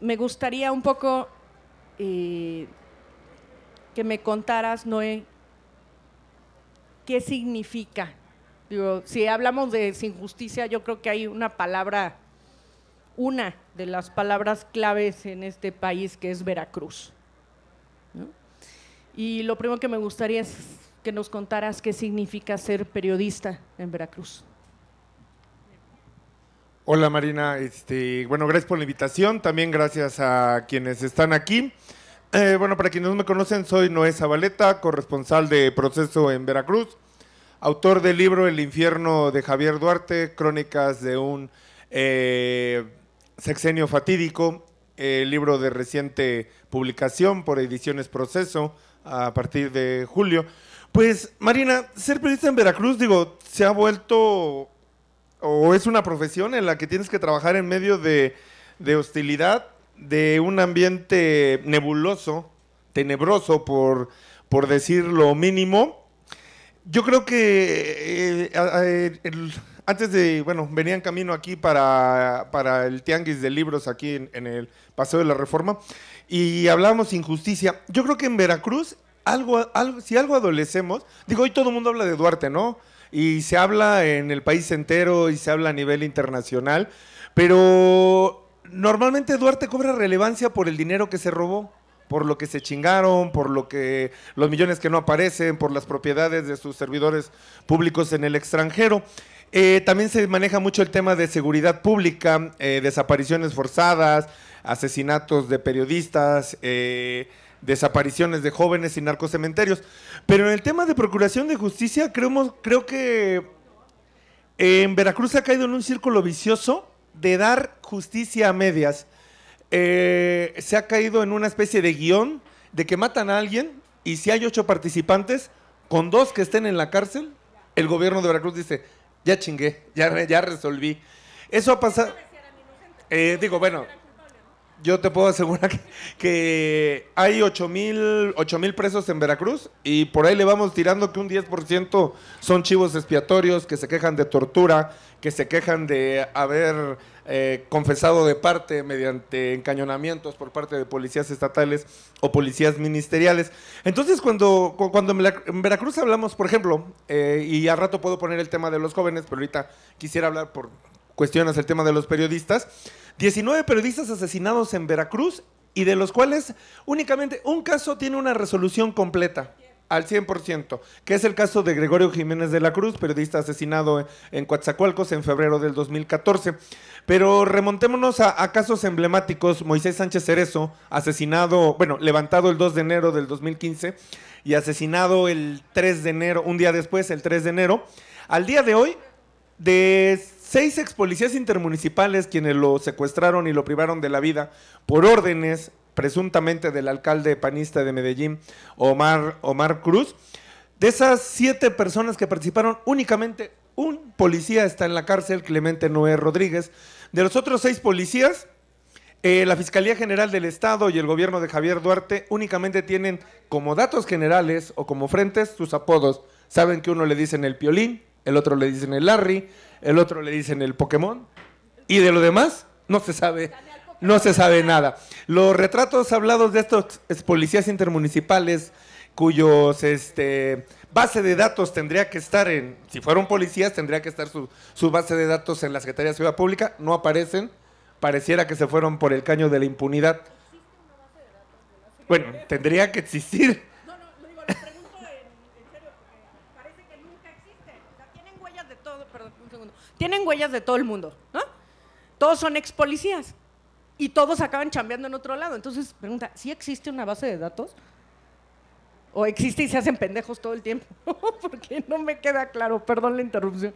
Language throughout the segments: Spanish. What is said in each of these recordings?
me gustaría un poco eh, que me contaras, Noé, qué significa. si hablamos de injusticia, yo creo que hay una palabra, una de las palabras claves en este país que es Veracruz. Y lo primero que me gustaría es que nos contaras qué significa ser periodista en Veracruz. Hola Marina, este, bueno, gracias por la invitación, también gracias a quienes están aquí. Eh, bueno, para quienes no me conocen, soy Noé Zabaleta, corresponsal de Proceso en Veracruz, autor del libro El infierno de Javier Duarte, crónicas de un eh, sexenio fatídico, eh, libro de reciente publicación por Ediciones Proceso a partir de julio. Pues, Marina, ser periodista en Veracruz, digo, se ha vuelto o es una profesión en la que tienes que trabajar en medio de, hostilidad, de un ambiente nebuloso, tenebroso, por, por decir lo mínimo. Yo creo que eh, antes de, bueno, en camino aquí para, el Tianguis de Libros aquí en, el Paseo de la Reforma y hablábamos injusticia. Yo creo que en Veracruz, algo, algo, si algo adolecemos, digo, hoy todo el mundo habla de Duarte, ¿no? y se habla en el país entero y se habla a nivel internacional, pero normalmente Duarte cobra relevancia por el dinero que se robó, por lo que se chingaron, por lo que los millones que no aparecen, por las propiedades de sus servidores públicos en el extranjero. Eh, también se maneja mucho el tema de seguridad pública, eh, desapariciones forzadas, asesinatos de periodistas, eh, desapariciones de jóvenes y narcocementerios. Pero en el tema de procuración de justicia, creemos, creo que en Veracruz se ha caído en un círculo vicioso de dar justicia a medias. Eh, se ha caído en una especie de guión de que matan a alguien y si hay ocho participantes, con dos que estén en la cárcel, el gobierno de Veracruz dice, ya chingué, ya, ya resolví. Eso ha pasado... Eh, digo, bueno, yo te puedo asegurar que, hay 8 mil presos en Veracruz y por ahí le vamos tirando que un 10% son chivos expiatorios, que se quejan de tortura, que se quejan de haber eh, confesado de parte mediante encañonamientos por parte de policías estatales o policías ministeriales. Entonces, cuando, cuando en Veracruz hablamos, por ejemplo, eh, y al rato puedo poner el tema de los jóvenes, pero ahorita quisiera hablar por cuestiones el tema de los periodistas, 19 periodistas asesinados en Veracruz y de los cuales únicamente un caso tiene una resolución completa al 100%, que es el caso de Gregorio Jiménez de la Cruz, periodista asesinado en Coatzacoalcos en febrero del 2014. Pero remontémonos a, casos emblemáticos. Moisés Sánchez Cerezo, asesinado, bueno, levantado el 2 de enero del 2015 y asesinado el 3 de enero, un día después, el 3 de enero. Al día de hoy, de Seis ex policías intermunicipales quienes lo secuestraron y lo privaron de la vida por órdenes presuntamente del alcalde panista de Medellín, Omar, Omar Cruz. De esas siete personas que participaron, únicamente un policía está en la cárcel, Clemente Noé Rodríguez. De los otros seis policías, eh, la Fiscalía General del Estado y el gobierno de Javier Duarte únicamente tienen como datos generales o como frentes sus apodos. Saben que uno le dicen el piolín, el otro le dicen el Larry, el otro le dicen el Pokémon, y de lo demás no se sabe. No se sabe nada. Los retratos hablados de estos policías intermunicipales, cuyos este, base de datos tendría que estar en, si fueron policías, tendría que estar su, su, base de datos en la Secretaría de Ciudad Pública, no aparecen, pareciera que se fueron por el caño de la impunidad. Bueno, tendría que existir, tienen huellas de todo el mundo, ¿no? Todos son ex policías y todos acaban chambeando en otro lado. Entonces, pregunta, ¿sí existe una base de datos? ¿O existe y se hacen pendejos todo el tiempo? Porque no me queda claro, perdón la interrupción.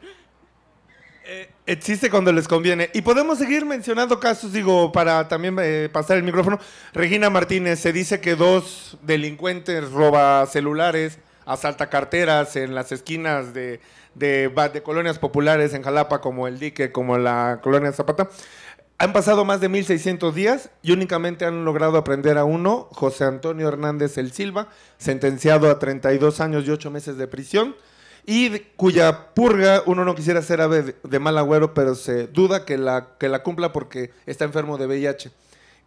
Eh, existe cuando les conviene. Y podemos seguir mencionando casos, digo, para también eh, pasar el micrófono. Regina Martínez, se dice que dos delincuentes roba celulares, asalta carteras en las esquinas de de, colonias populares en Jalapa, como el dique, como la colonia Zapata. Han pasado más de 1600 días y únicamente han logrado aprender a uno, José Antonio Hernández El Silva, sentenciado a 32 años y 8 meses de prisión, y cuya purga uno no quisiera ser ave de, mal agüero, pero se duda que la, que la cumpla porque está enfermo de VIH.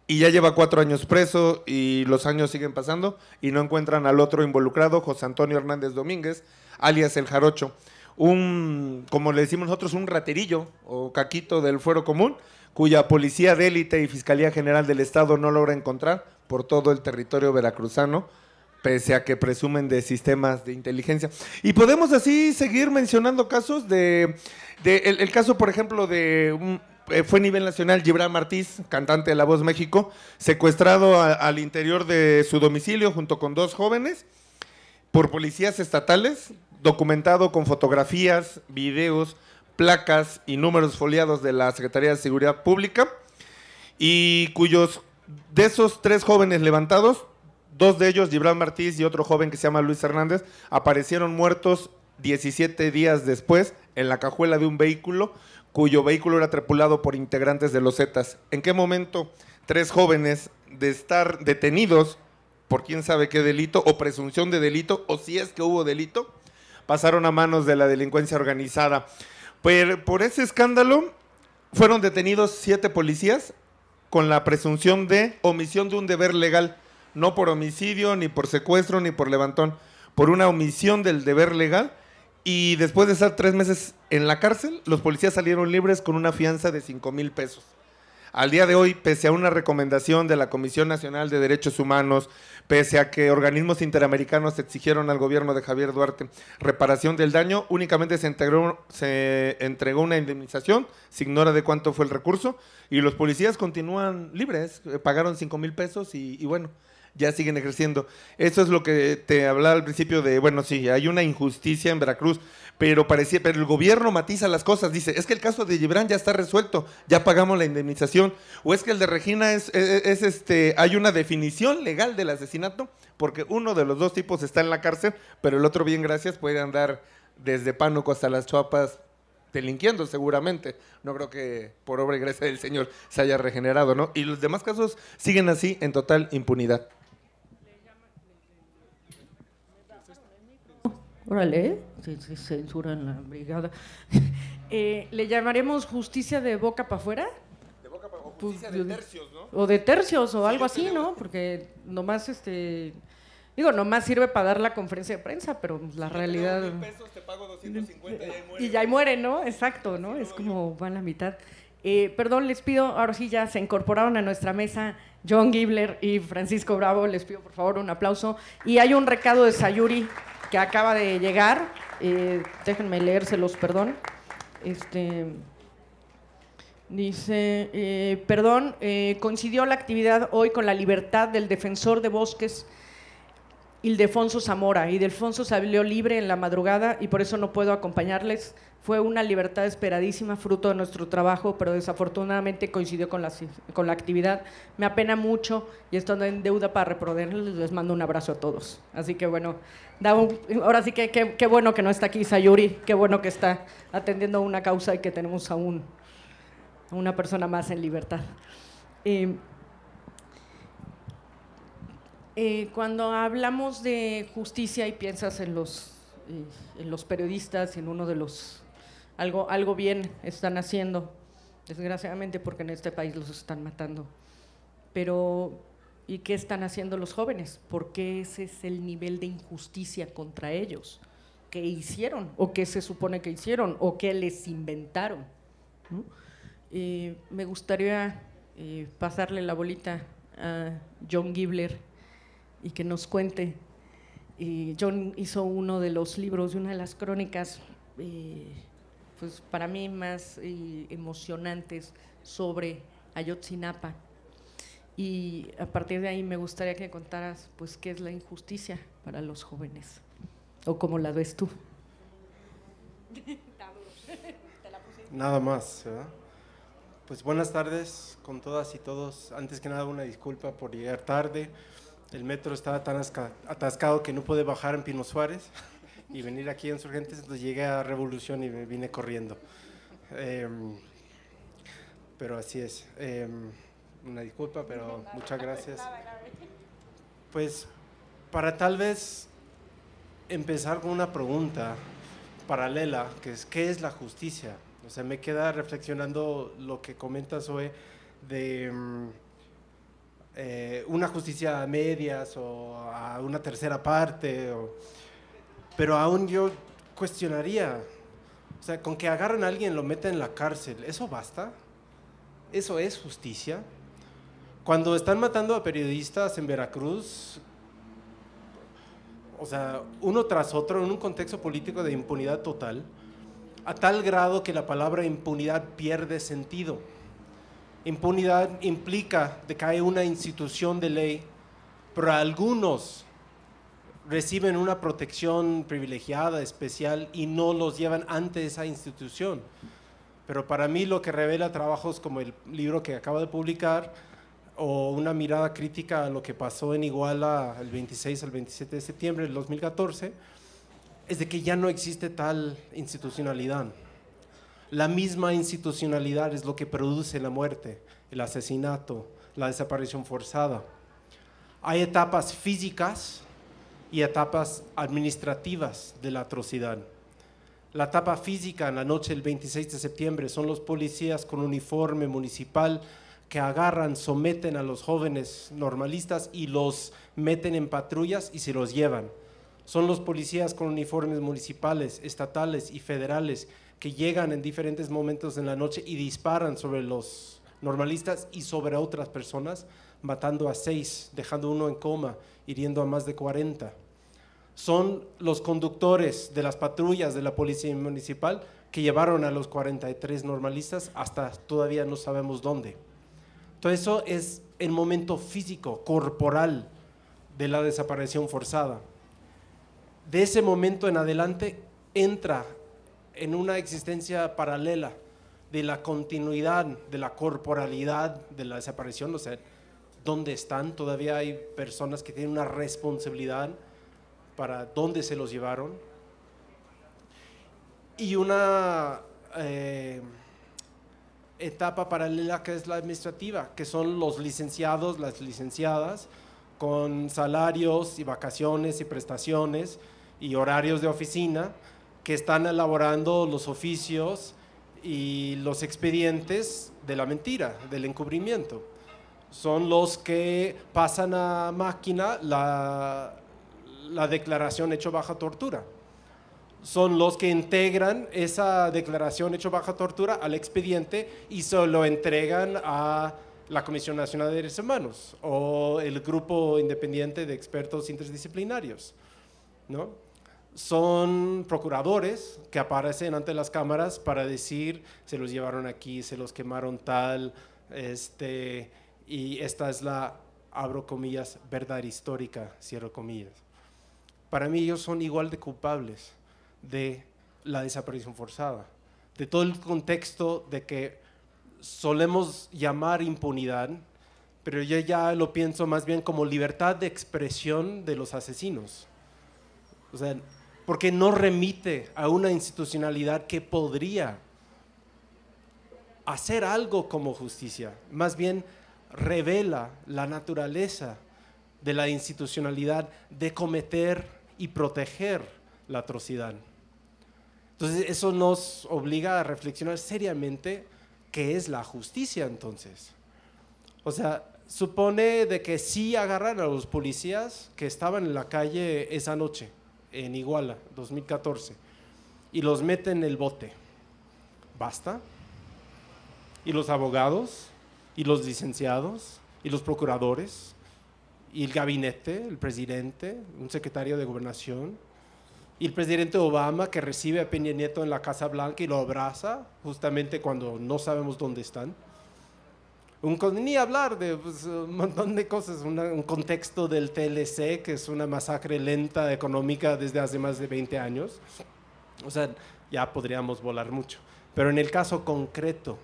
Y ya lleva cuatro años preso y los años siguen pasando y no encuentran al otro involucrado, José Antonio Hernández Domínguez, alias El Jarocho un, como le decimos nosotros, un raterillo o caquito del fuero común, cuya policía de élite y Fiscalía General del Estado no logra encontrar por todo el territorio veracruzano, pese a que presumen de sistemas de inteligencia. Y podemos así seguir mencionando casos de, el, caso, por ejemplo, de eh, fue a nivel nacional Gibran Martíz, cantante de La Voz México, secuestrado al interior de su domicilio junto con dos jóvenes por policías estatales documentado con fotografías, videos, placas y números foliados de la Secretaría de Seguridad Pública y cuyos de esos tres jóvenes levantados, dos de ellos, Gibran Martínez y otro joven que se llama Luis Hernández, aparecieron muertos 17 días después en la cajuela de un vehículo cuyo vehículo era tripulado por integrantes de los Zetas. ¿En qué momento tres jóvenes de estar detenidos por quién sabe qué delito o presunción de delito o si es que hubo delito, pasaron a manos de la delincuencia organizada. Por, por ese escándalo fueron detenidos siete policías con la presunción de omisión de un deber legal, no por homicidio, ni por secuestro, ni por levantón, por una omisión del deber legal. Y después de estar tres meses en la cárcel, los policías salieron libres con una fianza de cinco mil pesos. Al día de hoy, pese a una recomendación de la Comisión Nacional de Derechos Humanos, pese a que organismos interamericanos exigieron al gobierno de Javier Duarte reparación del daño, únicamente se entregó, se entregó una indemnización, se ignora de cuánto fue el recurso, y los policías continúan libres, eh, pagaron 5 mil pesos y bueno, ya siguen ejerciendo. Eso es lo que te hablaba al principio de, bueno, sí, hay una injusticia en Veracruz, pero parecía, pero el gobierno matiza las cosas, dice, es que el caso de Gibran ya está resuelto, ya pagamos la indemnización, o es que el de Regina es, e, e, es, este, hay una definición legal del asesinato, porque uno de los dos tipos está en la cárcel, pero el otro, bien gracias, puede andar desde Pánuco hasta las Chapas delinquiendo seguramente. No creo que por obra y gracia del Señor se haya regenerado, ¿no? Y los demás casos siguen así en total impunidad. Órale. Se, se censura la brigada. Eh, ¿Le llamaremos justicia de boca para afuera? De boca para afuera. Pues, justicia de tercios, ¿no? O de tercios o algo así, ¿no? Porque nomás este. Digo, nomás sirve para dar la conferencia de prensa, pero pues, la realidad. pesos, te pago 250 y ya muere. Y ya muere, ¿no? Exacto, ¿no? es como van a la mitad. Eh, perdón, les pido, ahora sí ya se incorporaron a nuestra mesa John Gibler y Francisco Bravo. Les pido por favor un aplauso. Y hay un recado de Sayuri acaba de llegar. Eh, déjenme leérselos, perdón. Este. Dice, eh, perdón, eh, coincidió la actividad hoy con la libertad del defensor de bosques Ildefonso Zamora. Ildefonso salió libre en la madrugada y por eso no puedo acompañarles. Fue una libertad esperadísima, fruto de nuestro trabajo, pero desafortunadamente coincidió con la, con la actividad. Me apena mucho y estando en deuda para reproducirles, les mando un abrazo a todos. Así que bueno, ahora sí que qué bueno que no está aquí Sayuri, qué bueno que está atendiendo una causa y que tenemos a, una persona más en libertad. Eh, eh, cuando hablamos de justicia y piensas eh, en los, periodistas, en uno de los... Algo, algo bien están haciendo, desgraciadamente porque en este país los están matando. Pero, ¿y qué están haciendo los jóvenes? ¿Por qué ese es el nivel de injusticia contra ellos? ¿Qué hicieron? ¿O qué se supone que hicieron? ¿O qué les inventaron? Eh, me gustaría pasarle la bolita a John Gibler y que nos cuente. Y John hizo uno de los libros, una de las crónicas, eh, pues para mí más eh, emocionantes sobre Ayotzinapa. Y a partir de ahí me gustaría que contaras, pues, qué es la injusticia para los jóvenes, o cómo la ves tú. Nada más, ¿verdad? Pues buenas tardes con todas y todos. Antes que nada, una disculpa por llegar tarde. El metro estaba tan atascado que no pude bajar en Pino Suárez y venir aquí en Surgentes, entonces llegué a Revolución y me vine corriendo. Em, pero así es. Em, una disculpa, pero muchas gracias. Pues para tal vez empezar con una pregunta paralela, que es ¿qué es la justicia? O sea, me queda reflexionando lo que comentas hoy de em, eh, una justicia a medias o a una tercera parte, pero aún yo cuestionaría, o sea, con que agarran a alguien lo meten en la cárcel, ¿eso basta? ¿Eso es justicia? Cuando están matando a periodistas en Veracruz, o sea, uno tras otro, en un contexto político de impunidad total, a tal grado que la palabra impunidad pierde sentido Impunidad implica que una institución de ley, pero algunos reciben una protección privilegiada, especial, y no los llevan ante esa institución. Pero para mí lo que revela trabajos como el libro que acaba de publicar o una mirada crítica a lo que pasó en Iguala el 26 al 27 de septiembre del 2014, es de que ya no existe tal institucionalidad. La misma institucionalidad es lo que produce la muerte, el asesinato, la desaparición forzada. Hay etapas físicas y etapas administrativas de la atrocidad. La etapa física en la noche del 26 de septiembre son los policías con uniforme municipal que agarran, someten a los jóvenes normalistas y los meten en patrullas y se los llevan. Son los policías con uniformes municipales, estatales y federales que llegan en diferentes momentos en la noche y disparan sobre los normalistas y sobre otras personas, matando a seis, dejando uno en coma, hiriendo a más de 40. Son los conductores de las patrullas de la policía municipal que llevaron a los 43 normalistas hasta todavía no sabemos dónde. Todo eso es el momento físico, corporal de la desaparición forzada. De ese momento en adelante entra en una existencia paralela de la continuidad, de la corporalidad, de la desaparición, no sé, dónde están, todavía hay personas que tienen una responsabilidad para dónde se los llevaron. Y una eh, etapa paralela que es la administrativa, que son los licenciados, las licenciadas, con salarios y vacaciones y prestaciones y horarios de oficina, que están elaborando los oficios y los expedientes de la mentira, del encubrimiento. Son los que pasan a máquina la, declaración hecho baja tortura. Son los que integran esa declaración hecho baja tortura al expediente y se lo entregan a la Comisión Nacional de Derechos Humanos o el Grupo Independiente de Expertos Interdisciplinarios. ¿no? son procuradores que aparecen ante las cámaras para decir, se los llevaron aquí, se los quemaron tal, este, y esta es la, abro comillas, verdad histórica, cierro comillas. Para mí ellos son igual de culpables de la desaparición forzada, de todo el contexto de que solemos llamar impunidad, pero yo ya lo pienso más bien como libertad de expresión de los asesinos. O sea, porque no remite a una institucionalidad que podría hacer algo como justicia, más bien revela la naturaleza de la institucionalidad de cometer y proteger la atrocidad. Entonces eso nos obliga a reflexionar seriamente qué es la justicia entonces. O sea, supone de que sí agarran a los policías que estaban en la calle esa noche en Iguala, 2014, y los mete en el bote. ¿Basta? ¿Y los abogados? ¿Y los licenciados? ¿Y los procuradores? ¿Y el gabinete? ¿El presidente? ¿Un secretario de gobernación? ¿Y el presidente Obama que recibe a Peña Nieto en la Casa Blanca y lo abraza justamente cuando no sabemos dónde están? Un, ni hablar de pues, un montón de cosas, un contexto del TLC, que es una masacre lenta económica desde hace más de 20 años. O sea, ya podríamos volar mucho. Pero en el caso concreto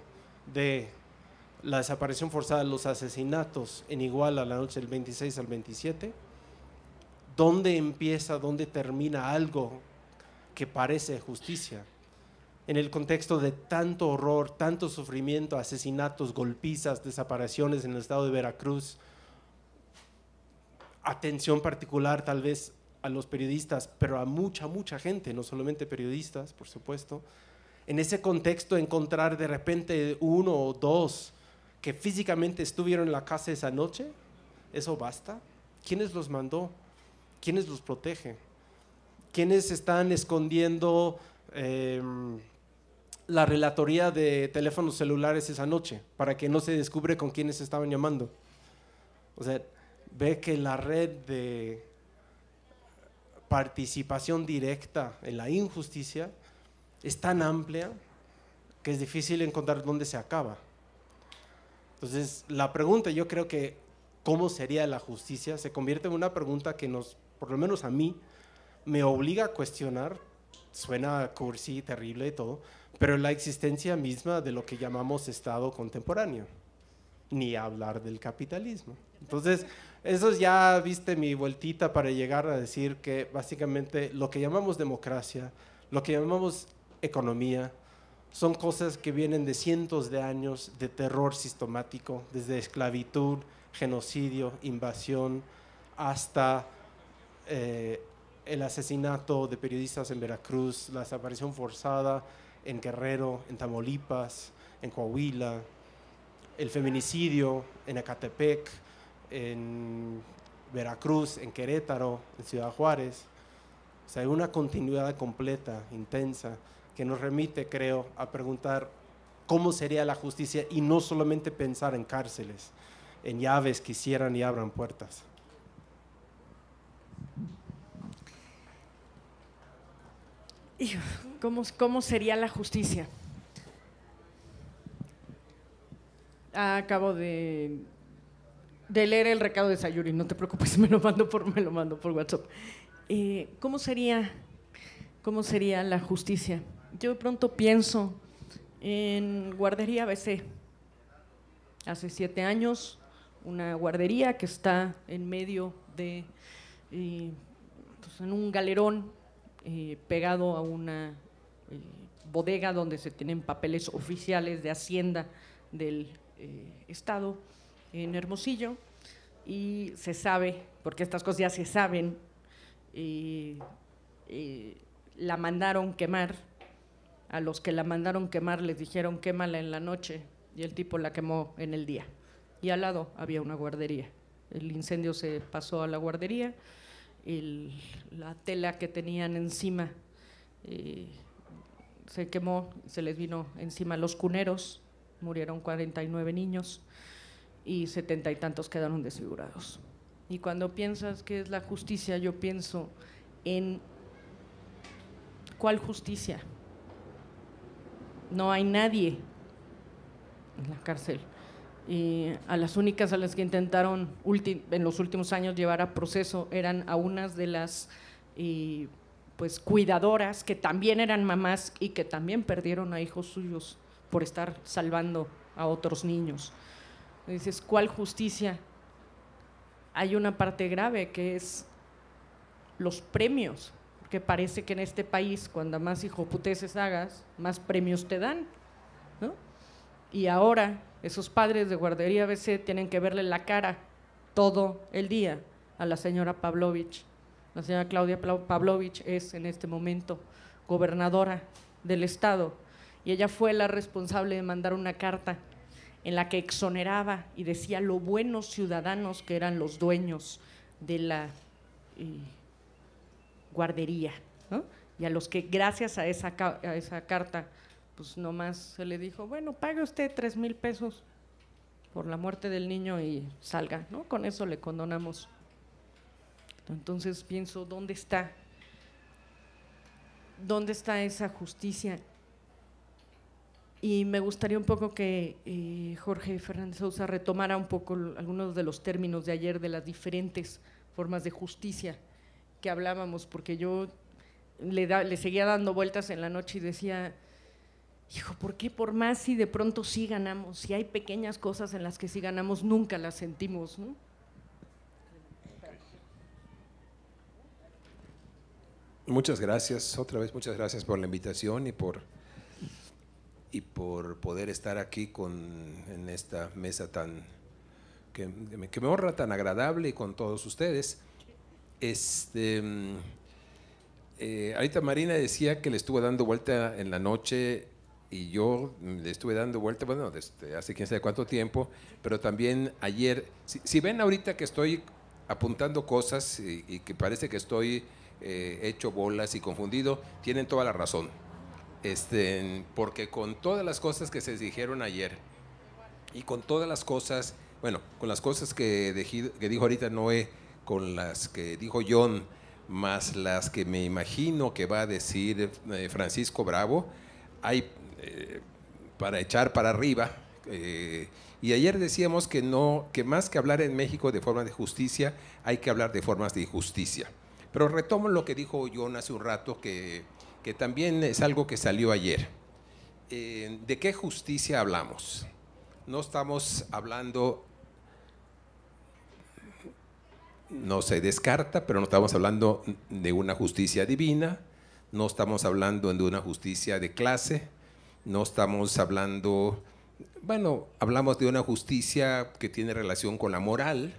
de la desaparición forzada, los asesinatos en Iguala la noche del 26 al 27, ¿dónde empieza, dónde termina algo que parece justicia? en el contexto de tanto horror, tanto sufrimiento, asesinatos, golpizas, desapariciones en el estado de Veracruz. Atención particular tal vez a los periodistas, pero a mucha, mucha gente, no solamente periodistas, por supuesto. En ese contexto encontrar de repente uno o dos que físicamente estuvieron en la casa esa noche, ¿eso basta? ¿Quiénes los mandó? ¿Quiénes los protege? ¿Quiénes están escondiendo... Em, la relatoría de teléfonos celulares esa noche para que no se descubre con quiénes estaban llamando. O sea, ve que la red de participación directa en la injusticia es tan amplia que es difícil encontrar dónde se acaba. Entonces, la pregunta yo creo que cómo sería la justicia se convierte en una pregunta que nos, por lo menos a mí, me obliga a cuestionar suena cursi, terrible y todo, pero la existencia misma de lo que llamamos Estado contemporáneo, ni hablar del capitalismo. Entonces, eso ya viste mi vueltita para llegar a decir que básicamente lo que llamamos democracia, lo que llamamos economía, son cosas que vienen de cientos de años de terror sistemático, desde esclavitud, genocidio, invasión, hasta eh, el asesinato de periodistas en Veracruz, la desaparición forzada en Guerrero, en Tamaulipas, en Coahuila, el feminicidio en Acatepec, en Veracruz, en Querétaro, en Ciudad Juárez. O sea, hay una continuidad completa, intensa, que nos remite, creo, a preguntar cómo sería la justicia y no solamente pensar en cárceles, en llaves que cierran y abran puertas. ¿cómo, sería la justicia? Ah, acabo de, leer el recado de Sayuri, no te preocupes, me lo mando por, me lo mando por WhatsApp. Eh, ¿cómo, sería, ¿Cómo sería la justicia? Yo de pronto pienso en guardería ABC. Hace siete años, una guardería que está en medio de, eh, pues, en un galerón eh, pegado a una eh, bodega donde se tienen papeles oficiales de Hacienda del eh, Estado en Hermosillo y se sabe, porque estas cosas ya se saben, la mandaron quemar, a los que la mandaron quemar les dijeron quémala en la noche y el tipo la quemó en el día. Y al lado había una guardería. El incendio se pasó a la guardería la tela que tenían encima. se quemó, se les vino encima los cuneros, murieron 49 niños y setenta y tantos quedaron desfigurados. Y cuando piensas que es la justicia, yo pienso en cuál justicia. No hay nadie en la cárcel y a las únicas a las que intentaron en los últimos años llevar a proceso eran a unas de las pues cuidadoras que también eran mamás y que también perdieron a hijos suyos por estar salvando a otros niños. Y dices, ¿cuál justicia? Hay una parte grave que es los premios, que parece que en este país, cuando más hijoputeces hagas, más premios te dan. Y ahora esos padres de guardería B.C. tienen que verle la cara todo el día a la señora Pavlovich. La señora Claudia Pavlovich es en este momento gobernadora del estado y ella fue la responsable de mandar una carta en la que exoneraba y decía lo buenos ciudadanos que eran los dueños de la eh, guardería y a los que gracias a esa, a esa carta pues nomás se le dijo, bueno, pague usted tres mil pesos por la muerte del niño y salga, ¿no? Con eso le condonamos. Entonces pienso, ¿dónde está? ¿Dónde está esa justicia? Y me gustaría un poco que eh, Jorge Fernández Sousa retomara un poco algunos de los términos de ayer de las diferentes formas de justicia que hablábamos, porque yo le, le seguía dando vueltas en la noche y decía, hijo, ¿por qué por más si de pronto sí ganamos? Si hay pequeñas cosas en las que sí ganamos, nunca las sentimos, ¿no? Muchas gracias, otra vez muchas gracias por la invitación y por, y por poder estar aquí con, en esta mesa tan que, me honra, tan agradable y con todos ustedes. Este, mm, eh, ahorita Marina decía que le estuvo dando vuelta en la noche y yo le estuve dando vuelta, bueno, desde este, hace quién sabe cuánto tiempo, pero también ayer, si, ven ahorita que estoy apuntando cosas y, que parece que estoy eh, hecho bolas y confundido, tienen toda la razón. Este, porque con todas las cosas que se dijeron ayer y con todas las cosas, bueno, con las cosas que, que dijo ahorita Noé, con las que dijo John, más las que me imagino que va a decir eh, Francisco Bravo, hay para echar para arriba. Eh, y ayer decíamos que no, que más que hablar en México de formas de justicia, hay que hablar de formas de injusticia. Pero retomo lo que dijo John hace un rato, que, también es algo que salió ayer. Eh, ¿De qué justicia hablamos? No estamos hablando, no se descarta, pero no estamos hablando de una justicia divina, no estamos hablando de una justicia de clase, no estamos hablando, bueno, hablamos de una justicia que tiene relación con la moral,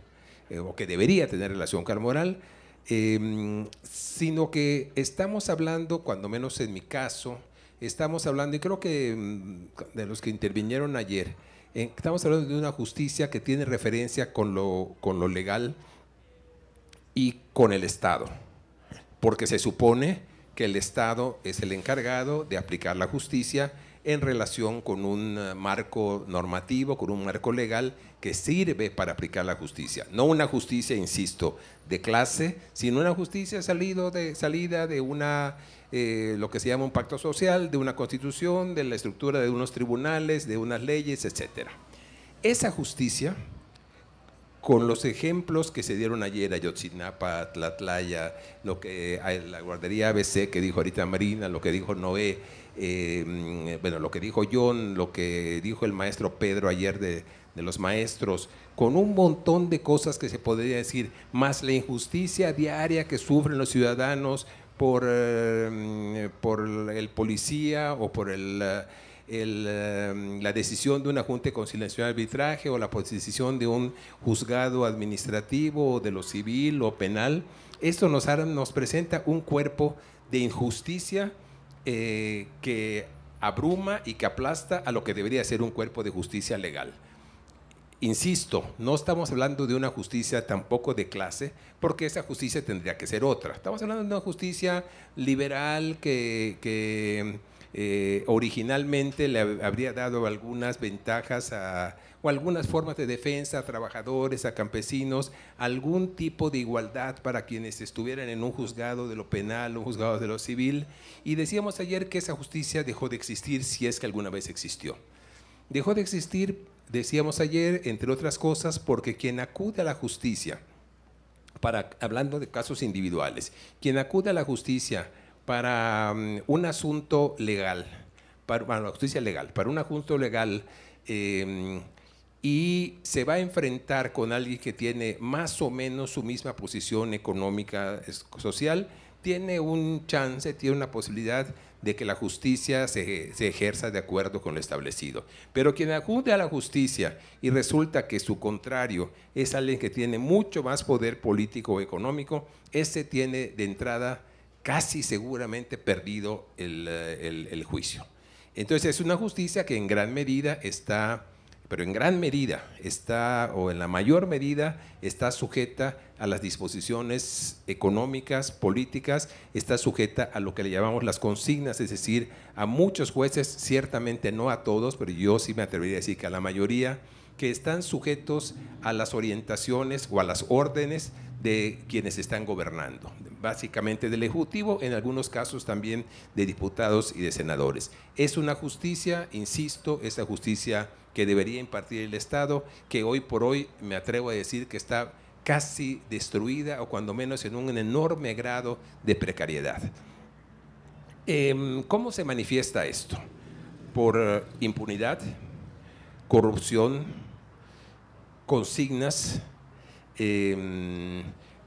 eh, o que debería tener relación con la moral, em, sino que estamos hablando, cuando menos en mi caso, estamos hablando, y creo que mm, de los que intervinieron ayer, estamos hablando de una justicia que tiene referencia con lo, con lo legal y con el Estado, porque se supone que el Estado es el encargado de aplicar la justicia en relación con un eh, marco normativo, con un marco legal que sirve para aplicar la justicia. No una justicia, insisto, de clase, sino una justicia salido de, salida de una, eh, lo que se llama un pacto social, de una constitución, de la estructura de unos tribunales, de unas leyes, etc. Esa justicia, con los ejemplos que se dieron ayer, a Yotzinapa, Tlatlaya, lo que, eh, la guardería ABC que dijo ahorita Marina, lo que dijo Noé, eh, mm, bueno, lo que dijo John, lo que dijo el maestro Pedro ayer de, los maestros, con un montón de cosas que se podría decir, más la injusticia diaria que sufren los ciudadanos por, eh, mm, por el policía o por el, eh, eh, la decisión de una Junta de Conciliación de Arbitraje o la decisión de un juzgado administrativo o de lo civil o penal. Esto nos, nos presenta un cuerpo de injusticia eh, que abruma y que aplasta a lo que debería ser un cuerpo de justicia legal. Insisto, no estamos hablando de una justicia tampoco de clase, porque esa justicia tendría que ser otra. Estamos hablando de una justicia liberal que, que eh, originalmente le habría dado algunas ventajas a, o algunas formas de defensa a trabajadores, a campesinos, algún tipo de igualdad para quienes estuvieran en un juzgado de lo penal, un juzgado de lo civil. Y decíamos ayer que esa justicia dejó de existir si es que alguna vez existió. Dejó de existir, decíamos ayer, entre otras cosas, porque quien acude a la justicia, para, hablando de casos individuales, quien acude a la justicia para mm, un asunto legal, para una justicia legal, para un asunto legal em, y se va a enfrentar con alguien que tiene más o menos su misma posición económica, social, tiene un chance, tiene una posibilidad de que la justicia se, ejerza de acuerdo con lo establecido. Pero quien acude a la justicia y resulta que su contrario es alguien que tiene mucho más poder político o económico, ese tiene de entrada casi seguramente perdido eh, el, juicio. Entonces es una justicia que en gran medida está pero en gran medida está, o en la mayor medida, está sujeta a las disposiciones económicas, políticas, está sujeta a lo que le llamamos las consignas, es decir, a muchos jueces, ciertamente no a todos, pero yo sí me atrevería a decir que a la mayoría que están sujetos a las orientaciones o a las órdenes de quienes están gobernando, básicamente del Ejecutivo, en algunos casos también de diputados y de senadores. Es una justicia, insisto, esa justicia que debería impartir el Estado, que hoy por hoy me atrevo a decir que está casi destruida o cuando menos en un enorme grado de precariedad. Em, ¿Cómo se manifiesta esto? Por eh, impunidad, corrupción, consignas em,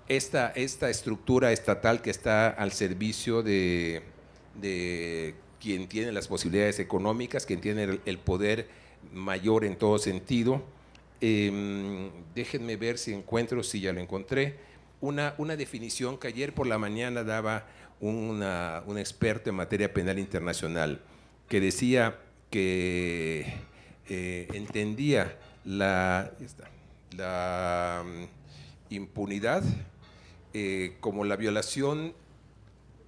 esta, estructura estatal que está al servicio de, quien tiene las posibilidades económicas, quien tiene el, poder mayor en todo sentido. Em, déjenme ver si encuentro, si ya lo encontré, una, una definición que ayer por la mañana daba un experto en materia penal internacional, que decía que eh, entendía la, mm, impunidad eh, como la violación,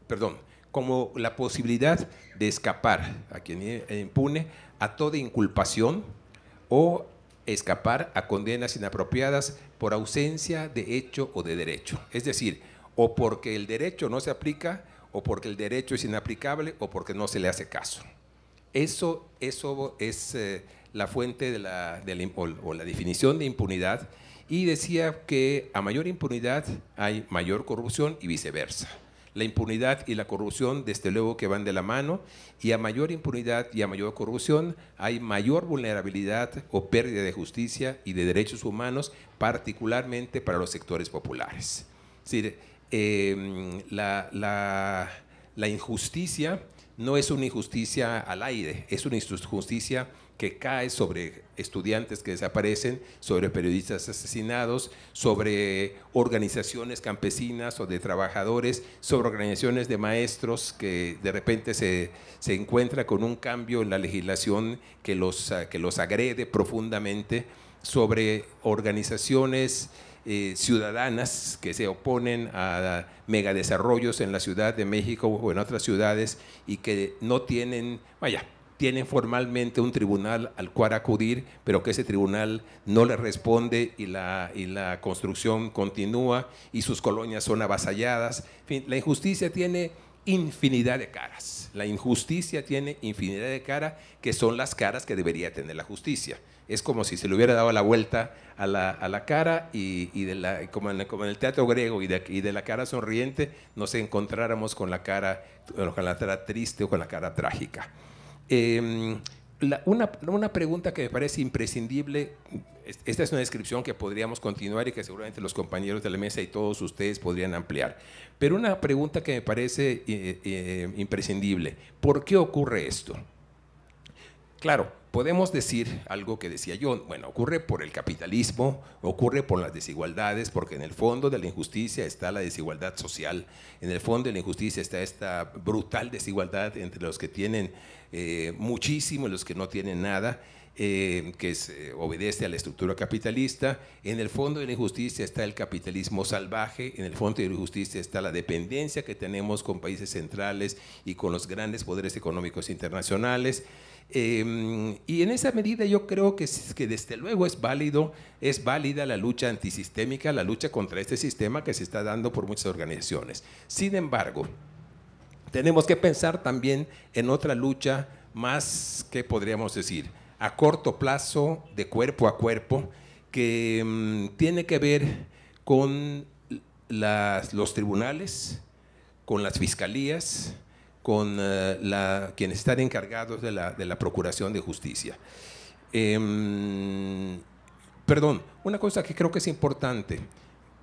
perdón, como la posibilidad de escapar a quien eh, impune a toda inculpación o escapar a condenas inapropiadas por ausencia de hecho o de derecho. Es decir, o porque el derecho no se aplica, o porque el derecho es inaplicable, o porque no se le hace caso. Eso, eso es eh, la fuente de la, de la, o la definición de impunidad y decía que a mayor impunidad hay mayor corrupción y viceversa. La impunidad y la corrupción desde luego que van de la mano y a mayor impunidad y a mayor corrupción hay mayor vulnerabilidad o pérdida de justicia y de derechos humanos, particularmente para los sectores populares. Es decir, em, la injusticia no es una injusticia al aire, es una injusticia que cae sobre estudiantes que desaparecen, sobre periodistas asesinados, sobre organizaciones campesinas o de trabajadores, sobre organizaciones de maestros que de repente se, se encuentra con un cambio en la legislación que los, que los agrede profundamente, sobre organizaciones eh, ciudadanas que se oponen a megadesarrollos en la Ciudad de México o en otras ciudades y que no tienen, vaya, tiene formalmente un tribunal al cual acudir, pero que ese tribunal no le responde y la, construcción continúa y sus colonias son avasalladas. la injusticia tiene infinidad de caras. La injusticia tiene infinidad de caras que son las caras que debería tener la justicia. Es como si se le hubiera dado la vuelta a la, cara y, como, en, el teatro griego y de, la cara sonriente nos encontráramos con la cara, con la cara triste o con la cara trágica. Em, una, pregunta que me parece imprescindible, esta es una descripción que podríamos continuar y que seguramente los compañeros de la mesa y todos ustedes podrían ampliar, pero una pregunta que me parece eh, eh, imprescindible, ¿por qué ocurre esto? Claro, podemos decir algo que decía yo, bueno, ocurre por el capitalismo, ocurre por las desigualdades, porque en el fondo de la injusticia está la desigualdad social, en el fondo de la injusticia está esta brutal desigualdad entre los que tienen eh, muchísimo y los que no tienen nada. Eh, que eh, obedece a la estructura capitalista. En el fondo de la injusticia está el capitalismo salvaje, en el fondo de la injusticia está la dependencia que tenemos con países centrales y con los grandes poderes económicos internacionales. Em, y en esa medida yo creo que, desde luego es válido, es válida la lucha antisistémica, la lucha contra este sistema que se está dando por muchas organizaciones. Sin embargo, tenemos que pensar también en otra lucha más que podríamos decir a corto plazo, de cuerpo a cuerpo, que em, tiene que ver con los tribunales, con las fiscalías, con eh, la, quienes están encargados de la, de la Procuración de Justicia. Em, perdón, una cosa que creo que es importante,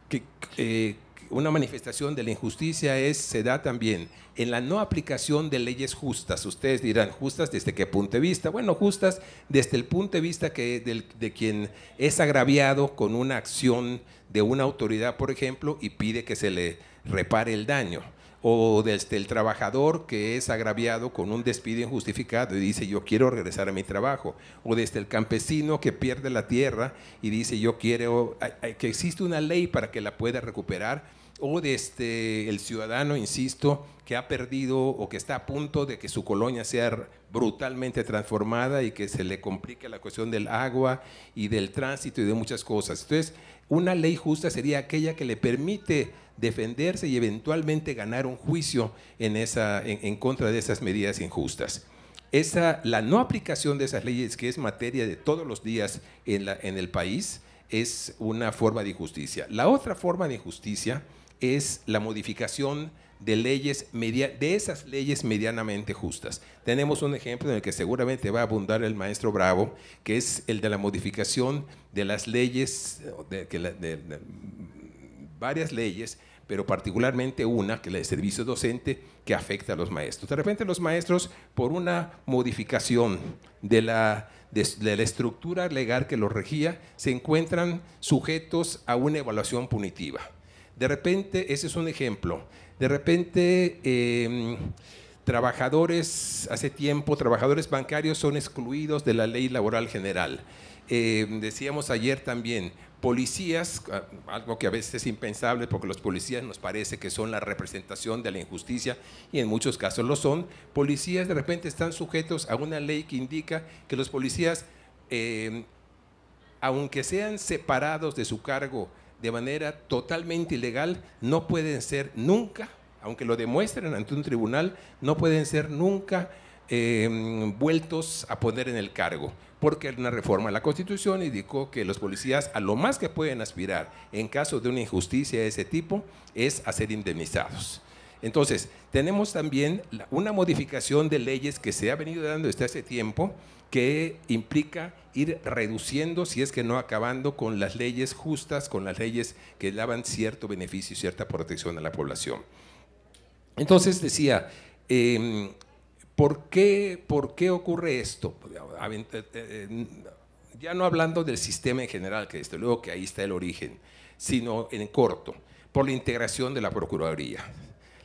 que eh, una manifestación de la injusticia es, se da también en la no aplicación de leyes justas. Ustedes dirán, justas desde qué punto de vista? Bueno, justas desde el punto de vista que, de quien es agraviado con una acción de una autoridad, por ejemplo, y pide que se le repare el daño o desde el trabajador que es agraviado con un despido injustificado y dice yo quiero regresar a mi trabajo, o desde el campesino que pierde la tierra y dice yo quiero, que existe una ley para que la pueda recuperar, o desde el ciudadano, insisto, que ha perdido o que está a punto de que su colonia sea brutalmente transformada y que se le complique la cuestión del agua y del tránsito y de muchas cosas. Entonces, una ley justa sería aquella que le permite defenderse y eventualmente ganar un juicio en, esa, en, contra de esas medidas injustas. Esa, la no aplicación de esas leyes, que es materia de todos los días en, la, en el país, es una forma de injusticia. La otra forma de injusticia es la modificación de leyes de esas leyes medianamente justas. Tenemos un ejemplo en el que seguramente va a abundar el maestro Bravo, que es el de la modificación de las leyes varias leyes, pero particularmente una, que es la de servicio docente, que afecta a los maestros. De repente los maestros, por una modificación de la, la estructura legal que los regía, se encuentran sujetos a una evaluación punitiva. De repente, ese es un ejemplo, de repente em, trabajadores, hace tiempo, trabajadores bancarios son excluidos de la ley laboral general. Em, decíamos ayer también, policías, ah, algo que a veces es impensable porque los policías nos parece que son la representación de la injusticia y en muchos casos lo son, policías de repente están sujetos a una ley que indica que los policías, em, aunque sean separados de su cargo de manera totalmente ilegal, no pueden ser nunca, aunque lo demuestren ante un tribunal, no pueden ser nunca em, vueltos a poner en el cargo porque una reforma a la Constitución indicó que los policías a lo más que pueden aspirar en caso de una injusticia de ese tipo es a ser indemnizados. Entonces, tenemos también una modificación de leyes que se ha venido dando desde hace tiempo que implica ir reduciendo, si es que no acabando, con las leyes justas, con las leyes que daban cierto beneficio y cierta protección a la población. Entonces decía, em, ¿Por qué, ¿Por qué ocurre esto? Pues, eh, eh, eh, ya no hablando del sistema en general, que desde luego que ahí está el origen, sino en corto, por la integración de la Procuraduría.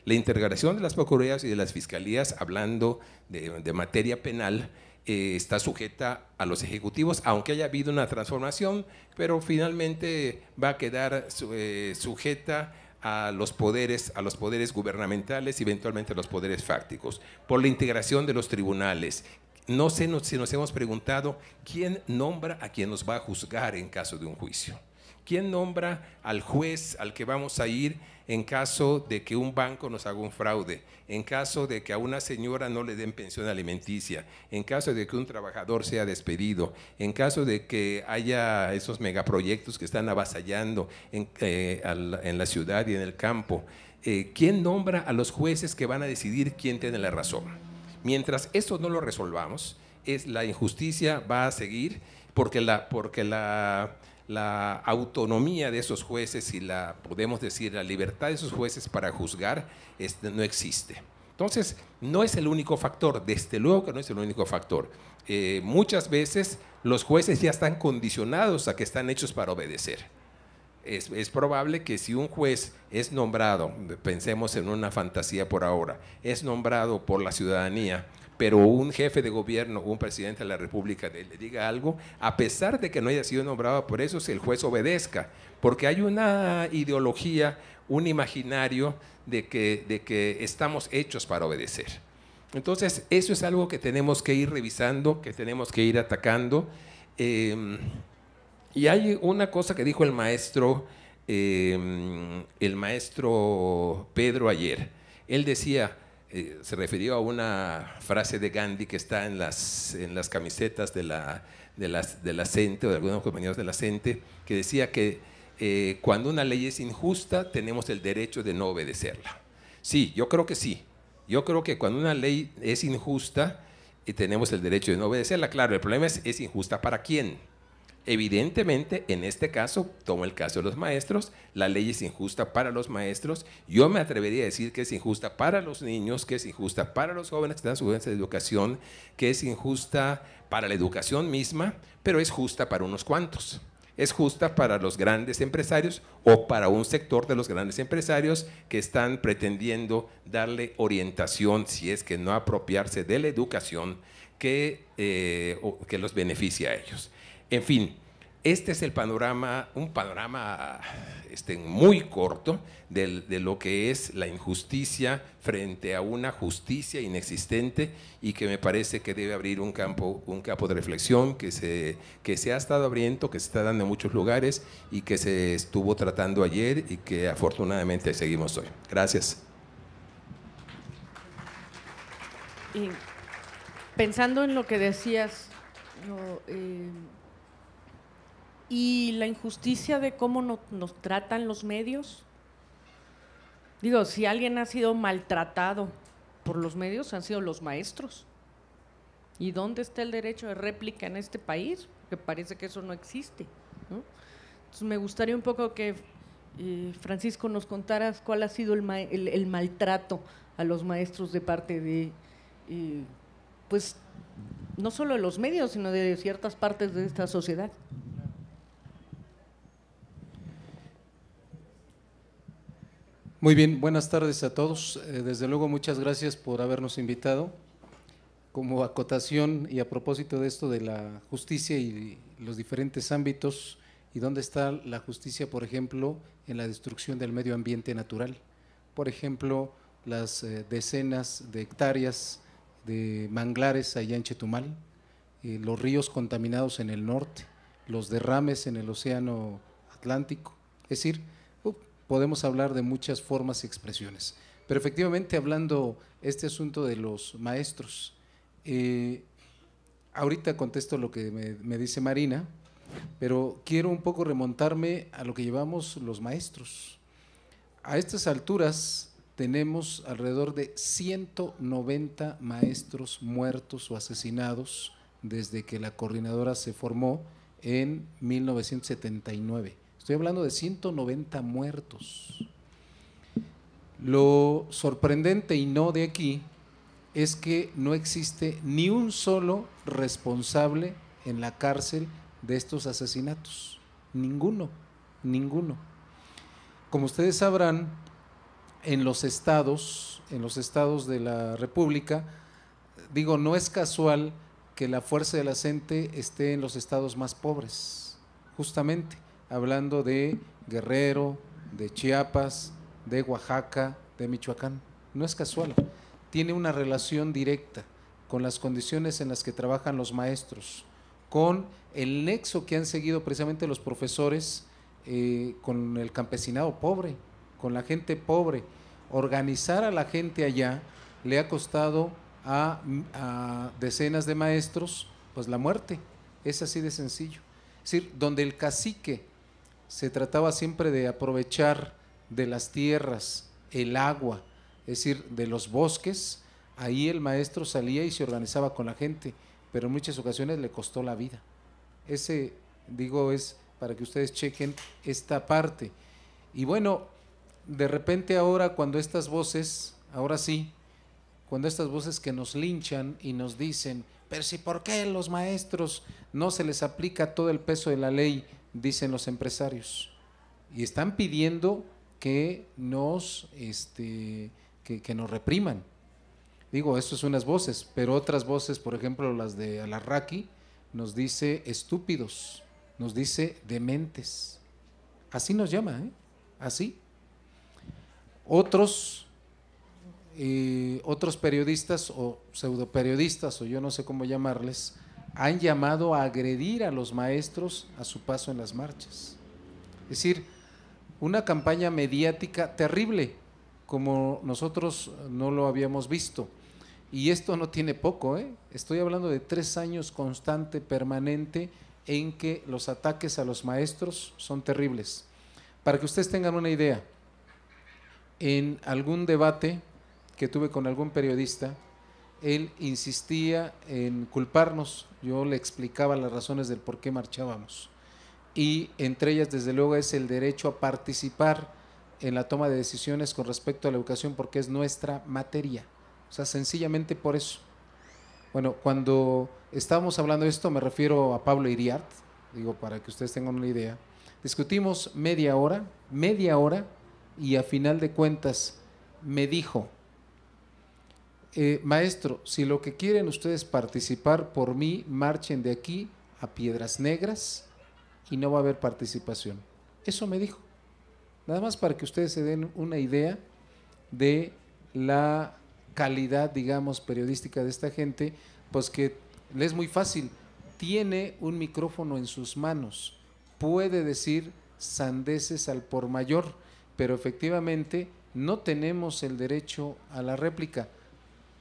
La integración de las Procuradurías y de las Fiscalías, hablando de, materia penal, está sujeta a los ejecutivos, aunque haya habido una transformación, pero finalmente va a quedar sujeta a los poderes, a los poderes gubernamentales y eventualmente a los poderes fácticos, por la integración de los tribunales. No sé si nos hemos preguntado quién nombra a quien nos va a juzgar en caso de un juicio. ¿Quién nombra al juez al que vamos a ir en caso de que un banco nos haga un fraude? En caso de que a una señora no le den pensión alimenticia? En caso de que un trabajador sea despedido? En caso de que haya esos megaproyectos que están avasallando en, eh, la ciudad y en el campo? Eh, ¿Quién nombra a los jueces que van a decidir quién tiene la razón? Mientras eso no lo resolvamos, es, la injusticia va a seguir porque la, porque la la autonomía de esos jueces y la, podemos decir, la libertad de esos jueces para juzgar no existe. Entonces, no es el único factor, desde luego que no es el único factor. Eh, muchas veces los jueces ya están condicionados a que están hechos para obedecer. Es, es, probable que si un juez es nombrado, pensemos en una fantasía por ahora, es nombrado por la ciudadanía pero un jefe de gobierno o un presidente de la República le, diga algo, a pesar de que no haya sido nombrado por eso, si el juez obedezca, porque hay una ideología, un imaginario de que, de que estamos hechos para obedecer. Entonces, eso es algo que tenemos que ir revisando, que tenemos que ir atacando. Em, y hay una cosa que dijo el maestro, em, el maestro Pedro ayer. Él decía, eh, se refirió a una frase de Gandhi que está en las, en las camisetas de la, de, de CENTE o de algunos compañeros de la CENTE, que decía que eh, cuando una ley es injusta tenemos el derecho de no obedecerla. Sí, yo creo que sí. Yo creo que cuando una ley es injusta y eh, tenemos el derecho de no obedecerla, claro, el problema es, ¿es injusta para quién? Evidentemente, en este caso, tomo el caso de los maestros, la ley es injusta para los maestros, yo me atrevería a decir que es injusta para los niños, que es injusta para los jóvenes que están sujetos de educación, que es injusta para la educación misma, pero es justa para unos cuantos. Es justa para los grandes empresarios o para un sector de los grandes empresarios que están pretendiendo darle orientación, si es que no apropiarse de la educación, que, eh, que los beneficia a ellos. En fin, este es el panorama, un panorama este, muy corto de, lo que es la injusticia frente a una justicia inexistente y que me parece que debe abrir un campo, un campo de reflexión que se, que se ha estado abriendo, que se está dando en muchos lugares y que se estuvo tratando ayer y que afortunadamente seguimos hoy. Gracias. Y pensando en lo que decías, eh, y la injusticia de cómo nos tratan los medios. Digo, si alguien ha sido maltratado por los medios, han sido los maestros. ¿Y dónde está el derecho de réplica en este país? Que parece que eso no existe. Entonces, me gustaría un poco que eh, Francisco nos contaras cuál ha sido el, maltrato a los maestros de parte de, eh, pues, no solo de los medios, sino de ciertas partes de esta sociedad. Muy bien, buenas tardes a todos. Eh, desde luego, muchas gracias por habernos invitado. Como acotación y a propósito de esto de la justicia y los diferentes ámbitos, y dónde está la justicia, por ejemplo, en la destrucción del medio ambiente natural. Por ejemplo, las eh, decenas de hectáreas de manglares allá en Chetumal, eh, los ríos contaminados en el norte, los derrames en el océano Atlántico. Es decir, podemos hablar de muchas formas y expresiones. Pero efectivamente, hablando este asunto de los maestros, eh, ahorita contesto lo que me, me dice Marina, pero quiero un poco remontarme a lo que llevamos los maestros. A estas alturas tenemos alrededor de 190 maestros muertos o asesinados desde que la coordinadora se formó en 1979. Estoy hablando de 190 muertos. Lo sorprendente y no de aquí es que no existe ni un solo responsable en la cárcel de estos asesinatos. Ninguno, ninguno. Como ustedes sabrán, en los estados, en los estados de la República, digo, no es casual que la fuerza de la gente esté en los estados más pobres, justamente hablando de Guerrero, de Chiapas, de Oaxaca, de Michoacán. No es casual, tiene una relación directa con las condiciones en las que trabajan los maestros, con el nexo que han seguido precisamente los profesores eh, con el campesinado pobre, con la gente pobre. Organizar a la gente allá le ha costado a, decenas de maestros pues la muerte. Es así de sencillo. Es decir, donde el cacique se trataba siempre de aprovechar de las tierras, el agua, es decir, de los bosques. Ahí el maestro salía y se organizaba con la gente, pero en muchas ocasiones le costó la vida. Ese, digo, es para que ustedes chequen esta parte. Y bueno, de repente ahora cuando estas voces, ahora sí, cuando estas voces que nos linchan y nos dicen, pero si por qué los maestros no se les aplica todo el peso de la ley, dicen los empresarios. Y están pidiendo que nos, este, que, nos repriman. Digo, eso es unas voces, pero otras voces, por ejemplo, las de Alarraqui, nos dice estúpidos, nos dice dementes. Así nos llama, ¿eh? Así. Otros, eh, otros periodistas o pseudoperiodistas, o yo no sé cómo llamarles, han llamado a agredir a los maestros a su paso en las marchas. Es decir, una campaña mediática terrible, como nosotros no lo habíamos visto. Y esto no tiene poco, ¿eh? estoy hablando de tres años constante, permanente, en que los ataques a los maestros son terribles. Para que ustedes tengan una idea, en algún debate que tuve con algún periodista, él insistía en culparnos. Yo le explicaba las razones del por qué marchábamos. Y entre ellas, desde luego, es el derecho a participar en la toma de decisiones con respecto a la educación porque es nuestra materia. O sea, sencillamente por eso. Bueno, cuando estábamos hablando de esto, me refiero a Pablo Iriart, digo, para que ustedes tengan una idea. Discutimos media hora, media hora, y a final de cuentas me dijo, eh, maestro, si lo que quieren ustedes participar por mí, marchen de aquí a Piedras Negras y no va a haber participación. Eso me dijo. Nada más para que ustedes se den una idea de la calidad, digamos, periodística de esta gente, pues que le es muy fácil. Tiene un micrófono en sus manos, puede decir sandeces al por mayor, pero efectivamente no tenemos el derecho a la réplica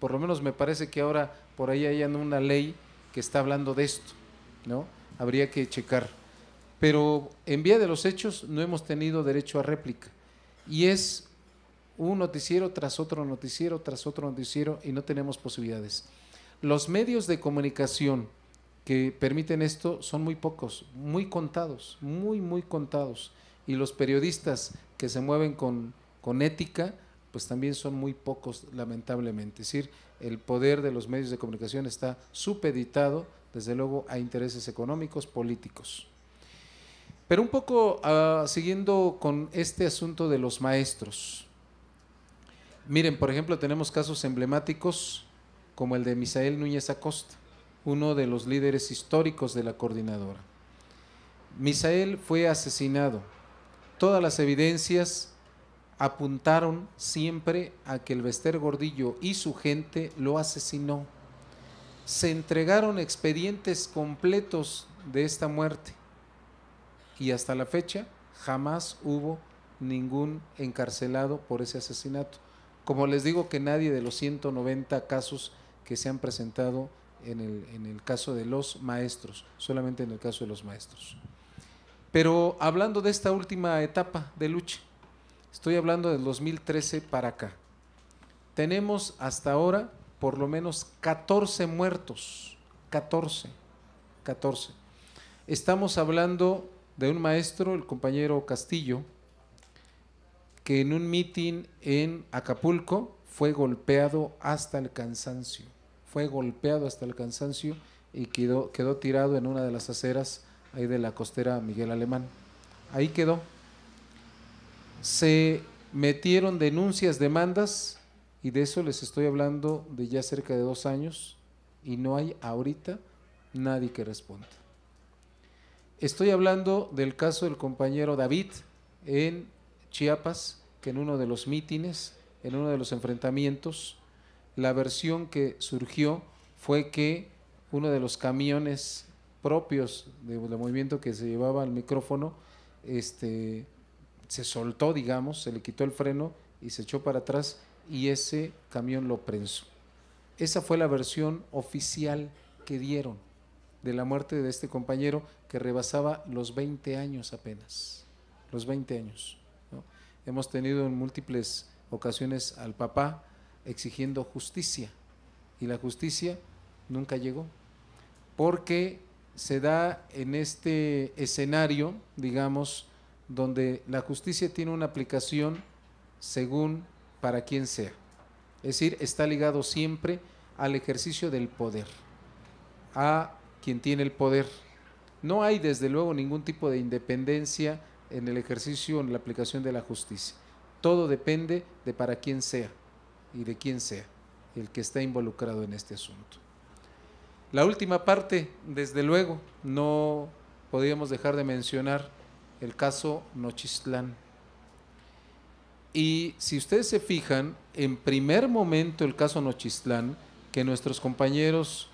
por lo menos me parece que ahora por ahí hay una ley que está hablando de esto, ¿no? Habría que checar. Pero en vía de los hechos no hemos tenido derecho a réplica. Y es un noticiero tras otro noticiero tras otro noticiero y no tenemos posibilidades. Los medios de comunicación que permiten esto son muy pocos, muy contados, muy, muy contados. Y los periodistas que se mueven con, con ética, pues también son muy pocos, lamentablemente. Es decir, el poder de los medios de comunicación está supeditado, desde luego, a intereses económicos, políticos. Pero un poco ah, siguiendo con este asunto de los maestros. Miren, por ejemplo, tenemos casos emblemáticos como el de Misael Núñez Acosta, uno de los líderes históricos de la coordinadora. Misael fue asesinado. Todas las evidencias apuntaron siempre a que el Vester Gordillo y su gente lo asesinó. Se entregaron expedientes completos de esta muerte y hasta la fecha jamás hubo ningún encarcelado por ese asesinato. Como les digo que nadie de los 190 casos que se han presentado en el, en el caso de los maestros, solamente en el caso de los maestros. Pero hablando de esta última etapa de lucha, Estoy hablando del 2013 para acá. Tenemos hasta ahora por lo menos 14 muertos. 14. 14. Estamos hablando de un maestro, el compañero Castillo, que en un mitin en Acapulco fue golpeado hasta el cansancio. Fue golpeado hasta el cansancio y quedó, quedó tirado en una de las aceras ahí de la costera Miguel Alemán. Ahí quedó se metieron denuncias, demandas, y de eso les estoy hablando de ya cerca de dos años, y no hay ahorita nadie que responda. Estoy hablando del caso del compañero David en Chiapas, que en uno de los mítines, en uno de los enfrentamientos, la versión que surgió fue que uno de los camiones propios del movimiento que se llevaba al micrófono, este, se soltó, digamos, se le quitó el freno y se echó para atrás y ese camión lo prensó. Esa fue la versión oficial que dieron de la muerte de este compañero que rebasaba los 20 años apenas, los 20 años. Hemos tenido en múltiples ocasiones al papá exigiendo justicia y la justicia nunca llegó porque se da en este escenario, digamos, donde la justicia tiene una aplicación según para quién sea. Es decir, está ligado siempre al ejercicio del poder, a quien tiene el poder. No hay desde luego ningún tipo de independencia en el ejercicio o en la aplicación de la justicia. Todo depende de para quién sea y de quién sea el que está involucrado en este asunto. La última parte, desde luego, no podíamos dejar de mencionar el caso Nochistlán. Y si ustedes se fijan, en primer momento el caso Nochistlán, que nuestros compañeros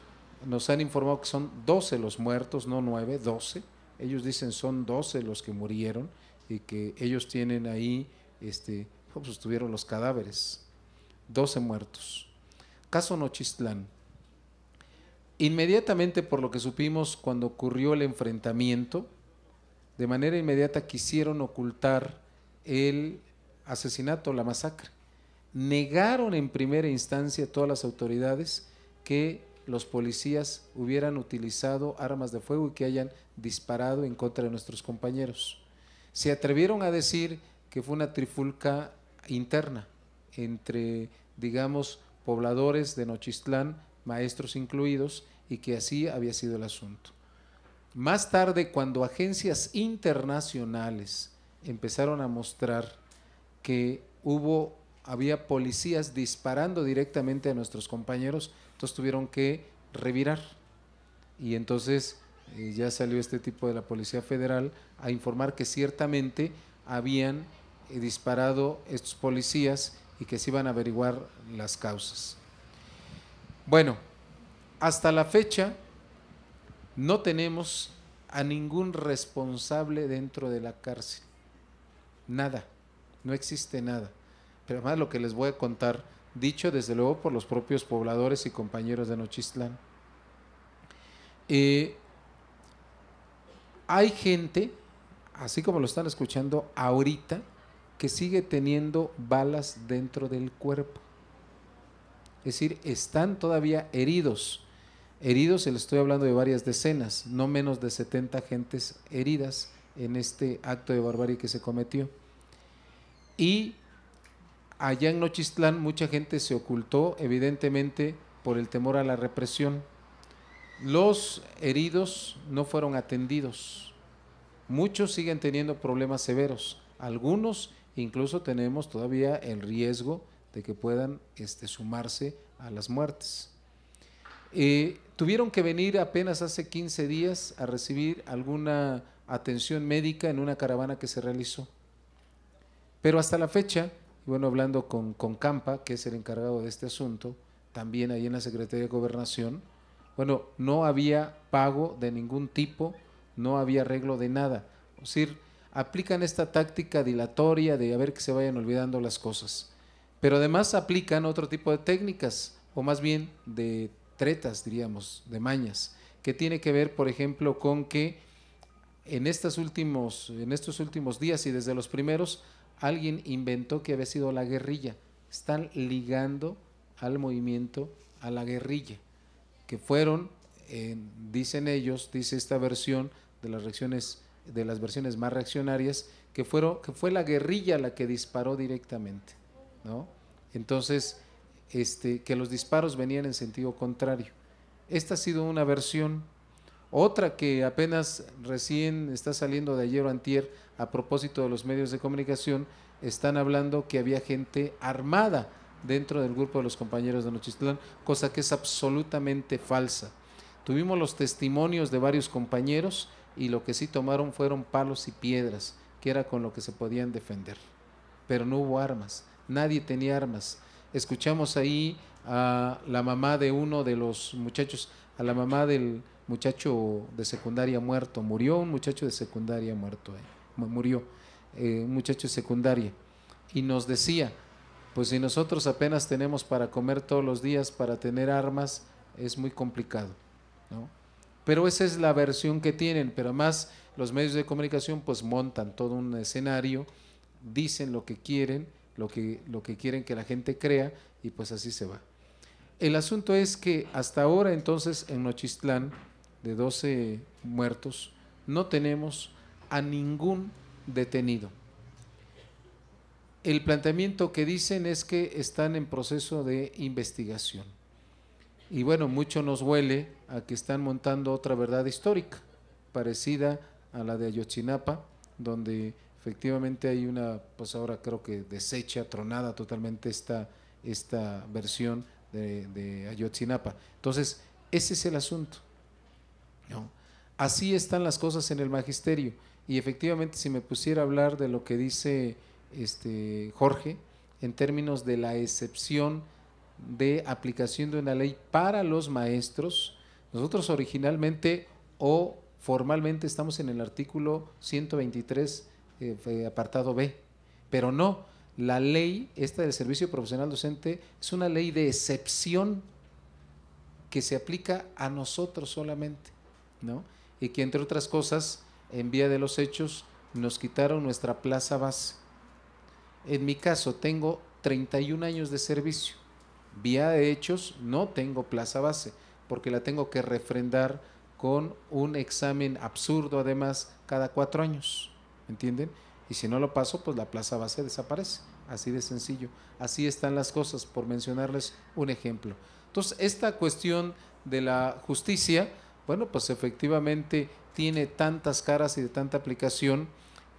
nos han informado que son 12 los muertos, no 9, 12. Ellos dicen son 12 los que murieron y que ellos tienen ahí, este, oh, pues los cadáveres. 12 muertos. Caso Nochistlán. Inmediatamente por lo que supimos cuando ocurrió el enfrentamiento, de manera inmediata quisieron ocultar el asesinato, la masacre. Negaron en primera instancia todas las autoridades que los policías hubieran utilizado armas de fuego y que hayan disparado en contra de nuestros compañeros. Se atrevieron a decir que fue una trifulca interna entre, digamos, pobladores de Nochistlán, maestros incluidos, y que así había sido el asunto. Más tarde, cuando agencias internacionales empezaron a mostrar que hubo, había policías disparando directamente a nuestros compañeros, entonces tuvieron que revirar. Y entonces eh, ya salió este tipo de la Policía Federal a informar que ciertamente habían eh, disparado estos policías y que se iban a averiguar las causas. Bueno, hasta la fecha, no tenemos a ningún responsable dentro de la cárcel. Nada, no existe nada. Pero además lo que les voy a contar, dicho desde luego por los propios pobladores y compañeros de Nochistlán, eh, hay gente, así como lo están escuchando ahorita, que sigue teniendo balas dentro del cuerpo. Es decir, están todavía heridos Heridos, se le estoy hablando de varias decenas, no menos de 70 gentes heridas en este acto de barbarie que se cometió. Y allá en Nochistlán mucha gente se ocultó, evidentemente, por el temor a la represión. Los heridos no fueron atendidos. Muchos siguen teniendo problemas severos. Algunos incluso tenemos todavía el riesgo de que puedan este, sumarse a las muertes. Eh, Tuvieron que venir apenas hace 15 días a recibir alguna atención médica en una caravana que se realizó. Pero hasta la fecha, bueno, hablando con, con Campa, que es el encargado de este asunto, también ahí en la Secretaría de Gobernación, bueno, no había pago de ningún tipo, no había arreglo de nada. Es decir, aplican esta táctica dilatoria de a ver que se vayan olvidando las cosas. Pero además aplican otro tipo de técnicas, o más bien de tretas, diríamos, de mañas, que tiene que ver, por ejemplo, con que en, estos últimos días y desde los primeros, alguien inventó que había sido la guerrilla. Están ligando al movimiento a la guerrilla, que fueron, eh, dicen ellos, dice esta versión de las reacciones, de las versiones más reaccionarias, que, fueron, que fue la guerrilla la que disparó directamente, ¿no? Entonces, este, que los disparos venían en sentido contrario. Esta ha sido una versión. Otra que apenas recién está saliendo de ayer o antier, a propósito de los medios de comunicación, están hablando que había gente armada dentro del grupo de los compañeros de Nochistlán, cosa que es absolutamente falsa. Tuvimos los testimonios de varios compañeros y lo que sí tomaron fueron palos y piedras, que era con lo que se podían defender. Pero no hubo armas, nadie tenía armas escuchamos ahí a la mamá de uno de los muchachos, a la mamá del muchacho de secundaria muerto. Murió un muchacho de secundaria muerto, murió eh, un muchacho de secundaria. Y nos decía, pues si nosotros apenas tenemos para comer todos los días, para tener armas, es muy complicado. ¿no? Pero esa es la versión que tienen, pero más los medios de comunicación pues montan todo un escenario, dicen lo que quieren lo que, lo que quieren que la gente crea y pues así se va. El asunto es que hasta ahora entonces en Nochistlán, de 12 muertos, no tenemos a ningún detenido. El planteamiento que dicen es que están en proceso de investigación. Y bueno, mucho nos huele a que están montando otra verdad histórica, parecida a la de Ayotzinapa, donde Efectivamente hay una, pues ahora creo que desecha, tronada totalmente esta, esta versión de, Ayotzinapa. Entonces, ese es el asunto. Así están las cosas en el magisterio. Y efectivamente, si me pusiera a hablar de lo que dice este, Jorge, en términos de la excepción de aplicación de una ley para los maestros, nosotros originalmente o formalmente estamos en el artículo 123 eh, apartado B. Pero no, la ley, esta del servicio profesional docente, es una ley de excepción que se aplica a nosotros solamente, ¿no? Y que entre otras cosas, en vía de los hechos, nos quitaron nuestra plaza base. En mi caso, tengo 31 años de servicio. Vía de hechos, no tengo plaza base, porque la tengo que refrendar con un examen absurdo, además, cada cuatro años. ¿me entienden? Y si no lo paso, pues la plaza base desaparece, así de sencillo. Así están las cosas, por mencionarles un ejemplo. Entonces, esta cuestión de la justicia, bueno, pues efectivamente tiene tantas caras y de tanta aplicación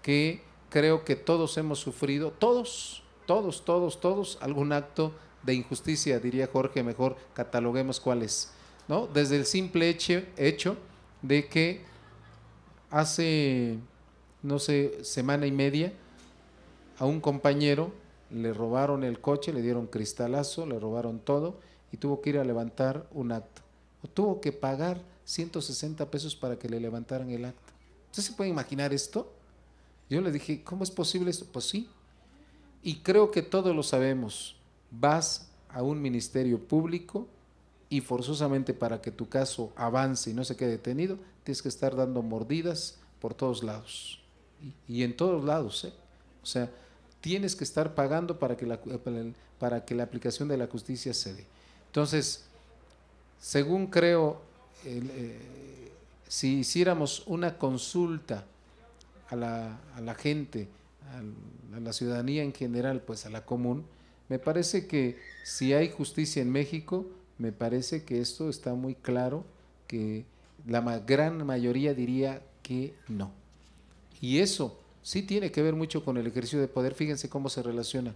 que creo que todos hemos sufrido, todos, todos, todos, todos, algún acto de injusticia, diría Jorge, mejor cataloguemos cuál es, ¿no? Desde el simple hecho, hecho de que hace no sé, semana y media, a un compañero le robaron el coche, le dieron cristalazo, le robaron todo y tuvo que ir a levantar un acta. O tuvo que pagar 160 pesos para que le levantaran el acta. ¿Usted se puede imaginar esto? Yo le dije, ¿cómo es posible esto? Pues sí. Y creo que todos lo sabemos. Vas a un ministerio público y forzosamente para que tu caso avance y no se quede detenido, tienes que estar dando mordidas por todos lados y, en todos lados. ¿eh? O sea, tienes que estar pagando para que, la, para que la aplicación de la justicia se dé. Entonces, según creo, eh, si hiciéramos una consulta a la, a la gente, a la ciudadanía en general, pues a la común, me parece que si hay justicia en México, me parece que esto está muy claro, que la gran mayoría diría que no. Y eso sí tiene que ver mucho con el ejercicio de poder. Fíjense cómo se relaciona.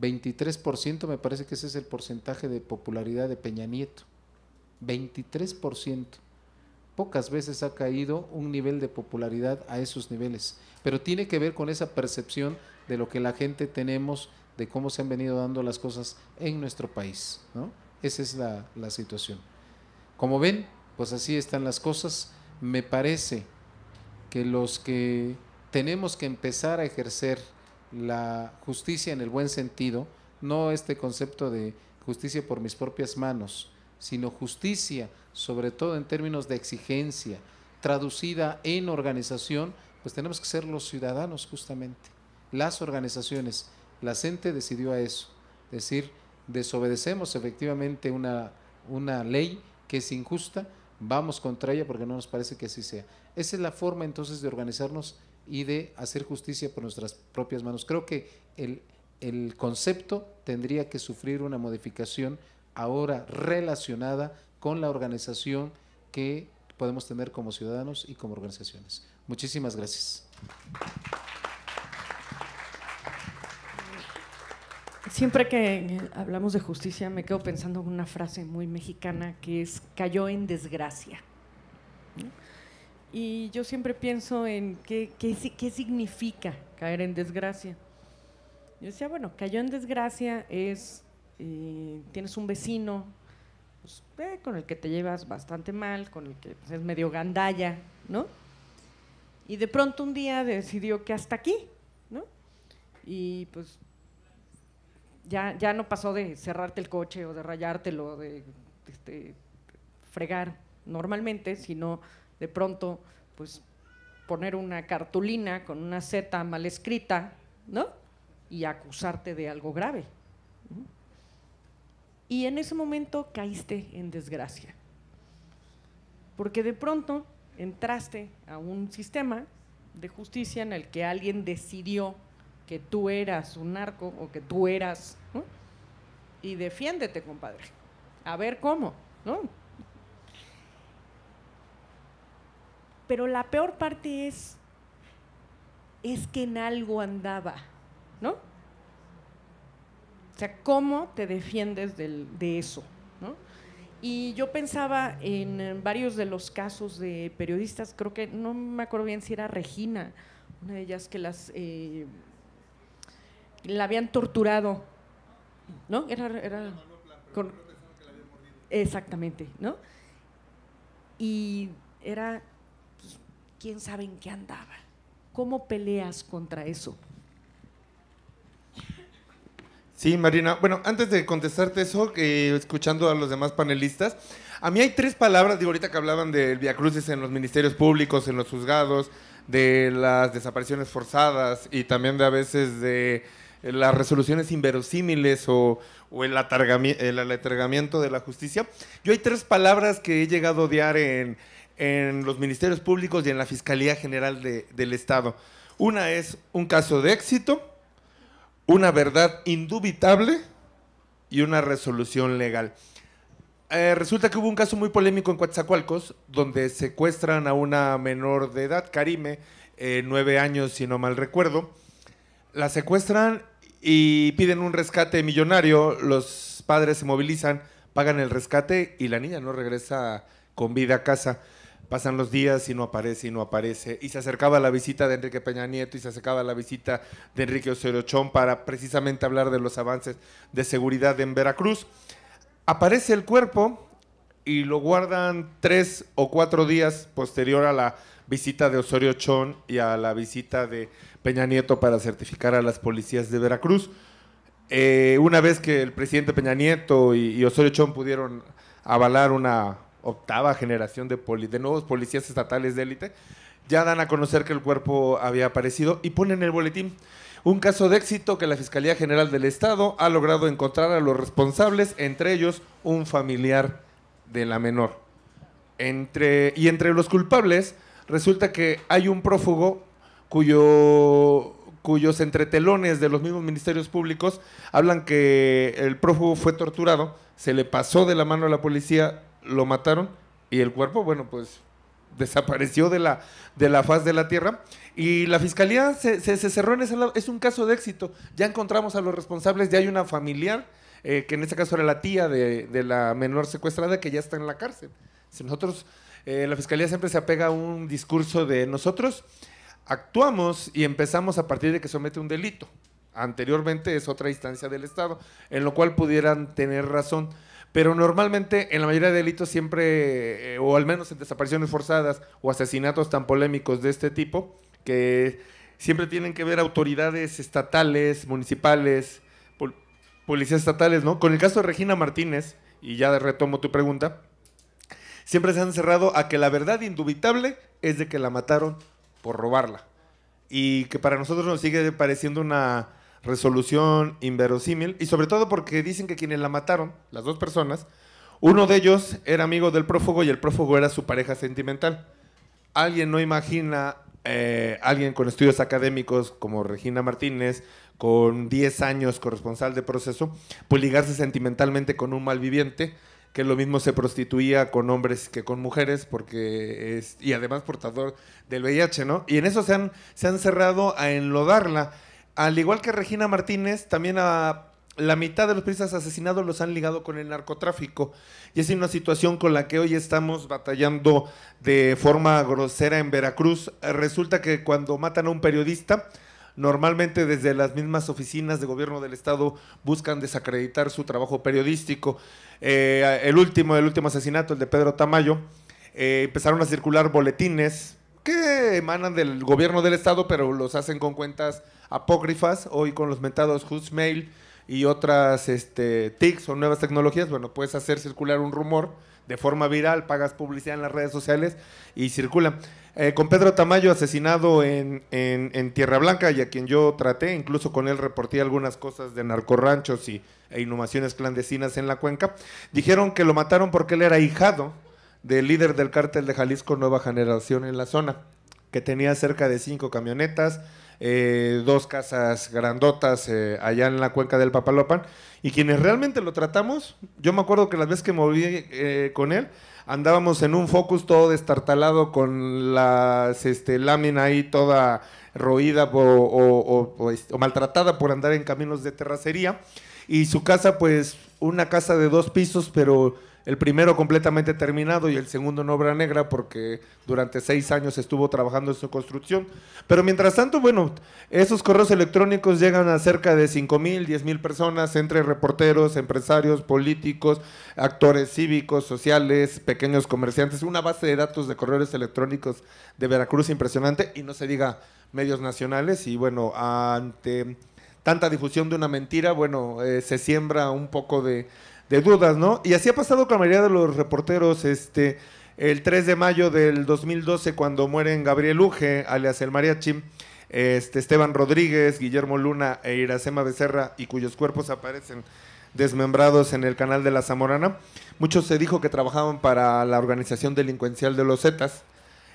23% me parece que ese es el porcentaje de popularidad de Peña Nieto. 23%. Pocas veces ha caído un nivel de popularidad a esos niveles, pero tiene que ver con esa percepción de lo que la gente tenemos, de cómo se han venido dando las cosas en nuestro país. Esa es la situación. Como ven, pues así están las cosas. Me parece que los que tenemos que empezar a ejercer la justicia en el buen sentido, no este concepto de justicia por mis propias manos, sino justicia, sobre todo en términos de exigencia, traducida en organización, pues tenemos que ser los ciudadanos justamente, las organizaciones. La gente decidió a eso, es decir, desobedecemos efectivamente una, una ley que es injusta, vamos contra ella porque no nos parece que así sea. Esa es la forma entonces de organizarnos y de hacer justicia por nuestras propias manos. Creo que el, concepto tendría que sufrir una modificación ahora relacionada con la organización que podemos tener como ciudadanos y como organizaciones. Muchísimas gracias. Siempre que hablamos de justicia me quedo pensando en una frase muy mexicana que es cayó en desgracia. Y yo siempre pienso en qué, qué significa caer en desgracia. Yo decía, bueno, cayó en desgracia es, eh, tienes un vecino pues, con el que te llevas bastante mal, con el que pues, es medio gandalla, ¿no? Y de pronto un día decidió que hasta aquí, ¿no? Y pues ya, no pasó de cerrarte el coche o de rayártelo, de este, fregar normalmente, sino de pronto, pues poner una cartulina con una Z mal escrita, ¿no? Y acusarte de algo grave. Y en ese momento caíste en desgracia. Porque de pronto entraste a un sistema de justicia en el que alguien decidió que tú eras un narco o que tú eras, ¿no? Y defiéndete, compadre. A ver cómo, ¿no? Pero la peor parte es, es que en algo andaba, ¿no? O sea, ¿cómo te defiendes de eso? ¿no? Y yo pensaba en varios de los casos de periodistas, creo que no me acuerdo bien si era Regina, una de ellas que las eh, la habían torturado, ¿no? Era, exactamente, ¿no? Y era, pues, ¿quién sabe en qué andaba? ¿Cómo peleas contra eso? Sí, Marina. Bueno, antes de contestarte eso, escuchando a los demás panelistas, a mí hay tres palabras, digo, ahorita que hablaban del Via cruces en los ministerios públicos, en los juzgados, de las desapariciones forzadas y también de a veces de eh, las resoluciones inverosímiles o, el, el, aletargamiento de la justicia. Yo hay tres palabras que he llegado a odiar en, los ministerios públicos y en la Fiscalía General del Estado. Una es un caso de éxito, una verdad indubitable y una resolución legal. Eh, resulta que hubo un caso muy polémico en Coatzacoalcos, donde secuestran a una menor de edad, Karime, eh, nueve años si no mal recuerdo. La secuestran y piden un rescate millonario, los padres se movilizan, pagan el rescate y la niña no regresa con vida a casa. Pasan los días y no aparece y no aparece. Y se acercaba la visita de Enrique Peña Nieto y se acercaba la visita de Enrique Osorio para precisamente hablar de los avances de seguridad en Veracruz. Aparece el cuerpo y lo guardan tres o cuatro días posterior a la visita de Osorio Chón y a la visita de Peña Nieto para certificar a las policías de Veracruz. Eh, una vez que el presidente Peña Nieto y, Osorio Chón pudieron avalar una octava generación de, poli, de nuevos policías estatales de élite, ya dan a conocer que el cuerpo había aparecido y ponen el boletín. Un caso de éxito que la Fiscalía General del Estado ha logrado encontrar a los responsables, entre ellos un familiar de la menor. Entre, y entre los culpables Resulta que hay un prófugo cuyo cuyos entretelones de los mismos ministerios públicos hablan que el prófugo fue torturado, se le pasó de la mano a la policía, lo mataron y el cuerpo, bueno, pues desapareció de la, de la faz de la tierra. Y la fiscalía se, cerró en ese lado. Es un caso de éxito. Ya encontramos a los responsables, ya hay una familiar, eh, que en este caso era la tía de, de la menor secuestrada, que ya está en la cárcel. Si nosotros eh, la Fiscalía siempre se apega a un discurso de nosotros actuamos y empezamos a partir de que somete un delito. Anteriormente es otra instancia del Estado, en lo cual pudieran tener razón. Pero normalmente en la mayoría de delitos siempre, eh, o al menos en desapariciones forzadas o asesinatos tan polémicos de este tipo, que siempre tienen que ver autoridades estatales, municipales, policías estatales, ¿no? Con el caso de Regina Martínez, y ya retomo tu pregunta, siempre se han cerrado a que la verdad indubitable es de que la mataron por robarla. Y que para nosotros nos sigue pareciendo una resolución inverosímil, y sobre todo porque dicen que quienes la mataron, las dos personas, uno de ellos era amigo del prófugo y el prófugo era su pareja sentimental. Alguien no imagina, eh, alguien con estudios académicos como Regina Martínez, con 10 años corresponsal de proceso, pues ligarse sentimentalmente con un malviviente que lo mismo se prostituía con hombres que con mujeres, porque es, y además portador del VIH, ¿no? Y en eso se han, se han cerrado a enlodarla. Al igual que Regina Martínez, también a la mitad de los periodistas asesinados los han ligado con el narcotráfico. Y es una situación con la que hoy estamos batallando de forma grosera en Veracruz. Resulta que cuando matan a un periodista, normalmente desde las mismas oficinas de gobierno del Estado buscan desacreditar su trabajo periodístico. Eh, el último, el último asesinato, el de Pedro Tamayo, eh, empezaron a circular boletines que emanan del gobierno del estado, pero los hacen con cuentas apócrifas, hoy con los mentados Who's y otras este, TICs o nuevas tecnologías, bueno, puedes hacer circular un rumor de forma viral, pagas publicidad en las redes sociales y circula. Eh, con Pedro Tamayo asesinado en, Tierra Blanca y a quien yo traté, incluso con él reporté algunas cosas de narcorranchos y, e inhumaciones clandestinas en la cuenca, dijeron que lo mataron porque él era hijado del líder del cártel de Jalisco Nueva Generación en la zona, que tenía cerca de cinco camionetas, eh, dos casas grandotas eh, allá en la cuenca del Papalopan. Y quienes realmente lo tratamos, yo me acuerdo que las veces que me moví eh, con él, andábamos en un focus todo destartalado con la este, lámina ahí toda roída este, o maltratada por andar en caminos de terracería. Y su casa, pues, una casa de dos pisos, pero el primero completamente terminado y el segundo en obra negra porque durante seis años estuvo trabajando en su construcción. Pero mientras tanto, bueno, esos correos electrónicos llegan a cerca de 5 mil, 10 mil personas entre reporteros, empresarios, políticos, actores cívicos, sociales, pequeños comerciantes, una base de datos de correos electrónicos de Veracruz impresionante y no se diga medios nacionales y bueno, ante tanta difusión de una mentira, bueno, eh, se siembra un poco de de dudas, ¿no? Y así ha pasado con la mayoría de los reporteros, este, el 3 de mayo del 2012, cuando mueren Gabriel Uge, alias el mariachi, este, Esteban Rodríguez, Guillermo Luna e Iracema Becerra, y cuyos cuerpos aparecen desmembrados en el canal de la Zamorana. Muchos se dijo que trabajaban para la organización delincuencial de los Zetas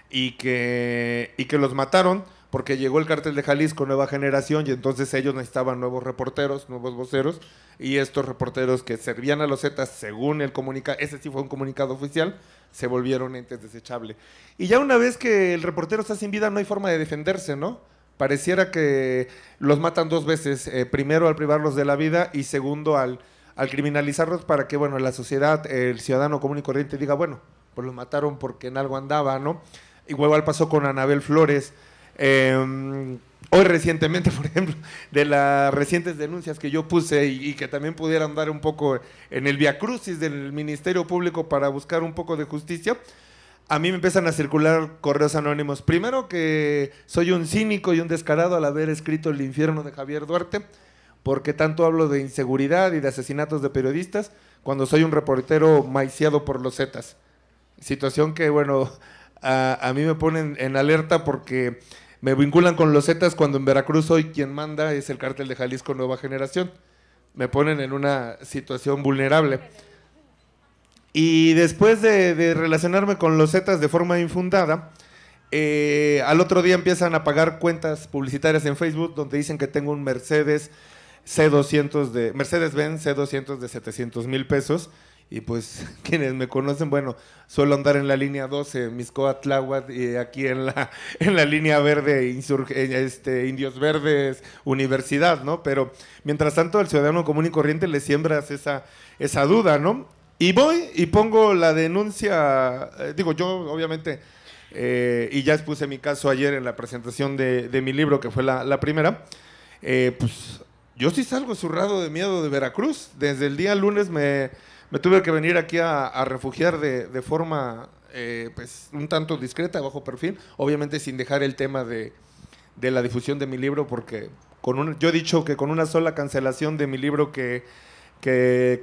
y que, y que los mataron porque llegó el cartel de Jalisco, nueva generación, y entonces ellos necesitaban nuevos reporteros, nuevos voceros, y estos reporteros que servían a los Zetas, según el comunicado, ese sí fue un comunicado oficial, se volvieron entes desechables. Y ya una vez que el reportero está sin vida, no hay forma de defenderse, ¿no? Pareciera que los matan dos veces, eh, primero al privarlos de la vida y segundo al, al criminalizarlos para que, bueno, la sociedad, el ciudadano común y corriente diga, bueno, pues los mataron porque en algo andaba, ¿no? Igual pasó con Anabel Flores, Em, hoy recientemente, por ejemplo, de las recientes denuncias que yo puse y, que también pudieran dar un poco en el viacrucis del Ministerio Público para buscar un poco de justicia, a mí me empiezan a circular correos anónimos. Primero que soy un cínico y un descarado al haber escrito El infierno de Javier Duarte, porque tanto hablo de inseguridad y de asesinatos de periodistas cuando soy un reportero maiciado por los Zetas. Situación que, bueno, a, a mí me ponen en alerta porque me vinculan con los Zetas cuando en Veracruz hoy quien manda es el cártel de Jalisco Nueva Generación. Me ponen en una situación vulnerable. Y después de, relacionarme con los Zetas de forma infundada, eh, al otro día empiezan a pagar cuentas publicitarias en Facebook donde dicen que tengo un Mercedes C200 de Mercedes-Benz C200 de 700 mil pesos y pues quienes me conocen, bueno, suelo andar en la línea 12, Miscoa y aquí en la, en la línea verde, eh, este, Indios Verdes, Universidad, ¿no? Pero mientras tanto al ciudadano común y corriente le siembras esa, esa duda, ¿no? Y voy y pongo la denuncia, eh, digo yo obviamente, eh, y ya expuse mi caso ayer en la presentación de, de mi libro, que fue la, primera, pues yo sí salgo zurrado de miedo de Veracruz. Desde el día lunes me me tuve que venir aquí a, refugiar de, forma eh, pues, un tanto discreta, bajo perfil, obviamente sin dejar el tema de, la difusión de mi libro, porque con un, yo he dicho que con una sola cancelación de mi libro que,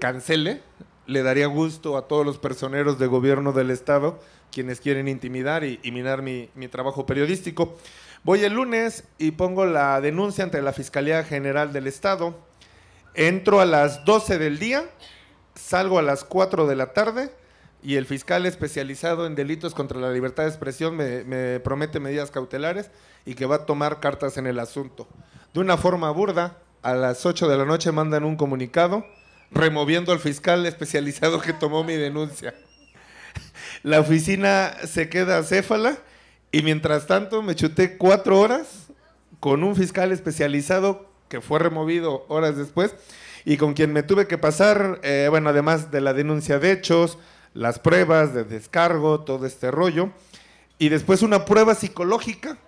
cancele, le daría gusto a todos los personeros de gobierno del Estado, quienes quieren intimidar y, minar mi, mi trabajo periodístico. Voy el lunes y pongo la denuncia ante la Fiscalía General del Estado. Entro a las 12 del día, salgo a las 4 de la tarde y el fiscal especializado en delitos contra la libertad de expresión me, promete medidas cautelares y que va a tomar cartas en el asunto. De una forma burda, a las 8 de la noche mandan un comunicado removiendo al fiscal especializado que tomó mi denuncia. La oficina se queda acéfala y mientras tanto me chuté cuatro horas con un fiscal especializado que fue removido horas después y con quien me tuve que pasar, eh, bueno, además de la denuncia de hechos, las pruebas de descargo, todo este rollo, y después una prueba psicológica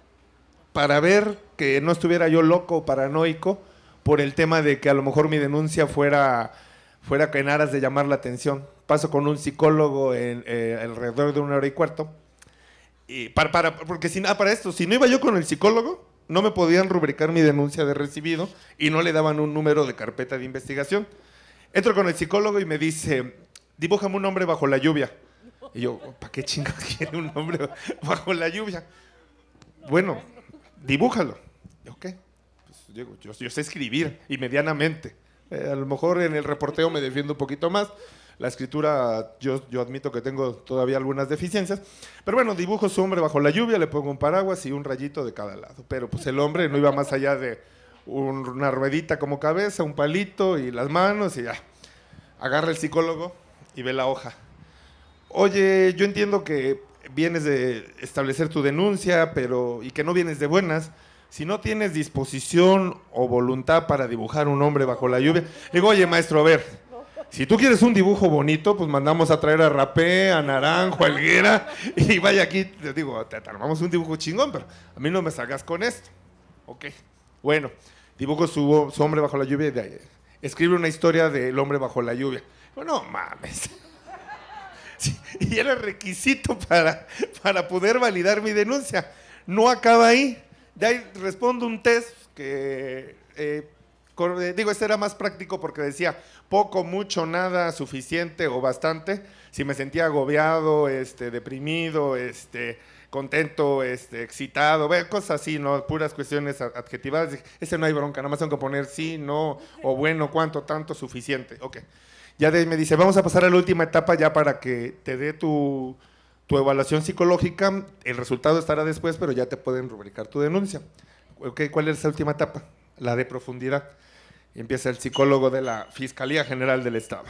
para ver que no estuviera yo loco o paranoico por el tema de que a lo mejor mi denuncia fuera, fuera en aras de llamar la atención. Paso con un psicólogo en, eh, alrededor de una hora y cuarto. Y para, para, porque si, ah, para esto, si no iba yo con el psicólogo, no me podían rubricar mi denuncia de recibido y no le daban un número de carpeta de investigación. Entro con el psicólogo y me dice, dibújame un hombre bajo la lluvia. Y yo, ¿para qué chingados quiere un hombre bajo la lluvia? Bueno, dibújalo. ok, pues, yo, sé escribir y medianamente. Eh, a lo mejor en el reporteo me defiendo un poquito más. La escritura, yo, yo admito que tengo todavía algunas deficiencias, pero bueno, dibujo su hombre bajo la lluvia, le pongo un paraguas y un rayito de cada lado. Pero pues el hombre no iba más allá de una ruedita como cabeza, un palito y las manos y ya. Agarra el psicólogo y ve la hoja. Oye, yo entiendo que vienes de establecer tu denuncia, pero y que no vienes de buenas. Si no tienes disposición o voluntad para dibujar un hombre bajo la lluvia, digo, oye maestro, a ver, si tú quieres un dibujo bonito, pues mandamos a traer a Rapé, a Naranjo, a Elguera, y vaya aquí, te digo, te armamos un dibujo chingón, pero a mí no me salgas con esto. Ok, bueno, dibujo su, hombre bajo la lluvia de ahí, escribe una historia del hombre bajo la lluvia. no mames. y era requisito para, para poder validar mi denuncia. No acaba ahí. De ahí respondo un test que eh, eh, digo, este era más práctico porque decía poco, mucho, nada, suficiente o bastante. Si me sentía agobiado, este, deprimido, este, contento, este, excitado, cosas así, ¿no? Puras cuestiones adjetivadas. Ese no hay bronca, nada más tengo que poner sí, no, o bueno, cuánto, tanto, suficiente. Ok. Ya me dice, vamos a pasar a la última etapa ya para que te dé tu, evaluación psicológica. El resultado estará después, pero ya te pueden rubricar tu denuncia. ¿Cuál es la última etapa? La de profundidad. Y empieza el psicólogo de la Fiscalía General del Estado.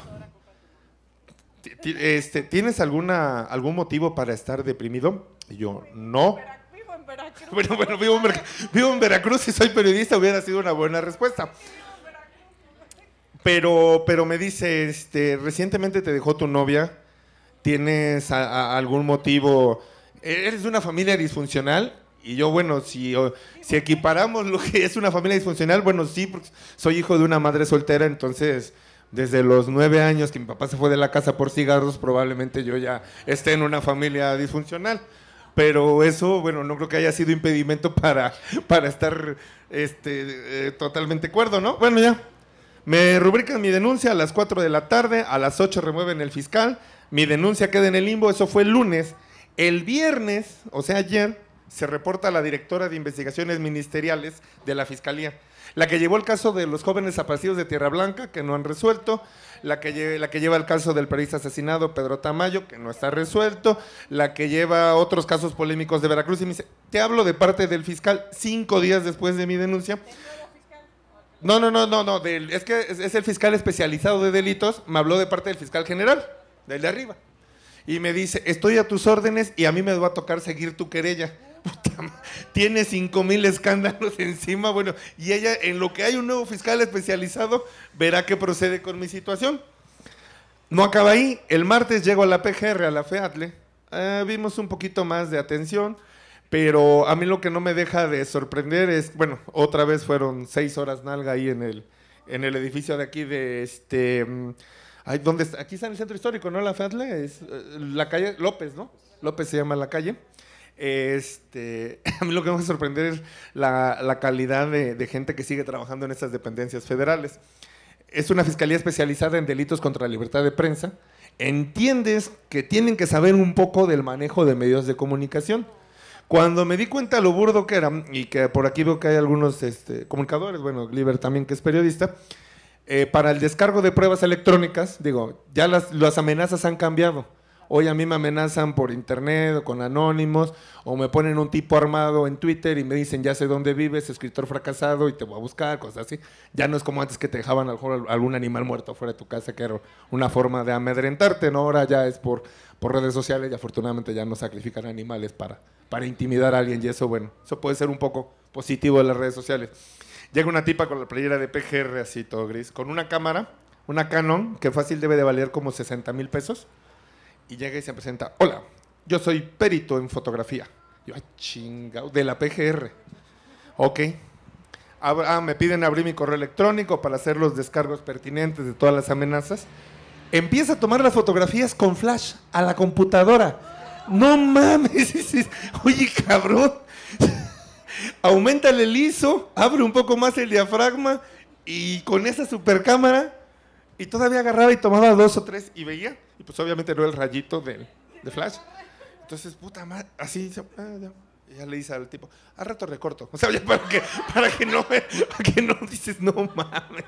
Este, ¿Tienes alguna, algún motivo para estar deprimido? Y yo, no. Vivo en Veracruz. Bueno, bueno, vivo en, Veracruz y soy periodista, hubiera sido una buena respuesta. Pero, pero me dice, este, recientemente te dejó tu novia, ¿tienes algún motivo? ¿Eres de una familia disfuncional? Y yo, bueno, si, si equiparamos lo que es una familia disfuncional, bueno, sí, soy hijo de una madre soltera, entonces desde los nueve años que mi papá se fue de la casa por cigarros, probablemente yo ya esté en una familia disfuncional. Pero eso, bueno, no creo que haya sido impedimento para, para estar este, eh, totalmente cuerdo, ¿no? Bueno, ya. Me rubrican mi denuncia a las 4 de la tarde, a las ocho remueven el fiscal, mi denuncia queda en el limbo, eso fue el lunes. El viernes, o sea, ayer, se reporta a la directora de investigaciones ministeriales de la Fiscalía, la que llevó el caso de los jóvenes desaparecidos de Tierra Blanca, que no han resuelto, la que, la que lleva el caso del periodista asesinado Pedro Tamayo, que no está resuelto, la que lleva otros casos polémicos de Veracruz, y me dice, te hablo de parte del fiscal cinco días después de mi denuncia. No, no, no, no, no, es que es el fiscal especializado de delitos, me habló de parte del fiscal general, del de arriba. Y me dice, estoy a tus órdenes y a mí me va a tocar seguir tu querella tiene cinco mil escándalos encima, bueno, y ella, en lo que hay un nuevo fiscal especializado, verá qué procede con mi situación. No acaba ahí, el martes llego a la PGR, a la FEATLE, e. eh, vimos un poquito más de atención, pero a mí lo que no me deja de sorprender es, bueno, otra vez fueron seis horas nalga ahí en el, en el edificio de aquí de este... Mm, ¿dónde está? Aquí está en el centro histórico, ¿no? La FEATLE, e, es eh, la calle López, ¿no? López se llama la calle. Este, a mí lo que me va a sorprender es la, calidad de, gente que sigue trabajando en estas dependencias federales. Es una fiscalía especializada en delitos contra la libertad de prensa. Entiendes que tienen que saber un poco del manejo de medios de comunicación. Cuando me di cuenta lo burdo que era, y que por aquí veo que hay algunos este, comunicadores, bueno, Gliber también que es periodista, eh, para el descargo de pruebas electrónicas, digo, ya las amenazas han cambiado Hoy a mí me amenazan por internet o con anónimos, o me ponen un tipo armado en Twitter y me dicen, ya sé dónde vives, escritor fracasado y te voy a buscar, cosas así. Ya no es como antes que te dejaban algún animal muerto fuera de tu casa, que era una forma de amedrentarte, ¿no? Ahora ya es por, redes sociales y afortunadamente ya no sacrifican animales para, intimidar a alguien y eso, bueno, eso puede ser un poco positivo de las redes sociales. Llega una tipa con la playera de PGR así todo gris, con una cámara, una Canon, que fácil debe de valer como 60 mil pesos y llega y se presenta, hola, yo soy perito en fotografía. Yo, de la PGR. Ok. Ah, me piden abrir mi correo electrónico para hacer los descargos pertinentes de todas las amenazas. Empieza a tomar las fotografías con flash a la computadora. No mames, oye cabrón. aumenta el ISO, abre un poco más el diafragma y con esa supercámara y todavía agarraba y tomaba dos o tres y veía y pues obviamente no el rayito de, Flash. Entonces, puta madre, así ah, ya. le dice al tipo, al rato recorto. O sea, ya para que, para que no para que no dices, no mames.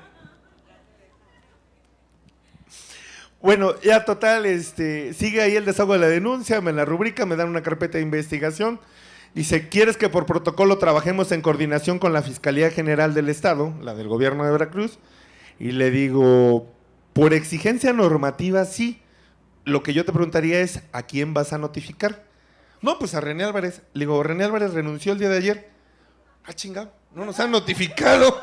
Bueno, ya total, este, sigue ahí el desahogo de la denuncia, me la rubrica, me dan una carpeta de investigación. Dice, ¿quieres que por protocolo trabajemos en coordinación con la Fiscalía General del Estado, la del gobierno de Veracruz? Y le digo, por exigencia normativa sí, lo que yo te preguntaría es, ¿a quién vas a notificar? No, pues a René Álvarez. Le digo, René Álvarez renunció el día de ayer. Ah, chingado, no nos han notificado.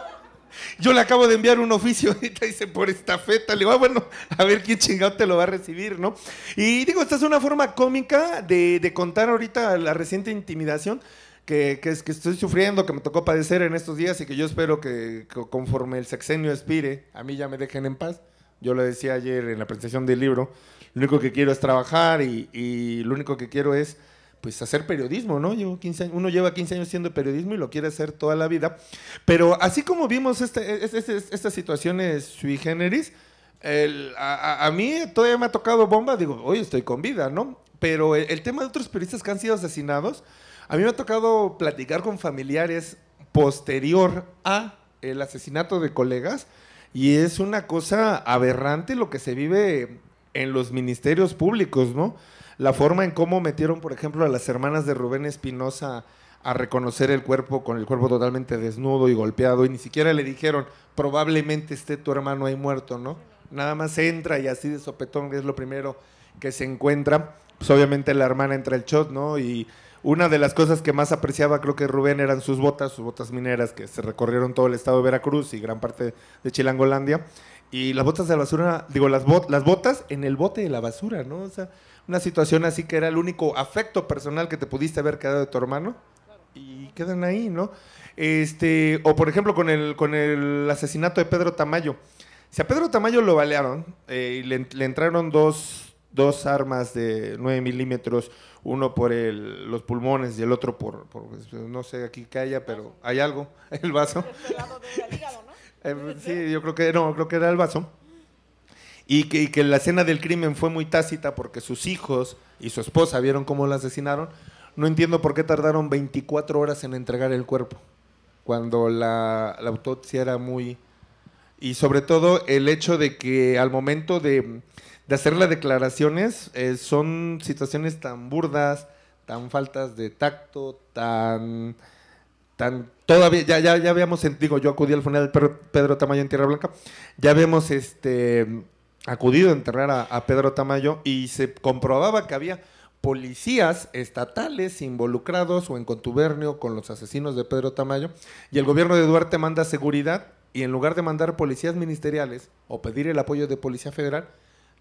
Yo le acabo de enviar un oficio ahorita, dice, por estafeta. Le digo, ah, bueno, a ver quién chingado te lo va a recibir, ¿no? Y digo, esta es una forma cómica de, contar ahorita la reciente intimidación que, que, es, que estoy sufriendo, que me tocó padecer en estos días y que yo espero que, que conforme el sexenio expire, a mí ya me dejen en paz. Yo lo decía ayer en la presentación del libro, lo único que quiero es trabajar y, lo único que quiero es pues hacer periodismo, ¿no? Llevo 15 uno lleva 15 años siendo periodismo y lo quiere hacer toda la vida. Pero así como vimos este, estas situaciones sui generis, a, mí todavía me ha tocado bomba, digo, hoy estoy con vida, ¿no? Pero el, tema de otros periodistas que han sido asesinados, a mí me ha tocado platicar con familiares posterior a el asesinato de colegas y es una cosa aberrante lo que se vive en los ministerios públicos, ¿no? La forma en cómo metieron, por ejemplo, a las hermanas de Rubén Espinosa a reconocer el cuerpo con el cuerpo totalmente desnudo y golpeado y ni siquiera le dijeron, probablemente esté tu hermano ahí muerto, ¿no? Nada más entra y así de sopetón es lo primero que se encuentra. Pues obviamente la hermana entra el shot, ¿no? Y una de las cosas que más apreciaba creo que Rubén eran sus botas, sus botas mineras que se recorrieron todo el estado de Veracruz y gran parte de Chilangolandia y las botas de la basura, digo, las, bot, las botas en el bote de la basura, ¿no? O sea, una situación así que era el único afecto personal que te pudiste haber quedado de tu hermano y quedan ahí, ¿no? Este, o por ejemplo con el, con el asesinato de Pedro Tamayo. Si a Pedro Tamayo lo balearon eh, y le, entraron dos, dos armas de 9 milímetros, uno por el, los pulmones y el otro por, pues, no sé aquí que haya, pero hay algo, el vaso. Eh, sí, yo creo que no, creo que era el vaso. Y que, que, la escena del crimen fue muy tácita porque sus hijos y su esposa vieron cómo la asesinaron. No entiendo por qué tardaron 24 horas en entregar el cuerpo, cuando la, autopsia era muy... Y sobre todo el hecho de que al momento de, de hacer las declaraciones eh, son situaciones tan burdas, tan faltas de tacto, tan, tan todavía, ya, ya, ya habíamos, digo, yo acudí al funeral de Pedro Tamayo en Tierra Blanca, ya habíamos este, acudido a enterrar a Pedro Tamayo y se comprobaba que había policías estatales involucrados o en contubernio con los asesinos de Pedro Tamayo y el gobierno de Duarte manda seguridad y en lugar de mandar policías ministeriales o pedir el apoyo de Policía Federal,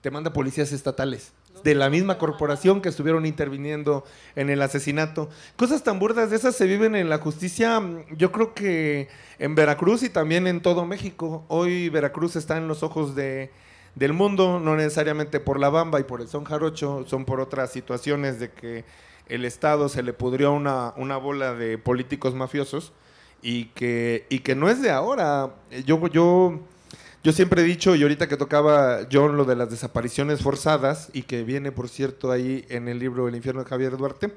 te manda policías estatales de la misma corporación que estuvieron interviniendo en el asesinato. Cosas tan burdas de esas se viven en la justicia, mm, yo creo que en Veracruz y también en todo México. Hoy Veracruz está en los ojos de, del mundo, no necesariamente por la bamba y por el son jarocho, son por otras situaciones de que el Estado se le pudrió una, una bola de políticos mafiosos y que, y que no es de ahora. Eh, yo... yo yo siempre he dicho, y ahorita que tocaba John lo de las desapariciones forzadas, y que viene, por cierto, ahí en el libro El infierno de Javier Duarte,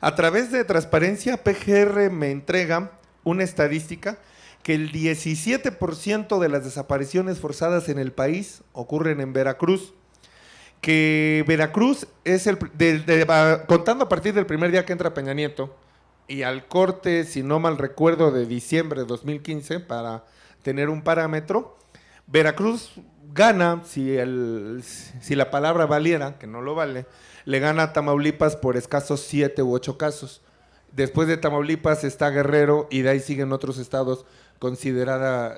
a través de Transparencia, PGR me entrega una estadística que el 17% de las desapariciones forzadas en el país ocurren en Veracruz que Veracruz es el, contando a partir del primer día que entra Peña Nieto y al corte, si no mal recuerdo, de diciembre de 2015 para tener un parámetro, Veracruz gana, si, si la palabra valiera, que no lo vale, le gana a Tamaulipas por escasos siete u ocho casos. Después de Tamaulipas está Guerrero y de ahí siguen otros estados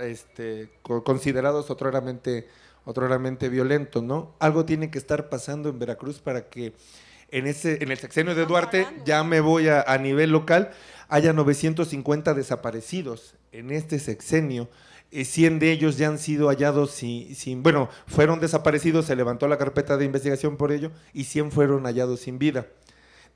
este, considerados otro violentos, ¿no? Algo tiene que estar pasando en Veracruz para que en, ese, en el sexenio de Duarte, ya me voy a, a nivel local, haya 950 desaparecidos en este sexenio. 100 eh, de ellos ya han sido hallados sin, bueno, fueron desaparecidos, se levantó la carpeta de investigación por ello y 100 fueron hallados sin vida.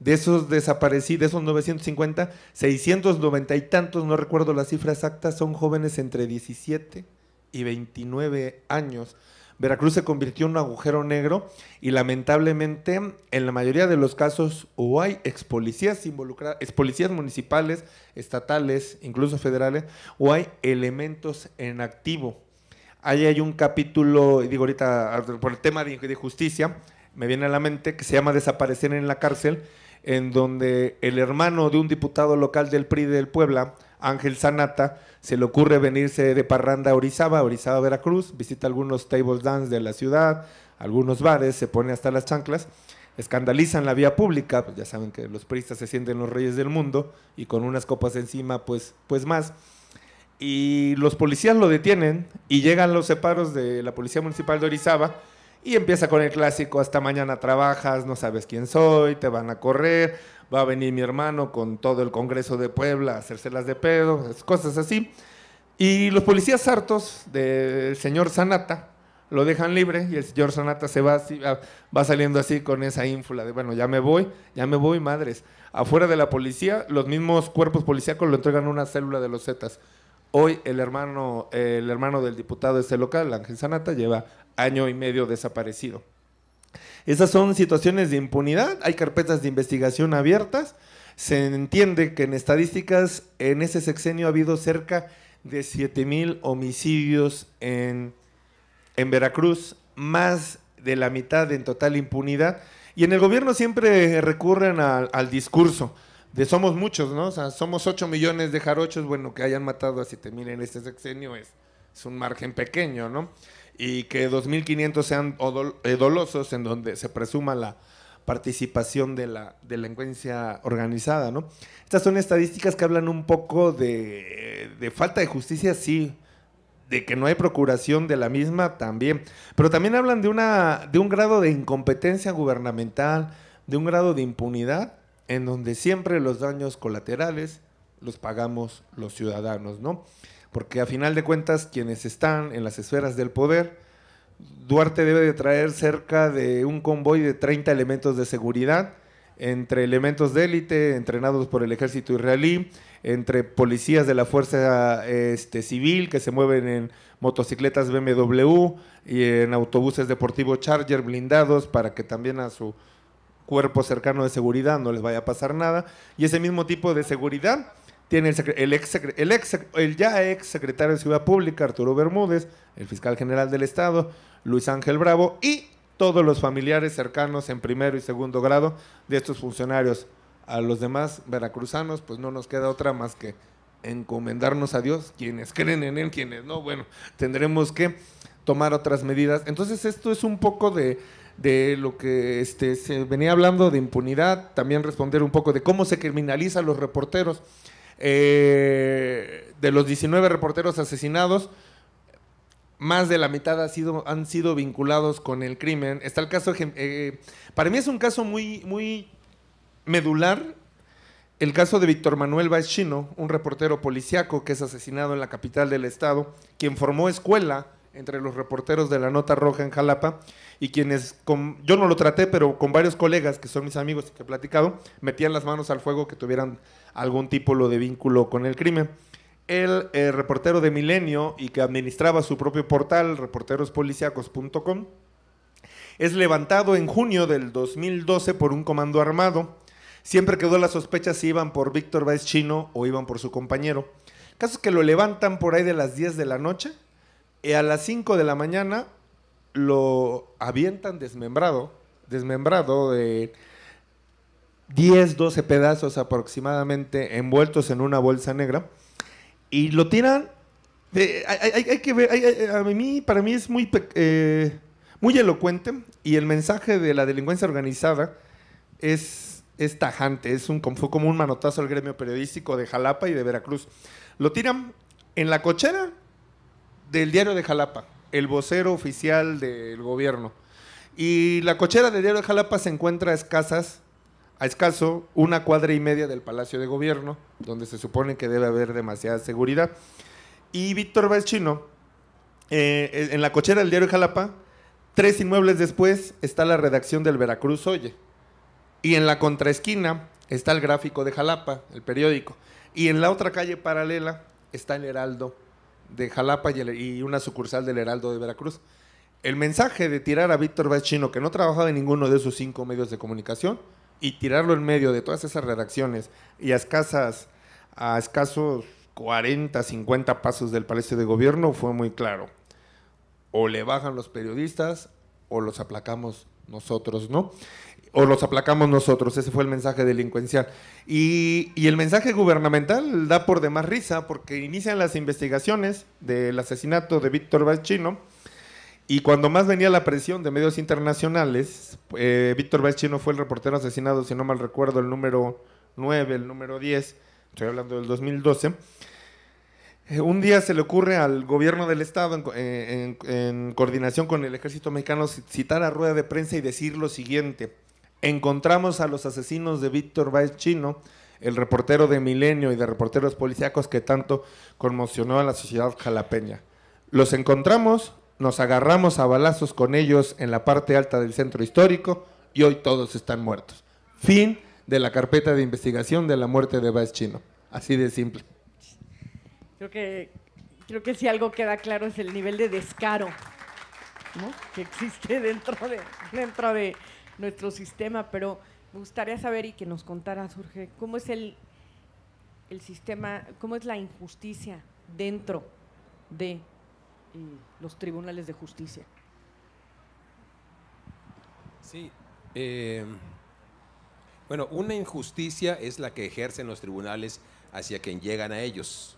De esos desaparecidos, de esos 950, 690 y tantos, no recuerdo la cifra exacta, son jóvenes entre 17 y 29 años. Veracruz se convirtió en un agujero negro y lamentablemente en la mayoría de los casos o hay expolicías policías policías municipales, estatales, incluso federales, o hay elementos en activo. Ahí hay un capítulo, digo ahorita por el tema de, de justicia, me viene a la mente que se llama Desaparecer en la cárcel, en donde el hermano de un diputado local del PRI del Puebla, Ángel Sanata, se le ocurre venirse de parranda a Orizaba, Orizaba, Veracruz, visita algunos table dance de la ciudad, algunos bares, se pone hasta las chanclas, escandalizan la vía pública, pues ya saben que los priistas se sienten los reyes del mundo y con unas copas encima, pues, pues más. Y los policías lo detienen y llegan los separos de la Policía Municipal de Orizaba y empieza con el clásico, hasta mañana trabajas, no sabes quién soy, te van a correr, va a venir mi hermano con todo el Congreso de Puebla a hacérselas de pedo, cosas así. Y los policías hartos del señor Sanata lo dejan libre y el señor Sanata se va, ah, va saliendo así con esa ínfula de, bueno, ya me voy, ya me voy, madres. Afuera de la policía, los mismos cuerpos policíacos lo entregan una célula de los Zetas. Hoy el hermano, el hermano del diputado de este local, Ángel Sanata, lleva año y medio desaparecido. Esas son situaciones de impunidad, hay carpetas de investigación abiertas, se entiende que en estadísticas en ese sexenio ha habido cerca de mil homicidios en, Veracruz, más de la mitad en total impunidad. Y en el gobierno siempre recurren al, discurso de somos muchos, ¿no? O sea, somos 8 millones de jarochos, bueno, que hayan matado a 7 mil en este sexenio es, es un margen pequeño, ¿no? y que 2.500 sean eh, dolosos en donde se presuma la participación de la delincuencia organizada, ¿no? Estas son estadísticas que hablan un poco de, de falta de justicia, sí, de que no hay procuración de la misma también, pero también hablan de, una, de un grado de incompetencia gubernamental, de un grado de impunidad, en donde siempre los daños colaterales los pagamos los ciudadanos, ¿no? porque a final de cuentas quienes están en las esferas del poder, Duarte debe de traer cerca de un convoy de 30 elementos de seguridad, entre elementos de élite entrenados por el ejército israelí, entre policías de la fuerza este, civil que se mueven en motocicletas BMW y en autobuses deportivos Charger blindados para que también a su cuerpo cercano de seguridad no les vaya a pasar nada. Y ese mismo tipo de seguridad tiene el, ex, el, ex, el ya ex secretario de Ciudad Pública, Arturo Bermúdez, el fiscal general del Estado, Luis Ángel Bravo, y todos los familiares cercanos en primero y segundo grado de estos funcionarios. A los demás veracruzanos, pues no nos queda otra más que encomendarnos a Dios, quienes creen en Él, quienes no, bueno, tendremos que tomar otras medidas. Entonces esto es un poco de, lo que este, se venía hablando de impunidad, también responder un poco de cómo se criminalizan los reporteros. Eh, de los 19 reporteros asesinados, más de la mitad han sido vinculados con el crimen. Está el caso, eh, para mí es un caso muy, muy medular, el caso de Víctor Manuel Chino, un reportero policiaco que es asesinado en la capital del estado, quien formó escuela entre los reporteros de la Nota Roja en Jalapa y quienes, yo no lo traté, pero con varios colegas que son mis amigos y que he platicado, metían las manos al fuego que tuvieran algún tipo de vínculo con el crimen. El eh, reportero de Milenio y que administraba su propio portal, reporterospoliciacos.com, es levantado en junio del 2012 por un comando armado. Siempre quedó la sospecha si iban por Víctor Vázquez Chino o iban por su compañero. Casos que lo levantan por ahí de las 10 de la noche. Y eh, a las 5 de la mañana lo avientan desmembrado, desmembrado de 10, 12 pedazos aproximadamente envueltos en una bolsa negra y lo tiran. Eh, hay, que ver, para mí es muy, eh, muy elocuente y el mensaje de la delincuencia organizada es, tajante, es un, fue como un manotazo al gremio periodístico de Jalapa y de Veracruz. Lo tiran en la cochera del diario de Jalapa, el vocero oficial del gobierno. Y la cochera del Diario de Jalapa se encuentra a escasas, a escaso una cuadra y media del Palacio de Gobierno, donde se supone que debe haber demasiada seguridad. Y Víctor Valchino, eh, en la cochera del Diario de Jalapa, tres inmuebles después está la redacción del Veracruz Oye. Y en la contraesquina está el gráfico de Jalapa, el periódico. Y en la otra calle paralela está el Heraldo de Jalapa y, una sucursal del Heraldo de Veracruz. El mensaje de tirar a Víctor Vázquez que no trabajaba en ninguno de esos cinco medios de comunicación, y tirarlo en medio de todas esas redacciones y a escasas, a escasos 40, 50 pasos del Palacio de Gobierno, fue muy claro. O le bajan los periodistas o los aplacamos nosotros, ¿no? O los aplacamos nosotros, ese fue el mensaje delincuencial. Y, el mensaje gubernamental da por demás risa porque inician las investigaciones del asesinato de Víctor Valchino Y cuando más venía la presión de medios internacionales, eh, Víctor Valchino fue el reportero asesinado, si no mal recuerdo, el número 9, el número 10, estoy hablando del 2012. Eh, un día se le ocurre al gobierno del Estado, en, eh, coordinación con el ejército mexicano, citar a rueda de prensa y decir lo siguiente. Encontramos a los asesinos de Víctor Baez Chino, el reportero de Milenio y de reporteros policíacos que tanto conmocionó a la sociedad jalapeña. Los encontramos, nos agarramos a balazos con ellos en la parte alta del centro histórico y hoy todos están muertos. Fin de la carpeta de investigación de la muerte de Vázquez Chino. Así de simple. Creo que, creo que si algo queda claro es el nivel de descaro que existe dentro de, dentro de nuestro sistema, pero me gustaría saber y que nos contara, surge cómo es el, el sistema, cómo es la injusticia dentro de eh, los tribunales de justicia. Sí. Eh, bueno, una injusticia es la que ejercen los tribunales hacia quien llegan a ellos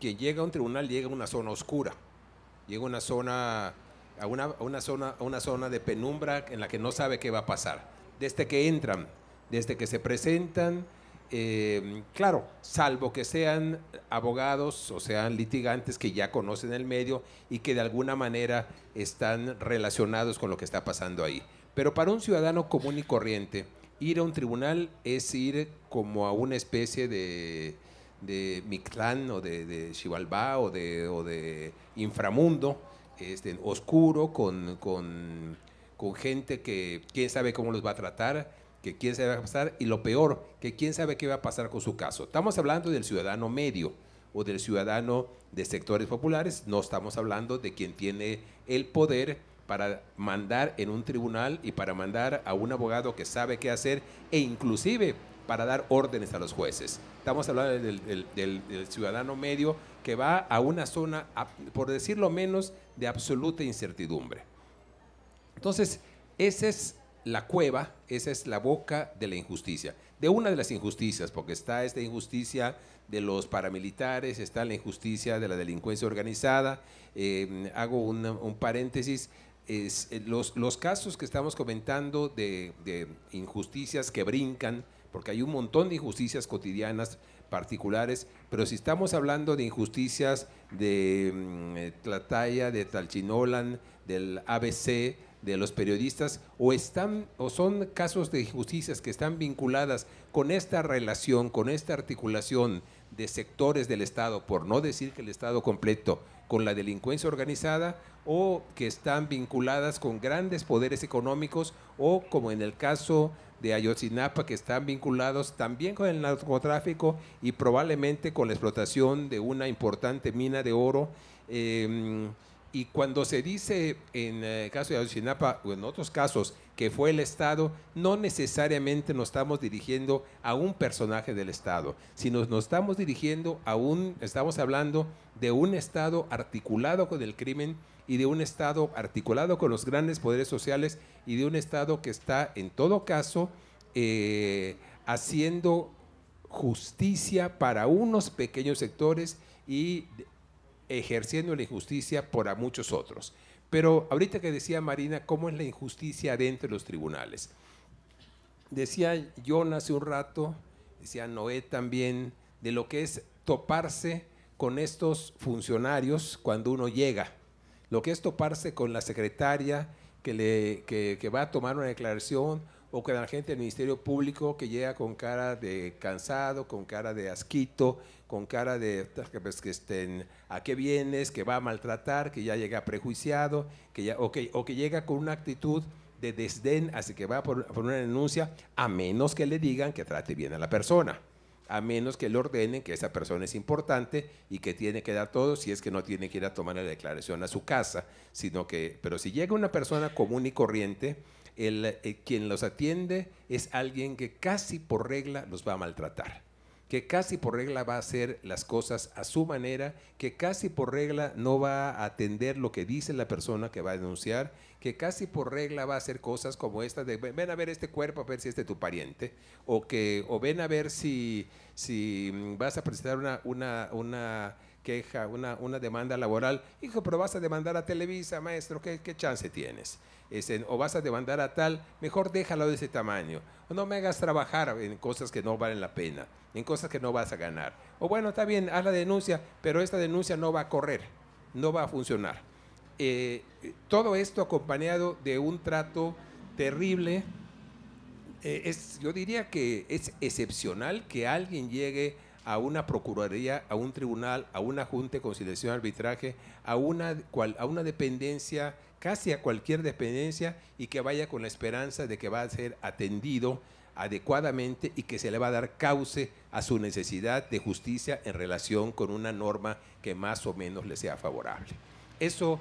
que llega a un tribunal, llega a una zona oscura, llega a una zona, a una, zona, a una zona de penumbra en la que no sabe qué va a pasar. Desde que entran, desde que se presentan, eh, claro, salvo que sean abogados o sean litigantes que ya conocen el medio y que de alguna manera están relacionados con lo que está pasando ahí. Pero para un ciudadano común y corriente, ir a un tribunal es ir como a una especie de de Mictlán o de, de o de, o de Inframundo, este, oscuro, con, con gente que quién sabe cómo los va a tratar, que quién sabe qué va a pasar, y lo peor, que quién sabe qué va a pasar con su caso. Estamos hablando del ciudadano medio o del ciudadano de sectores populares, no estamos hablando de quien tiene el poder para mandar en un tribunal y para mandar a un abogado que sabe qué hacer e inclusive para dar órdenes a los jueces. Estamos hablando del, ciudadano medio que va a una zona, por decirlo menos, de absoluta incertidumbre. Entonces, esa es la cueva, esa es la boca de la injusticia, de una de las injusticias, porque está esta injusticia de los paramilitares, está la injusticia de la delincuencia organizada. Eh, hago un paréntesis, eh, los, casos que estamos comentando de injusticias que brincan porque hay un montón de injusticias cotidianas particulares, pero si estamos hablando de injusticias de mm, eh, Tlataya, de Talchinolan, del ABC, de los periodistas, o, están, o son casos de injusticias que están vinculadas con esta relación, con esta articulación de sectores del Estado, por no decir que el Estado completo, con la delincuencia organizada, o que están vinculadas con grandes poderes económicos, o como en el caso de Ayotzinapa que están vinculados también con el narcotráfico y probablemente con la explotación de una importante mina de oro. Em, y cuando se dice en el eh, caso de Ayotzinapa o en otros casos que fue el Estado, no necesariamente nos estamos dirigiendo a un personaje del Estado, sino nos estamos dirigiendo a un, estamos hablando de un Estado articulado con el crimen y de un Estado articulado con los grandes poderes sociales y de un Estado que está en todo caso eh, haciendo justicia para unos pequeños sectores y ejerciendo la injusticia por a muchos otros. Pero ahorita que decía Marina, ¿cómo es la injusticia dentro de los tribunales? Decía John hace un rato, decía Noé también, de lo que es toparse con estos funcionarios cuando uno llega, lo que es toparse con la secretaria que, le, que va a tomar una declaración o que la gente del Ministerio Público que llega con cara de cansado, con cara de asquito, con cara de ah, pues que estén, a qué vienes, que va a maltratar, que ya llega prejuiciado, que ya, o, que, o que llega con una actitud de desdén, así que va por, por, una denuncia, a menos que le digan que trate bien a la persona, a menos que le ordenen que esa persona es importante y que tiene que dar todo, si es que no tiene que ir a tomar la declaración a su casa, sino que, pero si llega una persona común y corriente, eh, quien los atiende es alguien que casi por regla los va a maltratar, que casi por regla va a hacer las cosas a su manera, que casi por regla no va a atender lo que dice la persona que va a denunciar, que casi por regla va a hacer cosas como estas de ven a ver este cuerpo a ver si este es tu pariente, o que o ven a ver si, si mm, vas a presentar una, una queja, una, una demanda laboral, hijo, pero vas a demandar a Televisa, maestro, ¿qué, chance tienes? Este, o vas a demandar a tal, mejor déjalo de ese tamaño. O no me hagas trabajar en cosas que no valen la pena, en cosas que no vas a ganar. O bueno, está bien, haz la denuncia, pero esta denuncia no va a correr, no va a funcionar. Eh, todo esto acompañado de un trato terrible, eh, es, yo diría que es excepcional que alguien llegue a una procuraduría, a un tribunal, a una junta de conciliación y arbitraje, a una, a una dependencia, casi a cualquier dependencia, y que vaya con la esperanza de que va a ser atendido adecuadamente y que se le va a dar cauce a su necesidad de justicia en relación con una norma que más o menos le sea favorable. Eso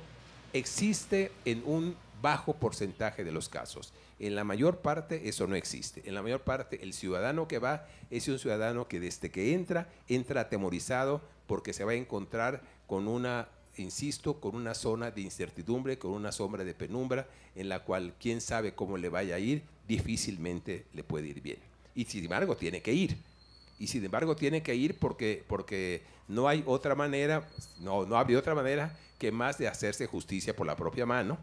existe en un bajo porcentaje de los casos. En la mayor parte eso no existe. En la mayor parte el ciudadano que va es un ciudadano que desde que entra, entra atemorizado porque se va a encontrar con una, insisto, con una zona de incertidumbre, con una sombra de penumbra en la cual quién sabe cómo le vaya a ir, difícilmente le puede ir bien. Y sin embargo tiene que ir. Y sin embargo tiene que ir porque, porque no hay otra manera, no, no había otra manera que más de hacerse justicia por la propia mano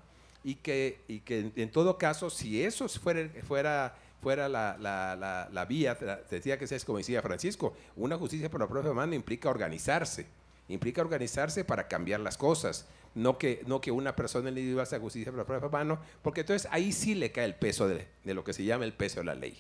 y que, y que en todo caso, si eso fuera, fuera, fuera la, la, la, vía, decía que es como decía Francisco, una justicia por la propia mano implica organizarse, implica organizarse para cambiar las cosas, no que, no que una persona individual sea justicia por la propia mano, porque entonces ahí sí le cae el peso de, de lo que se llama el peso de la ley.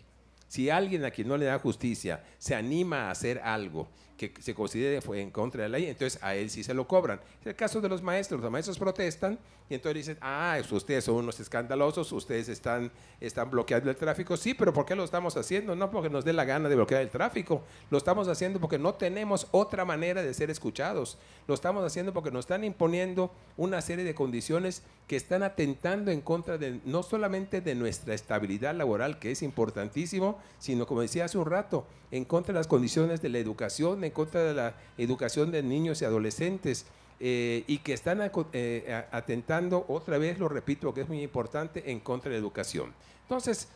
Si alguien a quien no le da justicia se anima a hacer algo que se considere fue en contra de la ley, entonces a él sí se lo cobran. Es el caso de los maestros, los maestros protestan y entonces dicen, ah, ustedes son unos escandalosos, ustedes están, están bloqueando el tráfico, sí, pero ¿por qué lo estamos haciendo? No porque nos dé la gana de bloquear el tráfico, lo estamos haciendo porque no tenemos otra manera de ser escuchados, lo estamos haciendo porque nos están imponiendo una serie de condiciones que están atentando en contra de no solamente de nuestra estabilidad laboral, que es importantísimo, sino como decía hace un rato, en contra de las condiciones de la educación, contra de la educación de niños y adolescentes. Eh, y que están eh, atentando, otra vez lo repito, que es muy importante, en contra de la educación. Entonces,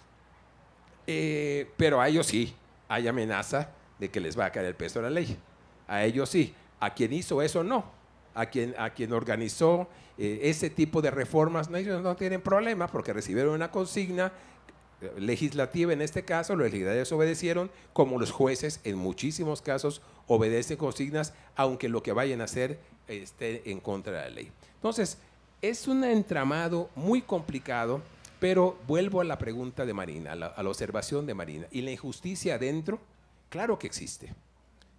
eh, pero a ellos sí, hay amenaza de que les va a caer el peso de la ley. A ellos sí, a quien hizo eso no, a quien, a quien organizó ese tipo de reformas, no, ellos no tienen problema porque recibieron una consigna legislativa en este caso, los legisladores obedecieron, como los jueces en muchísimos casos obedecen consignas, aunque lo que vayan a hacer esté en contra de la ley. Entonces, es un entramado muy complicado, pero vuelvo a la pregunta de Marina, a la, observación de Marina. ¿Y la injusticia adentro? Claro que existe,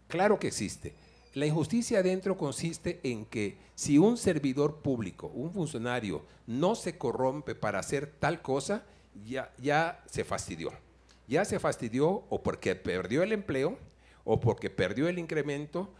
claro que existe. La injusticia adentro consiste en que si un servidor público, un funcionario, no se corrompe para hacer tal cosa, ya, se fastidió. Ya se fastidió o porque perdió el empleo, o porque perdió el incremento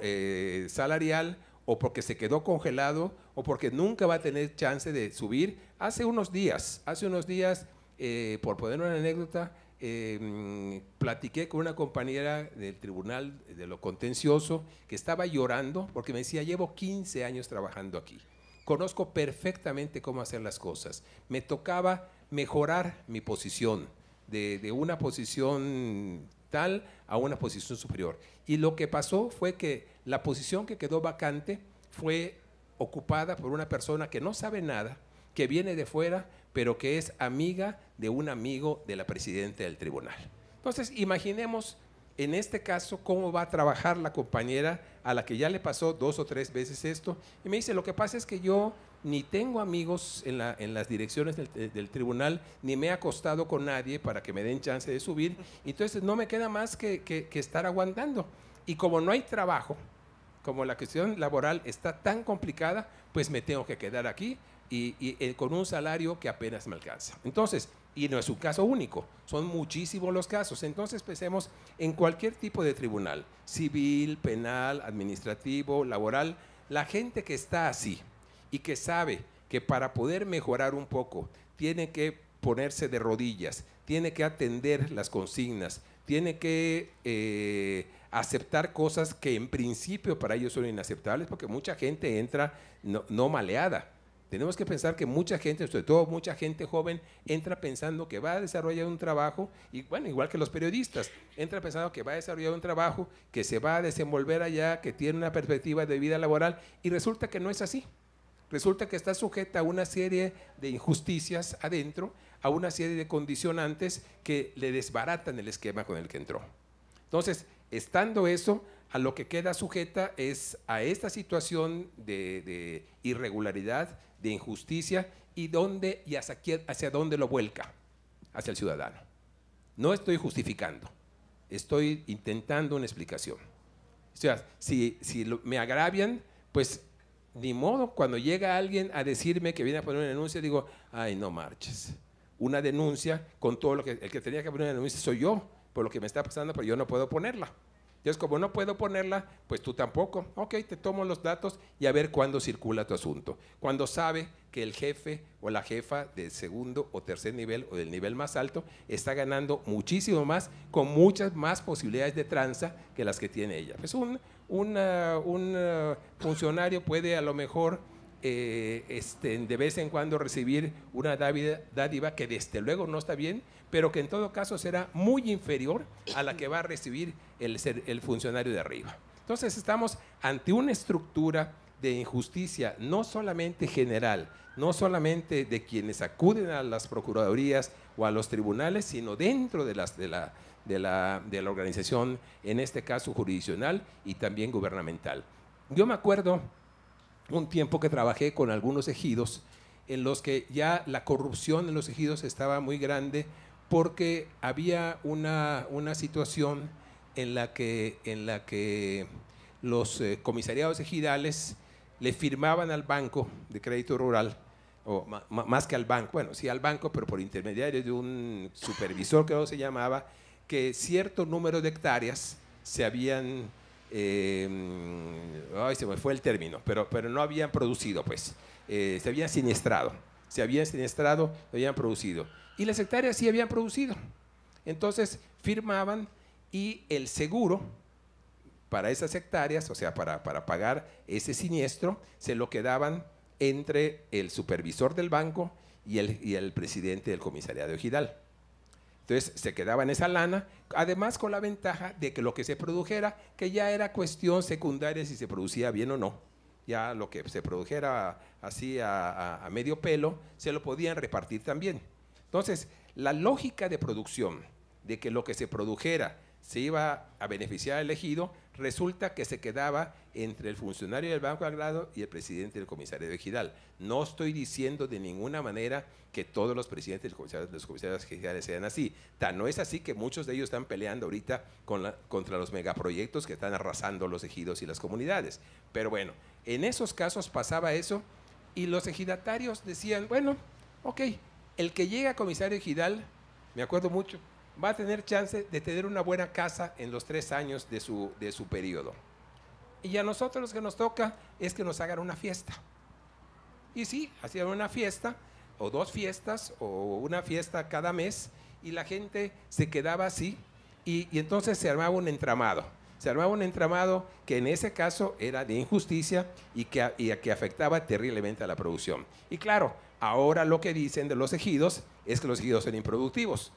eh, salarial, o porque se quedó congelado, o porque nunca va a tener chance de subir. Hace unos días, hace unos días, eh, por poner una anécdota, em, platiqué con una compañera del Tribunal de lo Contencioso que estaba llorando porque me decía, llevo 15 años trabajando aquí, conozco perfectamente cómo hacer las cosas, me tocaba mejorar mi posición, de, una posición tal a una posición superior. Y lo que pasó fue que la posición que quedó vacante fue ocupada por una persona que no sabe nada, que viene de fuera, pero que es amiga de un amigo de la presidenta del tribunal. Entonces, imaginemos en este caso cómo va a trabajar la compañera a la que ya le pasó dos o tres veces esto. Y me dice, lo que pasa es que yo ni tengo amigos en, las direcciones eh, del, tribunal, ni me he acostado con nadie para que me den chance de subir. Entonces no me queda más que, estar aguantando. Y como no hay trabajo, como la cuestión laboral está tan complicada, pues me tengo que quedar aquí y, eh, con un salario que apenas me alcanza. Entonces, y no es un caso único, son muchísimos los casos. Entonces, pensemos en cualquier tipo de tribunal, civil, penal, administrativo, laboral, la gente que está así, y que sabe que para poder mejorar un poco tiene que ponerse de rodillas, tiene que atender las consignas, tiene que eh, aceptar cosas que en principio para ellos son inaceptables porque mucha gente entra no, no maleada. Tenemos que pensar que mucha gente, sobre todo mucha gente joven, entra pensando que va a desarrollar un trabajo, y bueno, igual que los periodistas, entra pensando que va a desarrollar un trabajo, que se va a desenvolver allá, que tiene una perspectiva de vida laboral, y resulta que no es así resulta que está sujeta a una serie de injusticias adentro, a una serie de condicionantes que le desbaratan el esquema con el que entró. Entonces, estando eso, a lo que queda sujeta es a esta situación de, irregularidad, de injusticia y, dónde, y hacia, dónde lo vuelca, hacia el ciudadano. No estoy justificando, estoy intentando una explicación. O sea, si, me agravian, pues ni modo, cuando llega alguien a decirme que viene a poner una denuncia, digo, ay, no marches. Una denuncia con todo lo que, el que tenía que poner una denuncia soy yo, por lo que me está pasando, pero yo no puedo ponerla. Entonces, como no puedo ponerla, pues tú tampoco. Ok, te tomo los datos y a ver cuándo circula tu asunto. Cuando sabe que el jefe o la jefa del segundo o tercer nivel o del nivel más alto está ganando muchísimo más, con muchas más posibilidades de tranza que las que tiene ella. Es un, un eh, funcionario puede a lo mejor eh, este, de vez en cuando recibir una dádiva que desde luego no está bien, pero que en todo caso será muy inferior a la que va a recibir el, el funcionario de arriba. Entonces estamos ante una estructura de injusticia, no solamente general, no solamente de quienes acuden a las procuradurías o a los tribunales, sino dentro de, las, de, la, de, la, organización, en este caso jurisdiccional y también gubernamental. Yo me acuerdo un tiempo que trabajé con algunos ejidos en los que ya la corrupción en los ejidos estaba muy grande porque había una, situación en la que, en la que los eh, comisariados ejidales le firmaban al banco de crédito rural o más que al banco, bueno, sí al banco, pero por intermediario de un supervisor, que no se llamaba, que cierto número de hectáreas se habían, eh, se me fue el término, pero, pero no habían producido, pues, eh, se habían siniestrado, se habían siniestrado, no habían producido. Y las hectáreas sí habían producido. Entonces firmaban y el seguro para esas hectáreas, o sea, para, para pagar ese siniestro, se lo quedaban entre el supervisor del banco y el, presidente del comisariado de Ojidal. Entonces se quedaba en esa lana, además con la ventaja de que lo que se produjera, que ya era cuestión secundaria si se producía bien o no, ya lo que se produjera así a, medio pelo, se lo podían repartir también. Entonces, la lógica de producción de que lo que se produjera se iba a beneficiar al ejido, resulta que se quedaba entre el funcionario del banco agrado y el presidente del comisario de Ejidal. No estoy diciendo de ninguna manera que todos los presidentes de los comisarios ejidales sean así. no es así que muchos de ellos están peleando ahorita contra los megaproyectos que están arrasando los ejidos y las comunidades. Pero bueno, en esos casos pasaba eso y los ejidatarios decían, bueno, ok, el que llega a comisario ejidal, me acuerdo mucho, va a tener chance de tener una buena casa en los tres años de su, de periodo. Y a nosotros lo que nos toca es que nos hagan una fiesta. Y sí, hacían una fiesta, o dos fiestas, o una fiesta cada mes, y la gente se quedaba así, y, entonces se armaba un entramado. Se armaba un entramado que en ese caso era de injusticia y que, y que afectaba terriblemente a la producción. Y claro, ahora lo que dicen de los ejidos es que los ejidos son improductivos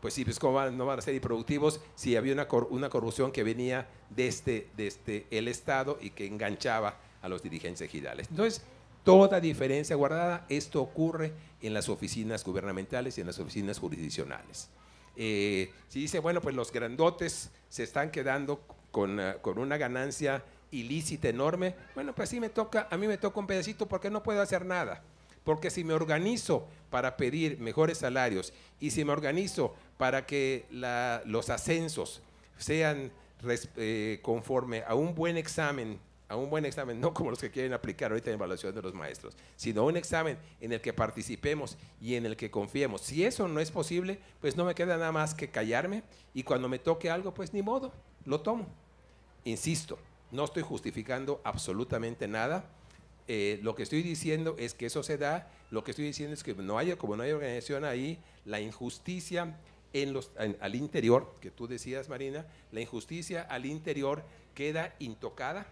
pues sí, pues no van a ser improductivos si había una, una corrupción que venía desde, este, este, el Estado y que enganchaba a los dirigentes ejidales. Entonces, toda diferencia guardada, esto ocurre en las oficinas gubernamentales y en las oficinas jurisdiccionales. Eh, si dice, bueno, pues los grandotes se están quedando con, ah, con una ganancia ilícita enorme, bueno, pues sí me toca, a mí me toca un pedacito porque no puedo hacer nada. Porque si me organizo para pedir mejores salarios y si me organizo para que los ascensos sean eh, conforme a un buen examen, a un buen examen, no como los que quieren aplicar ahorita en evaluación de los maestros, sino un examen en el que participemos y en el que confiemos. Si eso no es posible, pues no me queda nada más que callarme y cuando me toque algo, pues ni modo, lo tomo. Insisto, no estoy justificando absolutamente nada. Eh, lo que estoy diciendo es que eso se da, lo que estoy diciendo es que no hay, como no hay organización ahí, la injusticia en los, al interior, que tú decías, Marina, la injusticia al interior queda intocada,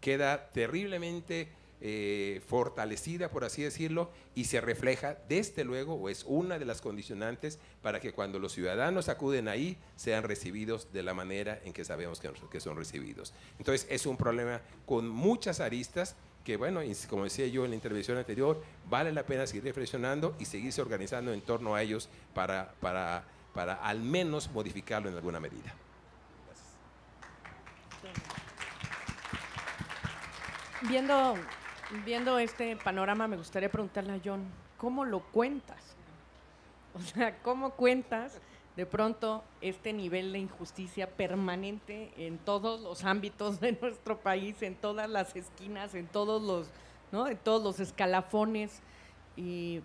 queda terriblemente eh, fortalecida, por así decirlo, y se refleja, desde luego, o es una de las condicionantes para que cuando los ciudadanos acuden ahí sean recibidos de la manera en que sabemos que son recibidos. Entonces, es un problema con muchas aristas que, bueno, como decía yo en la intervención anterior, vale la pena seguir reflexionando y seguirse organizando en torno a ellos para... para para al menos modificarlo en alguna medida. Viendo, viendo este panorama, me gustaría preguntarle a John, ¿cómo lo cuentas? O sea, ¿cómo cuentas de pronto este nivel de injusticia permanente en todos los ámbitos de nuestro país, en todas las esquinas, en todos los, ¿no? en todos los escalafones? Y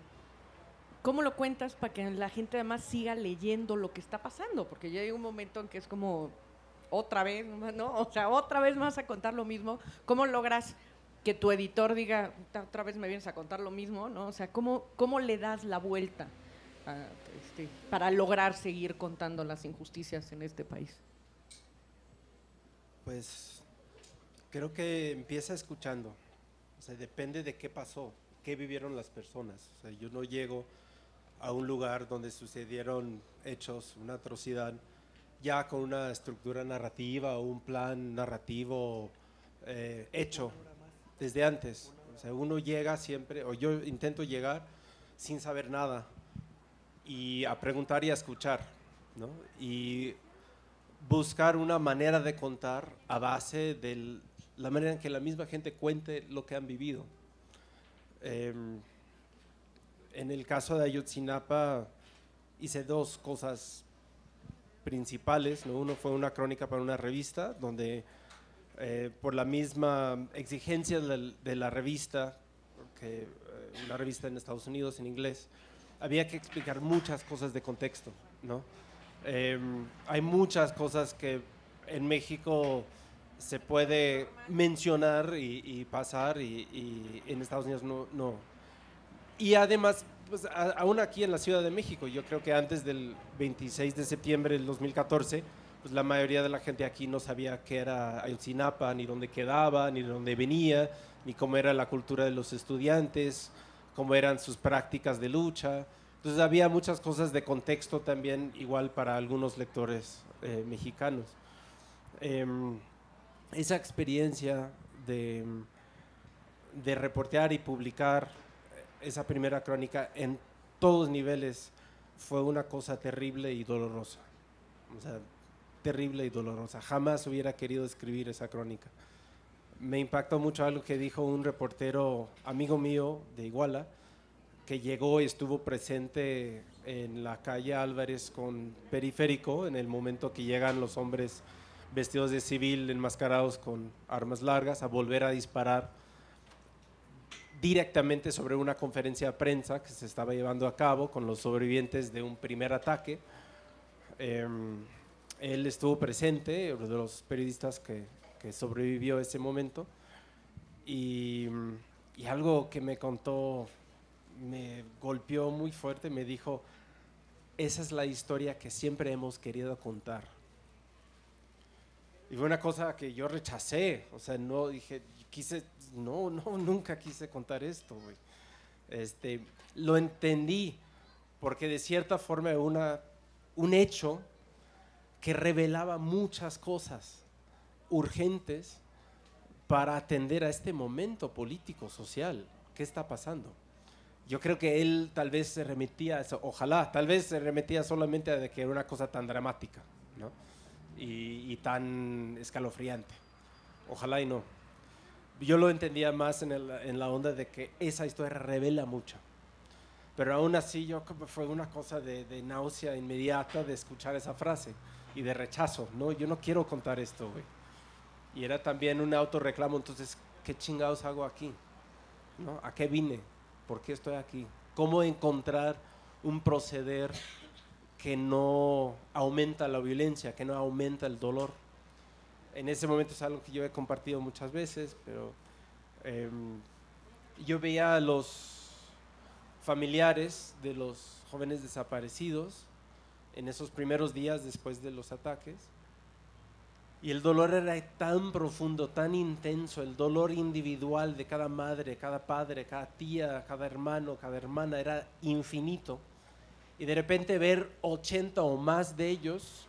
¿Cómo lo cuentas para que la gente además siga leyendo lo que está pasando? Porque ya hay un momento en que es como otra vez, ¿no? O sea, otra vez más a contar lo mismo. ¿Cómo logras que tu editor diga, otra vez me vienes a contar lo mismo, ¿no? O sea, ¿cómo, cómo le das la vuelta este, para lograr seguir contando las injusticias en este país? Pues creo que empieza escuchando. O sea, depende de qué pasó, qué vivieron las personas. O sea, yo no llego a un lugar donde sucedieron hechos, una atrocidad, ya con una estructura narrativa, o un plan narrativo eh, hecho desde antes. O sea, uno llega siempre, o yo intento llegar sin saber nada y a preguntar y a escuchar, Y buscar una manera de contar a base de la manera en que la misma gente cuente lo que han vivido. Em, en el caso de Ayotzinapa hice dos cosas principales. Uno fue una crónica para una revista, donde eh, por la misma exigencia de la, revista, que eh, una revista en Estados Unidos en inglés, había que explicar muchas cosas de contexto. ¿no? Em, hay muchas cosas que en México se puede mencionar y, pasar y, en Estados Unidos no, no y además, pues, aún aquí en la Ciudad de México, yo creo que antes del 26 de septiembre del 2014, pues la mayoría de la gente aquí no sabía qué era el SINAPA, ni dónde quedaba, ni dónde venía, ni cómo era la cultura de los estudiantes, cómo eran sus prácticas de lucha. Entonces había muchas cosas de contexto también, igual para algunos lectores eh, mexicanos. Em, esa experiencia de, de reportear y publicar esa primera crónica en todos niveles fue una cosa terrible y dolorosa. O sea, terrible y dolorosa. Jamás hubiera querido escribir esa crónica. Me impactó mucho algo que dijo un reportero amigo mío de Iguala, que llegó y estuvo presente en la calle Álvarez con periférico en el momento que llegan los hombres vestidos de civil, enmascarados con armas largas, a volver a disparar directamente sobre una conferencia de prensa que se estaba llevando a cabo con los sobrevivientes de un primer ataque. Em, él estuvo presente, uno de los periodistas que, que sobrevivió ese momento, y, y, algo que me contó me golpeó muy fuerte, me dijo, esa es la historia que siempre hemos querido contar. Y fue una cosa que yo rechacé, o sea, no dije, quise, no, no, nunca quise contar esto, Este, lo entendí porque de cierta forma era una, un hecho que revelaba muchas cosas urgentes para atender a este momento político, social, ¿qué está pasando? Yo creo que él tal vez se remitía, ojalá, tal vez se remitía solamente a que era una cosa tan dramática y tan escalofriante. Ojalá y no yo lo entendía más en, la onda de que esa historia revela mucho. Pero aún así yo fue una cosa de, náusea inmediata de escuchar esa frase y de rechazo. No, yo no quiero contar esto, güey. Y era también un autorreclamo, entonces, ¿qué chingados hago aquí? ¿No? ¿A qué vine? ¿Por qué estoy aquí? ¿Cómo encontrar un proceder que no aumenta la violencia, que no aumenta el dolor? en ese momento es algo que yo he compartido muchas veces, pero em, yo veía a los familiares de los jóvenes desaparecidos en esos primeros días después de los ataques y el dolor era tan profundo, tan intenso, el dolor individual de cada madre, cada padre, cada tía, cada hermano, cada hermana era infinito. Y de repente ver 80 o más de ellos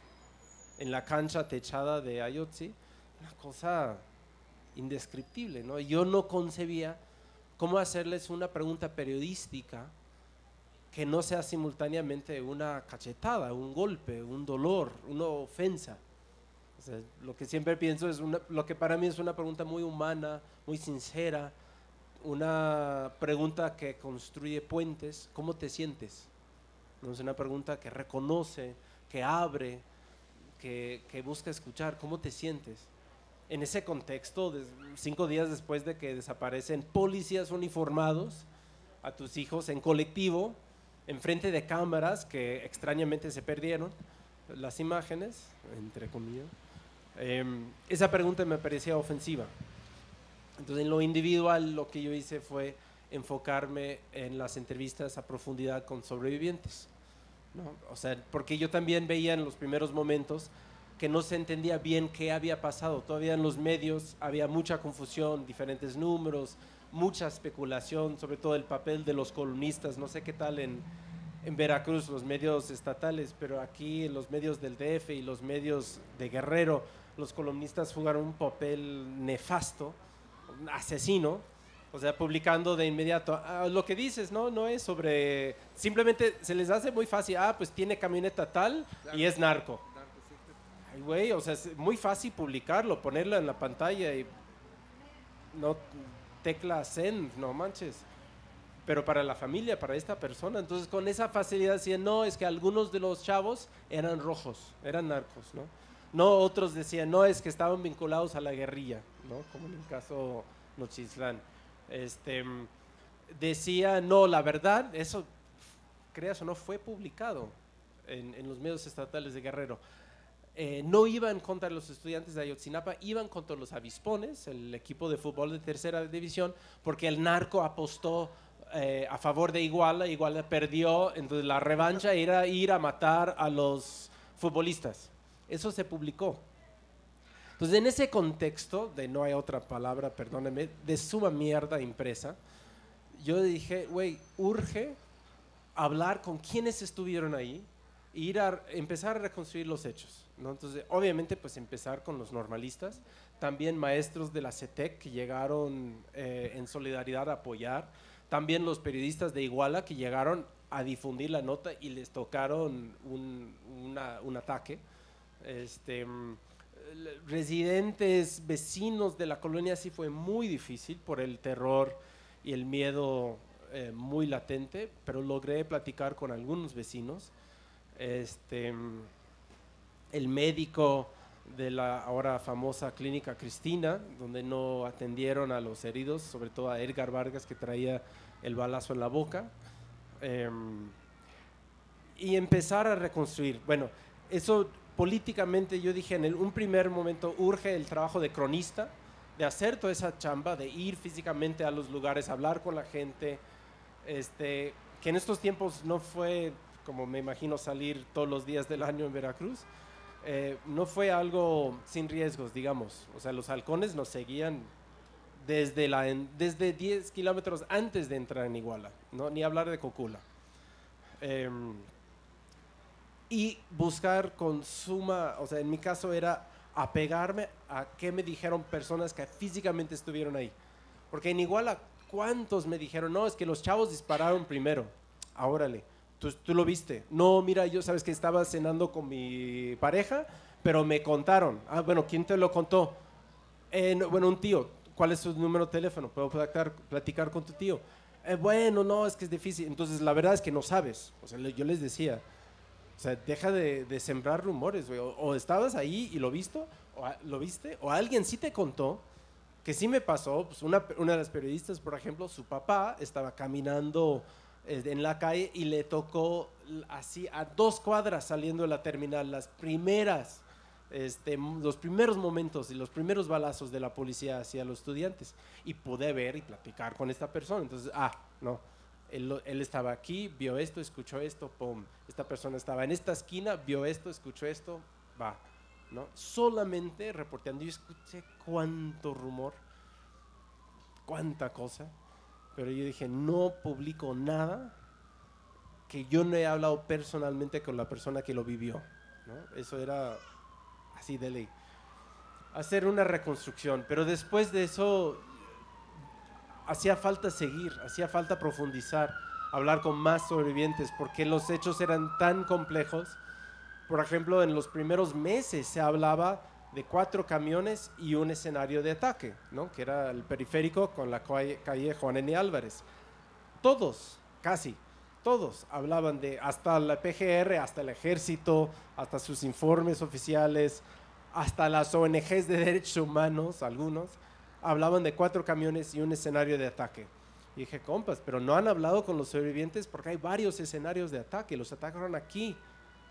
en la cancha techada de Ayotzi, una cosa indescriptible, ¿no? Yo no concebía cómo hacerles una pregunta periodística que no sea simultáneamente una cachetada, un golpe, un dolor, una ofensa. lo que siempre pienso es una, lo que para mí es una pregunta muy humana, muy sincera, una pregunta que construye puentes, ¿cómo te sientes? No es una pregunta que reconoce, que abre, que, busca escuchar, ¿cómo te sientes? En ese contexto, cinco días después de que desaparecen policías uniformados a tus hijos en colectivo, enfrente de cámaras que extrañamente se perdieron, las imágenes, entre comillas, em, esa pregunta me parecía ofensiva. Entonces, en lo individual, lo que yo hice fue enfocarme en las entrevistas a profundidad con sobrevivientes. O sea, porque yo también veía en los primeros momentos que no se entendía bien qué había pasado. Todavía en los medios había mucha confusión, diferentes números, mucha especulación, sobre todo el papel de los columnistas, no sé qué tal en, en Veracruz, los medios estatales, pero aquí en los medios del DF y los medios de Guerrero, los columnistas jugaron un papel nefasto, asesino, o sea, publicando de inmediato. Ah, lo que dices, ¿no? No es sobre... Simplemente se les hace muy fácil. Ah, pues tiene camioneta tal y es narco. Ay, o sea, es muy fácil publicarlo, ponerlo en la pantalla y... No, tecla send, no manches. Pero para la familia, para esta persona. Entonces, con esa facilidad decían, no, es que algunos de los chavos eran rojos, eran narcos, ¿no? No, otros decían, no, es que estaban vinculados a la guerrilla, ¿no? Como en el caso Nochislán. Este, decía, no, la verdad, eso, creas o no, fue publicado en, los medios estatales de Guerrero. Eh, no iban contra los estudiantes de Ayotzinapa, iban contra los avispones, el equipo de fútbol de tercera división, porque el narco apostó eh, a favor de Iguala, Iguala perdió, entonces la revancha era ir a matar a los futbolistas. Eso se publicó. Entonces, en ese contexto, de no hay otra palabra, perdóneme, de suma mierda impresa, yo dije, güey, urge hablar con quienes estuvieron ahí e ir a empezar a reconstruir los hechos. ¿no? Entonces, obviamente, pues empezar con los normalistas, también maestros de la CETEC que llegaron eh, en solidaridad a apoyar, también los periodistas de Iguala que llegaron a difundir la nota y les tocaron un, un ataque. Este, mm, residentes, vecinos de la colonia sí fue muy difícil por el terror y el miedo eh, muy latente, pero logré platicar con algunos vecinos. Este, el médico de la ahora famosa clínica Cristina, donde no atendieron a los heridos, sobre todo a Edgar Vargas que traía el balazo en la boca. Em, y empezar a reconstruir. Bueno, eso políticamente yo dije en el, un primer momento urge el trabajo de cronista, de hacer toda esa chamba, de ir físicamente a los lugares, hablar con la gente, este, que en estos tiempos no fue, como me imagino, salir todos los días del año en Veracruz, eh, no fue algo sin riesgos, digamos. O sea, los halcones nos seguían desde, la, desde 10 kilómetros antes de entrar en Iguala, ¿no? ni hablar de Cocula. Em, y buscar con suma, o sea, en mi caso era apegarme a qué me dijeron personas que físicamente estuvieron ahí. Porque en igual a ¿cuántos me dijeron? No, es que los chavos dispararon primero. Órale, tú, tú lo viste. No, mira, yo sabes que estaba cenando con mi pareja, pero me contaron. Ah, bueno, ¿quién te lo contó? Eh, bueno, un tío. ¿Cuál es su número de teléfono? ¿Puedo platicar, platicar con tu tío? Eh, bueno, no, es que es difícil. Entonces, la verdad es que no sabes. O sea, yo les decía, o sea, deja de, sembrar rumores, güey. O, estabas ahí y lo visto, o lo viste, o alguien sí te contó, que sí me pasó, pues, una, de las periodistas, por ejemplo, su papá estaba caminando eh, en la calle y le tocó así a dos cuadras saliendo de la terminal, las primeras, este, los primeros momentos y los primeros balazos de la policía hacia los estudiantes y pude ver y platicar con esta persona. Entonces, ah, no, él, estaba aquí, vio esto, escuchó esto, ¡pum! Esta persona estaba en esta esquina, vio esto, escuchó esto, va. ¿no? Solamente reporteando. Yo escuché cuánto rumor, cuánta cosa, pero yo dije, no publico nada que yo no he hablado personalmente con la persona que lo vivió. Eso era así de ley. Hacer una reconstrucción, pero después de eso hacía falta seguir, hacía falta profundizar, hablar con más sobrevivientes, porque los hechos eran tan complejos. Por ejemplo, en los primeros meses se hablaba de cuatro camiones y un escenario de ataque, ¿no? que era el periférico con la calle, Juan N. Álvarez. Todos, casi, todos hablaban de hasta la PGR, hasta el ejército, hasta sus informes oficiales, hasta las ONGs de derechos humanos, algunos, hablaban de cuatro camiones y un escenario de ataque. Y dije, compas, pero no han hablado con los sobrevivientes porque hay varios escenarios de ataque. Los atacaron aquí,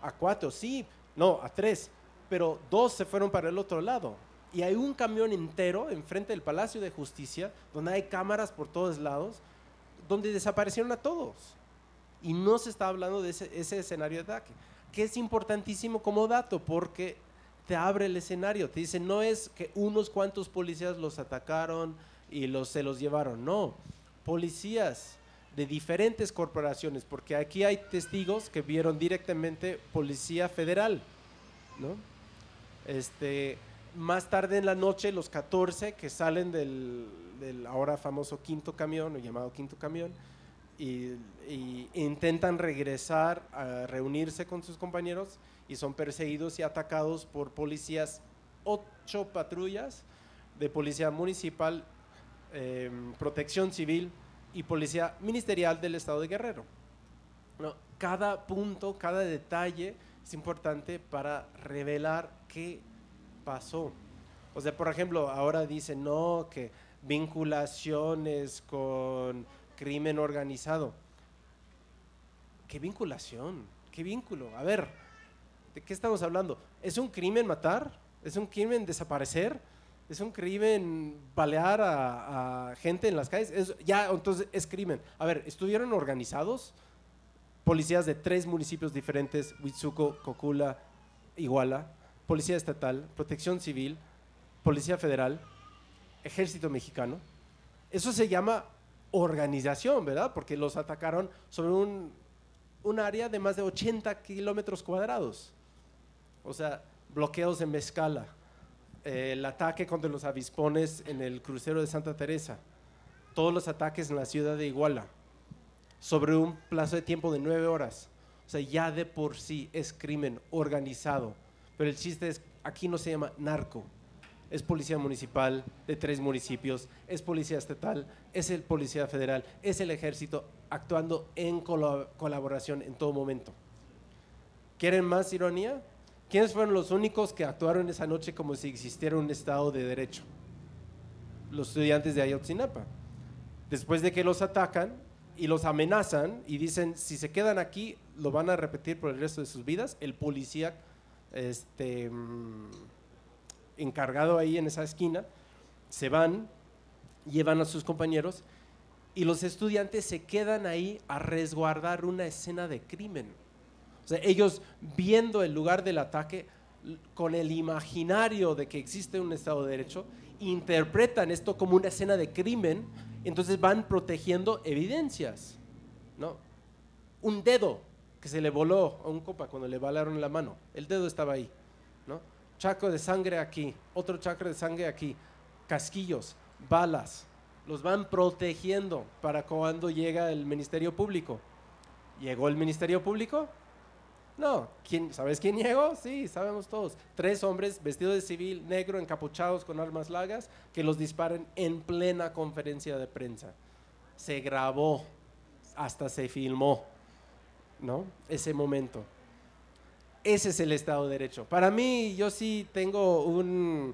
a cuatro, sí, no, a tres, pero dos se fueron para el otro lado. Y hay un camión entero enfrente del Palacio de Justicia, donde hay cámaras por todos lados, donde desaparecieron a todos. Y no se está hablando de ese, ese escenario de ataque, que es importantísimo como dato, porque te abre el escenario, te dice, no es que unos cuantos policías los atacaron y los, se los llevaron, no, policías de diferentes corporaciones, porque aquí hay testigos que vieron directamente Policía Federal, Este, más tarde en la noche, los 14 que salen del, ahora famoso quinto camión, o llamado quinto camión, y, y, intentan regresar a reunirse con sus compañeros y son perseguidos y atacados por policías, ocho patrullas de policía municipal, em, protección civil y policía ministerial del estado de Guerrero. cada punto, cada detalle es importante para revelar qué pasó. O sea, por ejemplo, ahora dicen, no, que vinculaciones con crimen organizado. ¿Qué vinculación? ¿Qué vínculo? A ver, ¿De qué estamos hablando? ¿Es un crimen matar? ¿Es un crimen desaparecer? ¿Es un crimen balear a, gente en las calles? ya, entonces es crimen. A ver, ¿estuvieron organizados? Policías de tres municipios diferentes, Huitzuco, Cocula, Iguala, Policía Estatal, Protección Civil, Policía Federal, Ejército Mexicano. Eso se llama organización, ¿verdad? Porque los atacaron sobre un, un área de más de 80 kilómetros cuadrados. O sea, bloqueos en Mezcala, eh, el ataque contra los avispones en el crucero de Santa Teresa, todos los ataques en la ciudad de Iguala, sobre un plazo de tiempo de nueve horas. O sea, ya de por sí es crimen organizado. Pero el chiste es, aquí no se llama narco, es policía municipal de tres municipios, es policía estatal, es el policía federal, es el ejército actuando en colaboración en todo momento. ¿Quieren más ironía? ¿Quiénes fueron los únicos que actuaron esa noche como si existiera un Estado de Derecho? Los estudiantes de Ayotzinapa. Después de que los atacan y los amenazan y dicen, si se quedan aquí, lo van a repetir por el resto de sus vidas, el policía este, mm, encargado ahí en esa esquina, se van, llevan a sus compañeros y los estudiantes se quedan ahí a resguardar una escena de crimen ellos viendo el lugar del ataque con el imaginario de que existe un Estado de Derecho, interpretan esto como una escena de crimen, entonces van protegiendo evidencias. ¿no? Un dedo que se le voló a un copa cuando le balaron la mano, el dedo estaba ahí. Chaco de sangre aquí, otro chaco de sangre aquí, casquillos, balas, los van protegiendo para cuando llega el Ministerio Público. Llegó el Ministerio Público, no, ¿sabes quién llegó? Sí, sabemos todos. Tres hombres vestidos de civil, negro, encapuchados con armas largas, que los disparan en plena conferencia de prensa. Se grabó, hasta se filmó, ¿no? Ese momento. Ese es el Estado de Derecho. Para mí, yo sí tengo una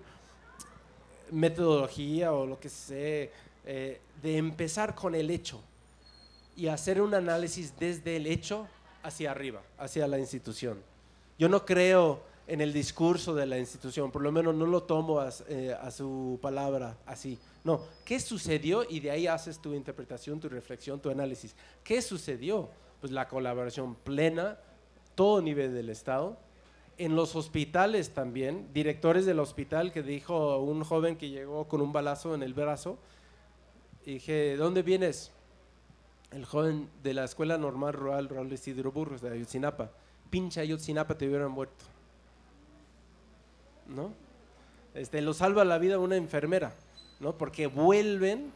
metodología o lo que sé, eh, de empezar con el hecho y hacer un análisis desde el hecho hacia arriba, hacia la institución. Yo no creo en el discurso de la institución, por lo menos no lo tomo eh, a, su palabra así. No, ¿qué sucedió? Y de ahí haces tu interpretación, tu reflexión, tu análisis. ¿Qué sucedió? Pues la colaboración plena, todo nivel del Estado, en los hospitales también, directores del hospital que dijo un joven que llegó con un balazo en el brazo, dije, ¿dónde vienes? el joven de la Escuela Normal Rural Raúl Isidro Burgos de pincha Pinche Ayotzinapa te hubieran muerto. ¿No? Este, lo salva la vida una enfermera, ¿no? Porque vuelven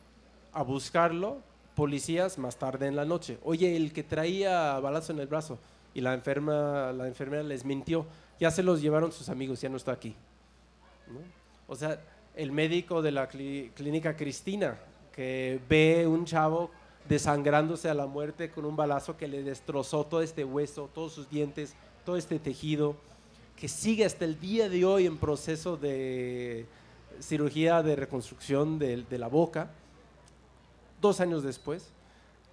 a buscarlo policías más tarde en la noche. Oye, el que traía balazo en el brazo y la, enferma, la enfermera les mintió, ya se los llevaron sus amigos, ya no está aquí. O sea, el médico de la clínica Cristina que ve un chavo desangrándose a la muerte con un balazo que le destrozó todo este hueso, todos sus dientes, todo este tejido, que sigue hasta el día de hoy en proceso de cirugía de reconstrucción de, la boca, dos años después.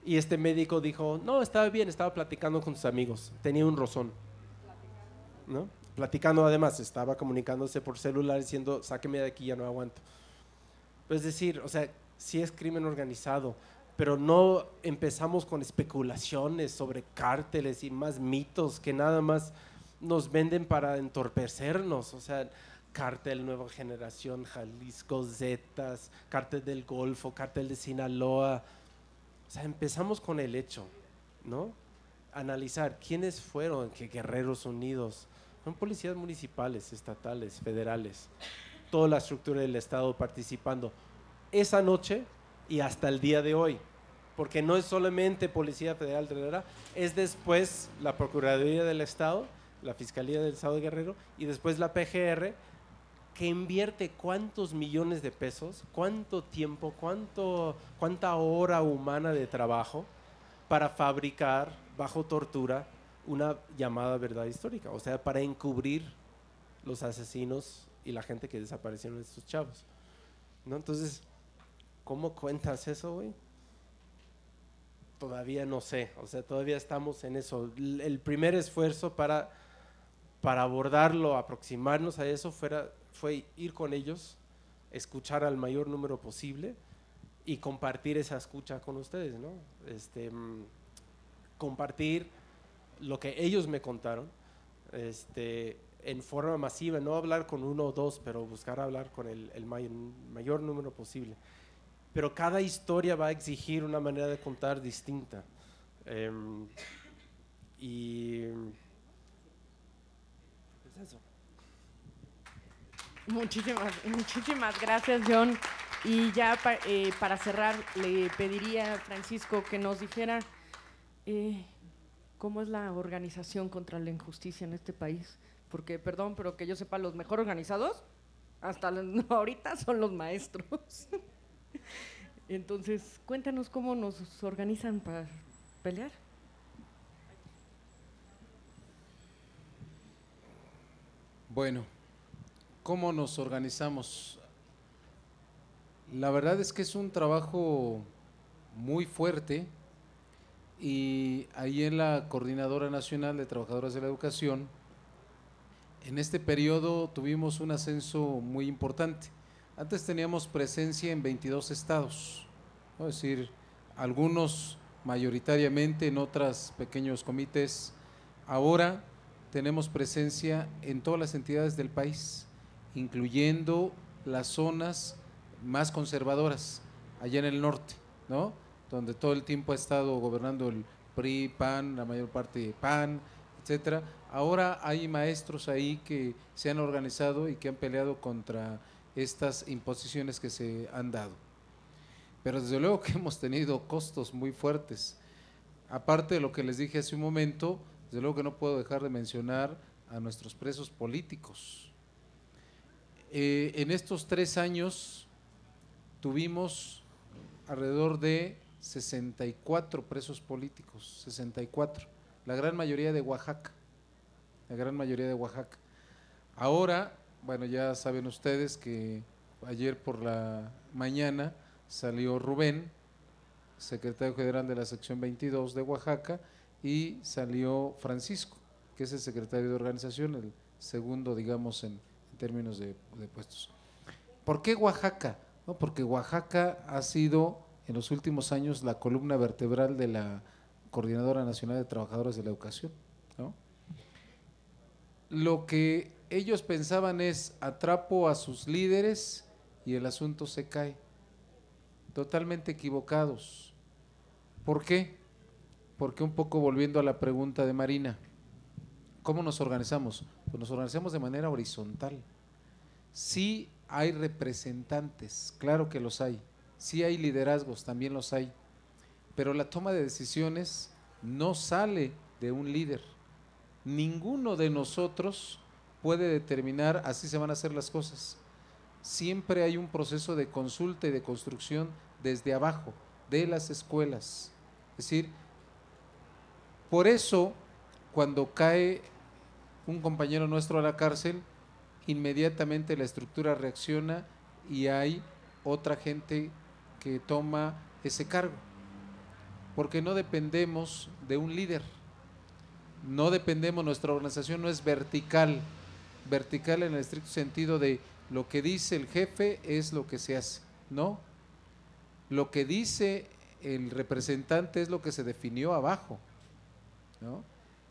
Y este médico dijo, no, estaba bien, estaba platicando con sus amigos, tenía un rozón. ¿No? Platicando además, estaba comunicándose por celular diciendo, sáqueme de aquí, ya no aguanto. Es pues decir, o sea, si es crimen organizado, pero no empezamos con especulaciones sobre cárteles y más mitos que nada más nos venden para entorpecernos, o sea, cártel Nueva Generación, Jalisco Zetas, cártel del Golfo, cártel de Sinaloa. O sea, empezamos con el hecho, ¿no? Analizar quiénes fueron, que Guerreros Unidos, son policías municipales, estatales, federales, toda la estructura del Estado participando. Esa noche y hasta el día de hoy. Porque no es solamente Policía Federal, es después la Procuraduría del Estado, la Fiscalía del Estado de Guerrero y después la PGR, que invierte cuántos millones de pesos, cuánto tiempo, cuánto, cuánta hora humana de trabajo para fabricar bajo tortura una llamada verdad histórica, o sea, para encubrir los asesinos y la gente que desaparecieron estos chavos. ¿No? Entonces, ¿Cómo cuentas eso, güey? Todavía no sé, o sea, todavía estamos en eso. El primer esfuerzo para, para abordarlo, aproximarnos a eso, fuera, fue ir con ellos, escuchar al mayor número posible y compartir esa escucha con ustedes, ¿no? Este, mm, compartir lo que ellos me contaron este, en forma masiva, no hablar con uno o dos, pero buscar hablar con el, mayor, mayor número posible pero cada historia va a exigir una manera de contar distinta. Em, y pues Muchísimas, muchísimas gracias, John. Y ya eh, para cerrar, le pediría a Francisco que nos dijera eh, cómo es la organización contra la injusticia en este país. Porque, perdón, pero que yo sepa, los mejor organizados hasta ahorita son los maestros. Entonces, cuéntanos cómo nos organizan para pelear. Bueno, ¿cómo nos organizamos? La verdad es que es un trabajo muy fuerte y ahí en la Coordinadora Nacional de Trabajadoras de la Educación, en este periodo tuvimos un ascenso muy importante. Antes teníamos presencia en 22 estados, es decir, algunos mayoritariamente en otros pequeños comités. Ahora tenemos presencia en todas las entidades del país, incluyendo las zonas más conservadoras, allá en el norte, ¿no? donde todo el tiempo ha estado gobernando el PRI, PAN, la mayor parte de PAN, etc. Ahora hay maestros ahí que se han organizado y que han peleado contra estas imposiciones que se han dado. Pero desde luego que hemos tenido costos muy fuertes. Aparte de lo que les dije hace un momento, desde luego que no puedo dejar de mencionar a nuestros presos políticos. Eh, en estos tres años tuvimos alrededor de 64 presos políticos, 64, la gran mayoría de Oaxaca, la gran mayoría de Oaxaca. Ahora bueno, ya saben ustedes que ayer por la mañana salió Rubén, secretario general de la sección 22 de Oaxaca, y salió Francisco, que es el secretario de organización, el segundo, digamos, en, términos de, puestos. ¿Por qué Oaxaca? No, porque Oaxaca ha sido en los últimos años la columna vertebral de la Coordinadora Nacional de Trabajadores de la Educación. ¿no? Lo que ellos pensaban es atrapo a sus líderes y el asunto se cae. Totalmente equivocados. ¿Por qué? Porque un poco volviendo a la pregunta de Marina, ¿cómo nos organizamos? Pues nos organizamos de manera horizontal. Sí hay representantes, claro que los hay. Sí hay liderazgos, también los hay. Pero la toma de decisiones no sale de un líder. Ninguno de nosotros puede determinar así se van a hacer las cosas. Siempre hay un proceso de consulta y de construcción desde abajo, de las escuelas. Es decir, por eso cuando cae un compañero nuestro a la cárcel, inmediatamente la estructura reacciona y hay otra gente que toma ese cargo. Porque no dependemos de un líder, no dependemos, nuestra organización no es vertical, vertical en el estricto sentido de lo que dice el jefe es lo que se hace, ¿no? Lo que dice el representante es lo que se definió abajo, ¿no?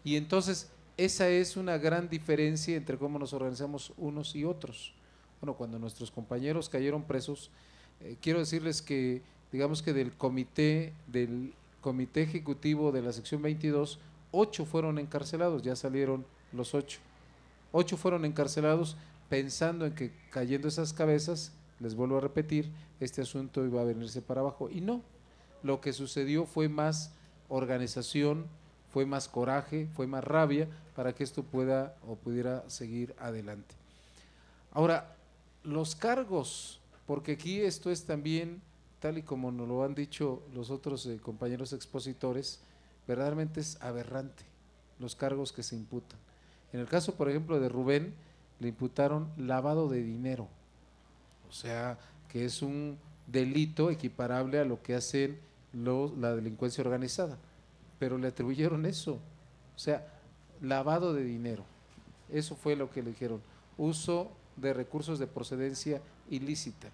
Y entonces esa es una gran diferencia entre cómo nos organizamos unos y otros. Bueno, cuando nuestros compañeros cayeron presos, eh, quiero decirles que, digamos que del comité, del comité ejecutivo de la sección 22, ocho fueron encarcelados, ya salieron los ocho. Ocho fueron encarcelados pensando en que cayendo esas cabezas, les vuelvo a repetir, este asunto iba a venirse para abajo. Y no, lo que sucedió fue más organización, fue más coraje, fue más rabia para que esto pueda o pudiera seguir adelante. Ahora, los cargos, porque aquí esto es también, tal y como nos lo han dicho los otros eh, compañeros expositores, verdaderamente es aberrante los cargos que se imputan. En el caso, por ejemplo, de Rubén, le imputaron lavado de dinero, o sea, que es un delito equiparable a lo que hacen los, la delincuencia organizada, pero le atribuyeron eso, o sea, lavado de dinero, eso fue lo que le dijeron, uso de recursos de procedencia ilícita.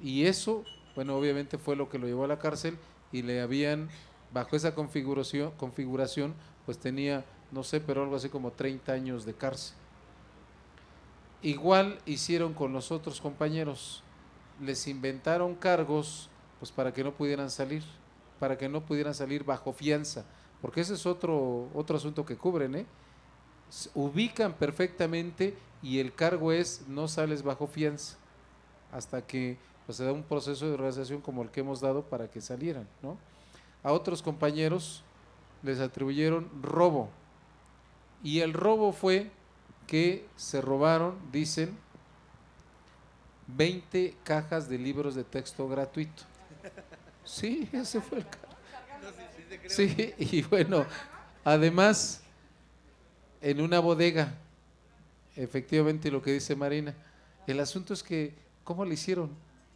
Y eso, bueno, obviamente fue lo que lo llevó a la cárcel y le habían, bajo esa configuración pues tenía no sé, pero algo así como 30 años de cárcel. Igual hicieron con los otros compañeros, les inventaron cargos pues para que no pudieran salir, para que no pudieran salir bajo fianza, porque ese es otro, otro asunto que cubren, ¿eh? ubican perfectamente y el cargo es no sales bajo fianza hasta que pues, se da un proceso de organización como el que hemos dado para que salieran. ¿no? A otros compañeros les atribuyeron robo, y el robo fue que se robaron, dicen, 20 cajas de libros de texto gratuito. Sí, ese fue el caso. Sí, y bueno, además, en una bodega, efectivamente lo que dice Marina, el asunto es que, ¿cómo le hicieron?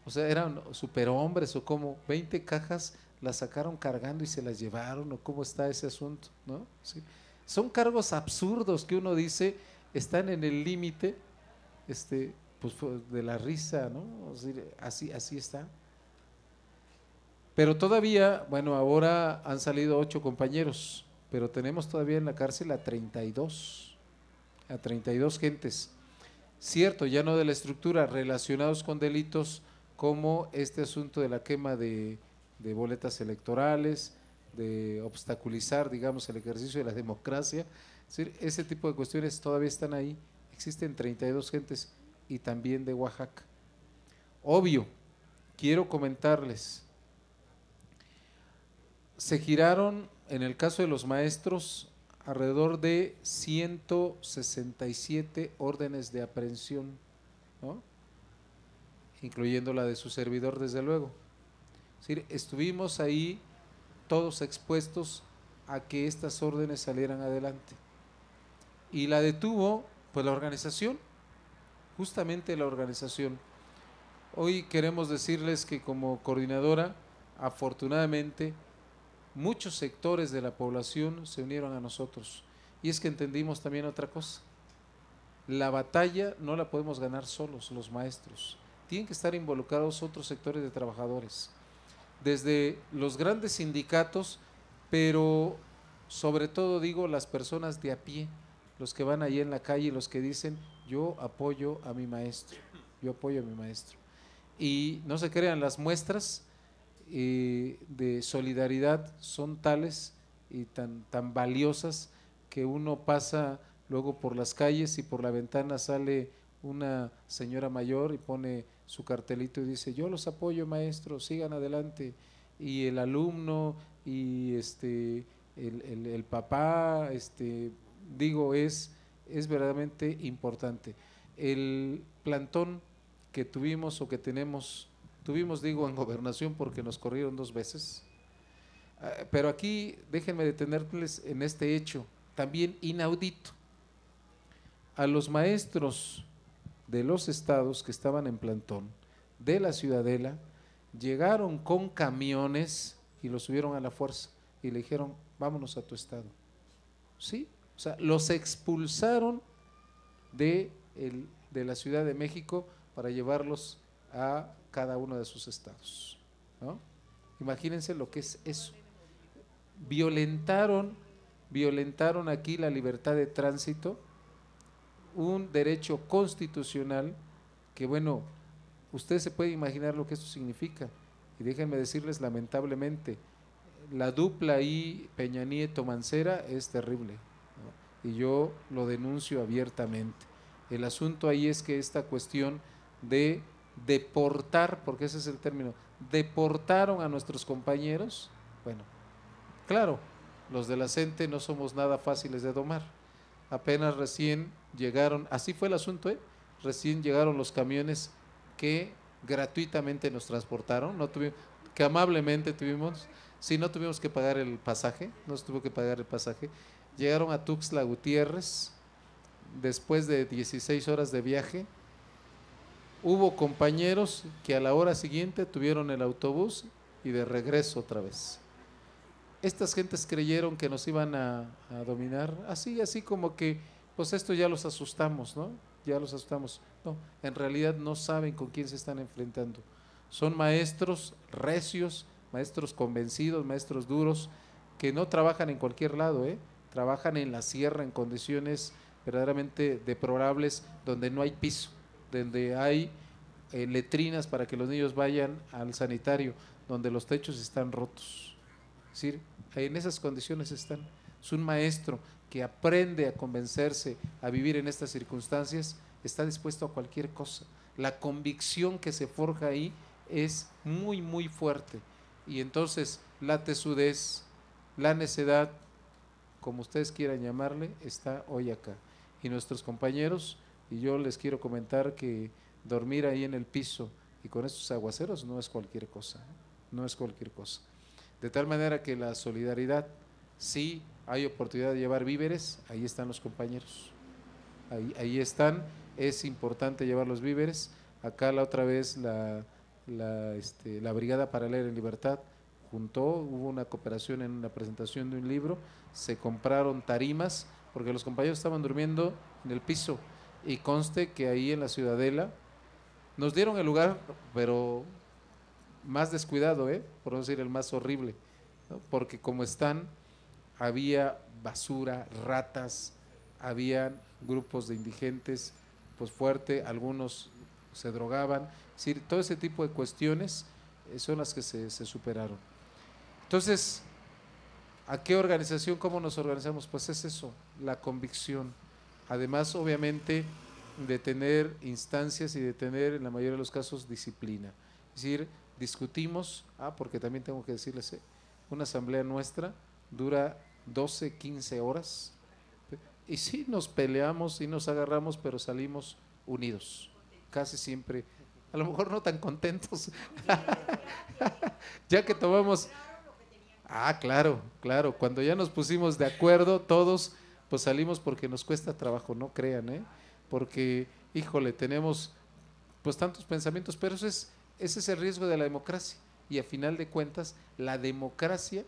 O sea, eran superhombres o cómo, 20 cajas las sacaron cargando y se las llevaron o cómo está ese asunto, ¿no? Sí. Son cargos absurdos que uno dice están en el límite este, pues, de la risa, ¿no? Así, así está. Pero todavía, bueno, ahora han salido ocho compañeros, pero tenemos todavía en la cárcel a 32, a 32 gentes. Cierto, ya no de la estructura, relacionados con delitos como este asunto de la quema de boletas electorales, de obstaculizar, digamos, el ejercicio de la democracia. decir, ese tipo de cuestiones todavía están ahí. Existen 32 gentes y también de Oaxaca. Obvio, quiero comentarles, se giraron, en el caso de los maestros, alrededor de 167 órdenes de aprehensión, incluyendo la de su servidor, desde luego. Es decir, estuvimos ahí todos expuestos a que estas órdenes salieran adelante. Y la detuvo, pues la organización, justamente la organización. Hoy queremos decirles que como coordinadora, afortunadamente, muchos sectores de la población se unieron a nosotros. Y es que entendimos también otra cosa. La batalla no la podemos ganar solos los maestros. Tienen que estar involucrados otros sectores de trabajadores desde los grandes sindicatos, pero sobre todo digo las personas de a pie, los que van allí en la calle, los que dicen, yo apoyo a mi maestro, yo apoyo a mi maestro. Y no se crean, las muestras eh, de solidaridad son tales y tan, tan valiosas que uno pasa luego por las calles y por la ventana sale una señora mayor y pone su cartelito y dice, yo los apoyo maestro, sigan adelante. Y el alumno y este, el, papá, este, digo, es, es verdaderamente importante. El plantón que tuvimos o que tenemos, tuvimos, digo, en gobernación porque nos corrieron dos veces, ah, pero aquí déjenme detenerles en este hecho, también inaudito. A los maestros de los estados que estaban en plantón de la ciudadela, llegaron con camiones y los subieron a la fuerza y le dijeron, vámonos a tu estado. ¿Sí? O sea, los expulsaron de, el, de la Ciudad de México para llevarlos a cada uno de sus estados. Imagínense lo que es eso. Violentaron, violentaron aquí la libertad de tránsito un derecho constitucional que, bueno, usted se puede imaginar lo que eso significa. Y déjenme decirles, lamentablemente, la dupla ahí Peña Nieto-Mancera es terrible. Y yo lo denuncio abiertamente. El asunto ahí es que esta cuestión de deportar, porque ese es el término, deportaron a nuestros compañeros, bueno, claro, los de la CENTE no somos nada fáciles de domar apenas recién llegaron, así fue el asunto, ¿eh? recién llegaron los camiones que gratuitamente nos transportaron, no que amablemente tuvimos, si sí, no tuvimos que pagar el pasaje, no se tuvo que pagar el pasaje, llegaron a Tuxtla Gutiérrez después de 16 horas de viaje. Hubo compañeros que a la hora siguiente tuvieron el autobús y de regreso otra vez estas gentes creyeron que nos iban a, dominar, así, así como que, pues esto ya los asustamos, ¿no? Ya los asustamos. No, en realidad no saben con quién se están enfrentando. Son maestros recios, maestros convencidos, maestros duros, que no trabajan en cualquier lado, ¿eh? Trabajan en la sierra, en condiciones verdaderamente deplorables, donde no hay piso, donde hay eh, letrinas para que los niños vayan al sanitario, donde los techos están rotos. Es decir, en esas condiciones están. Es un maestro que aprende a convencerse a vivir en estas circunstancias, está dispuesto a cualquier cosa. La convicción que se forja ahí es muy, muy fuerte. Y entonces la tesudez, la necedad, como ustedes quieran llamarle, está hoy acá. Y nuestros compañeros, y yo les quiero comentar que dormir ahí en el piso y con estos aguaceros no es cualquier cosa, ¿eh? no es cualquier cosa. De tal manera que la solidaridad, si hay oportunidad de llevar víveres, ahí están los compañeros. Ahí, están, es importante llevar los víveres. Acá la otra vez la, la, este, la Brigada Paralela en Libertad juntó, hubo una cooperación en la presentación de un libro, se compraron tarimas porque los compañeros estaban durmiendo en el piso y conste que ahí en la ciudadela nos dieron el lugar, pero más descuidado, ¿eh? por no decir el más horrible, porque como están, había basura, ratas, había grupos de indigentes, pues fuerte, algunos se drogaban, es decir, todo ese tipo de cuestiones eh, son las que se, se superaron. Entonces, ¿a qué organización, cómo nos organizamos? Pues es eso, la convicción. Además, obviamente, de tener instancias y de tener, en la mayoría de los casos, disciplina. Es decir, discutimos, ah, porque también tengo que decirles, eh, una asamblea nuestra dura 12, 15 horas, y sí nos peleamos y nos agarramos, pero salimos unidos, casi siempre, a lo mejor no tan contentos, ya que tomamos... Ah, claro, claro, cuando ya nos pusimos de acuerdo todos, pues salimos porque nos cuesta trabajo, no crean, ¿eh? Porque, híjole, tenemos pues tantos pensamientos, pero eso es ese es el riesgo de la democracia. Y a final de cuentas, la democracia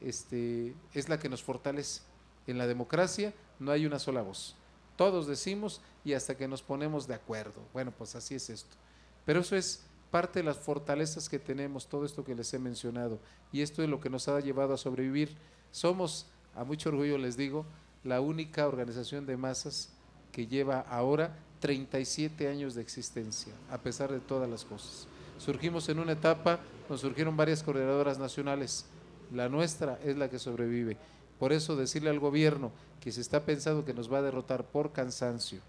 este, es la que nos fortalece. En la democracia no hay una sola voz. Todos decimos y hasta que nos ponemos de acuerdo. Bueno, pues así es esto. Pero eso es parte de las fortalezas que tenemos, todo esto que les he mencionado. Y esto es lo que nos ha llevado a sobrevivir. Somos, a mucho orgullo les digo, la única organización de masas que lleva ahora 37 años de existencia, a pesar de todas las cosas surgimos en una etapa, nos surgieron varias coordinadoras nacionales. La nuestra es la que sobrevive. Por eso decirle al gobierno que se está pensando que nos va a derrotar por cansancio,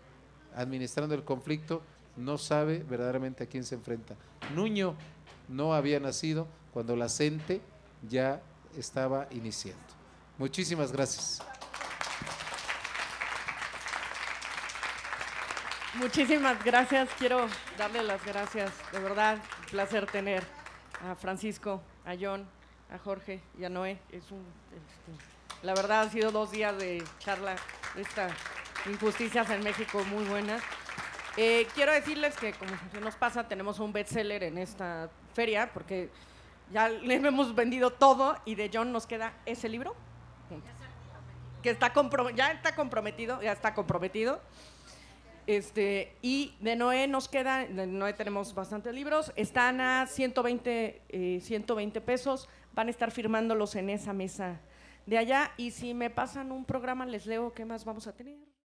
administrando el conflicto, no sabe verdaderamente a quién se enfrenta. Nuño no había nacido cuando la CENTE ya estaba iniciando. Muchísimas gracias. Muchísimas gracias. Quiero darle las gracias, de verdad placer tener a Francisco, a John, a Jorge y a Noé. Es un, este, la verdad, han sido dos días de charla de estas injusticias en México muy buenas. Eh, quiero decirles que, como se nos pasa, tenemos un bestseller en esta feria, porque ya le hemos vendido todo y de John nos queda ese libro, que está ya está comprometido, ya está comprometido este, y de Noé nos queda, de Noé tenemos bastantes libros, están a 120, 120 eh, pesos, van a estar firmándolos en esa mesa de allá y si me pasan un programa les leo qué más vamos a tener.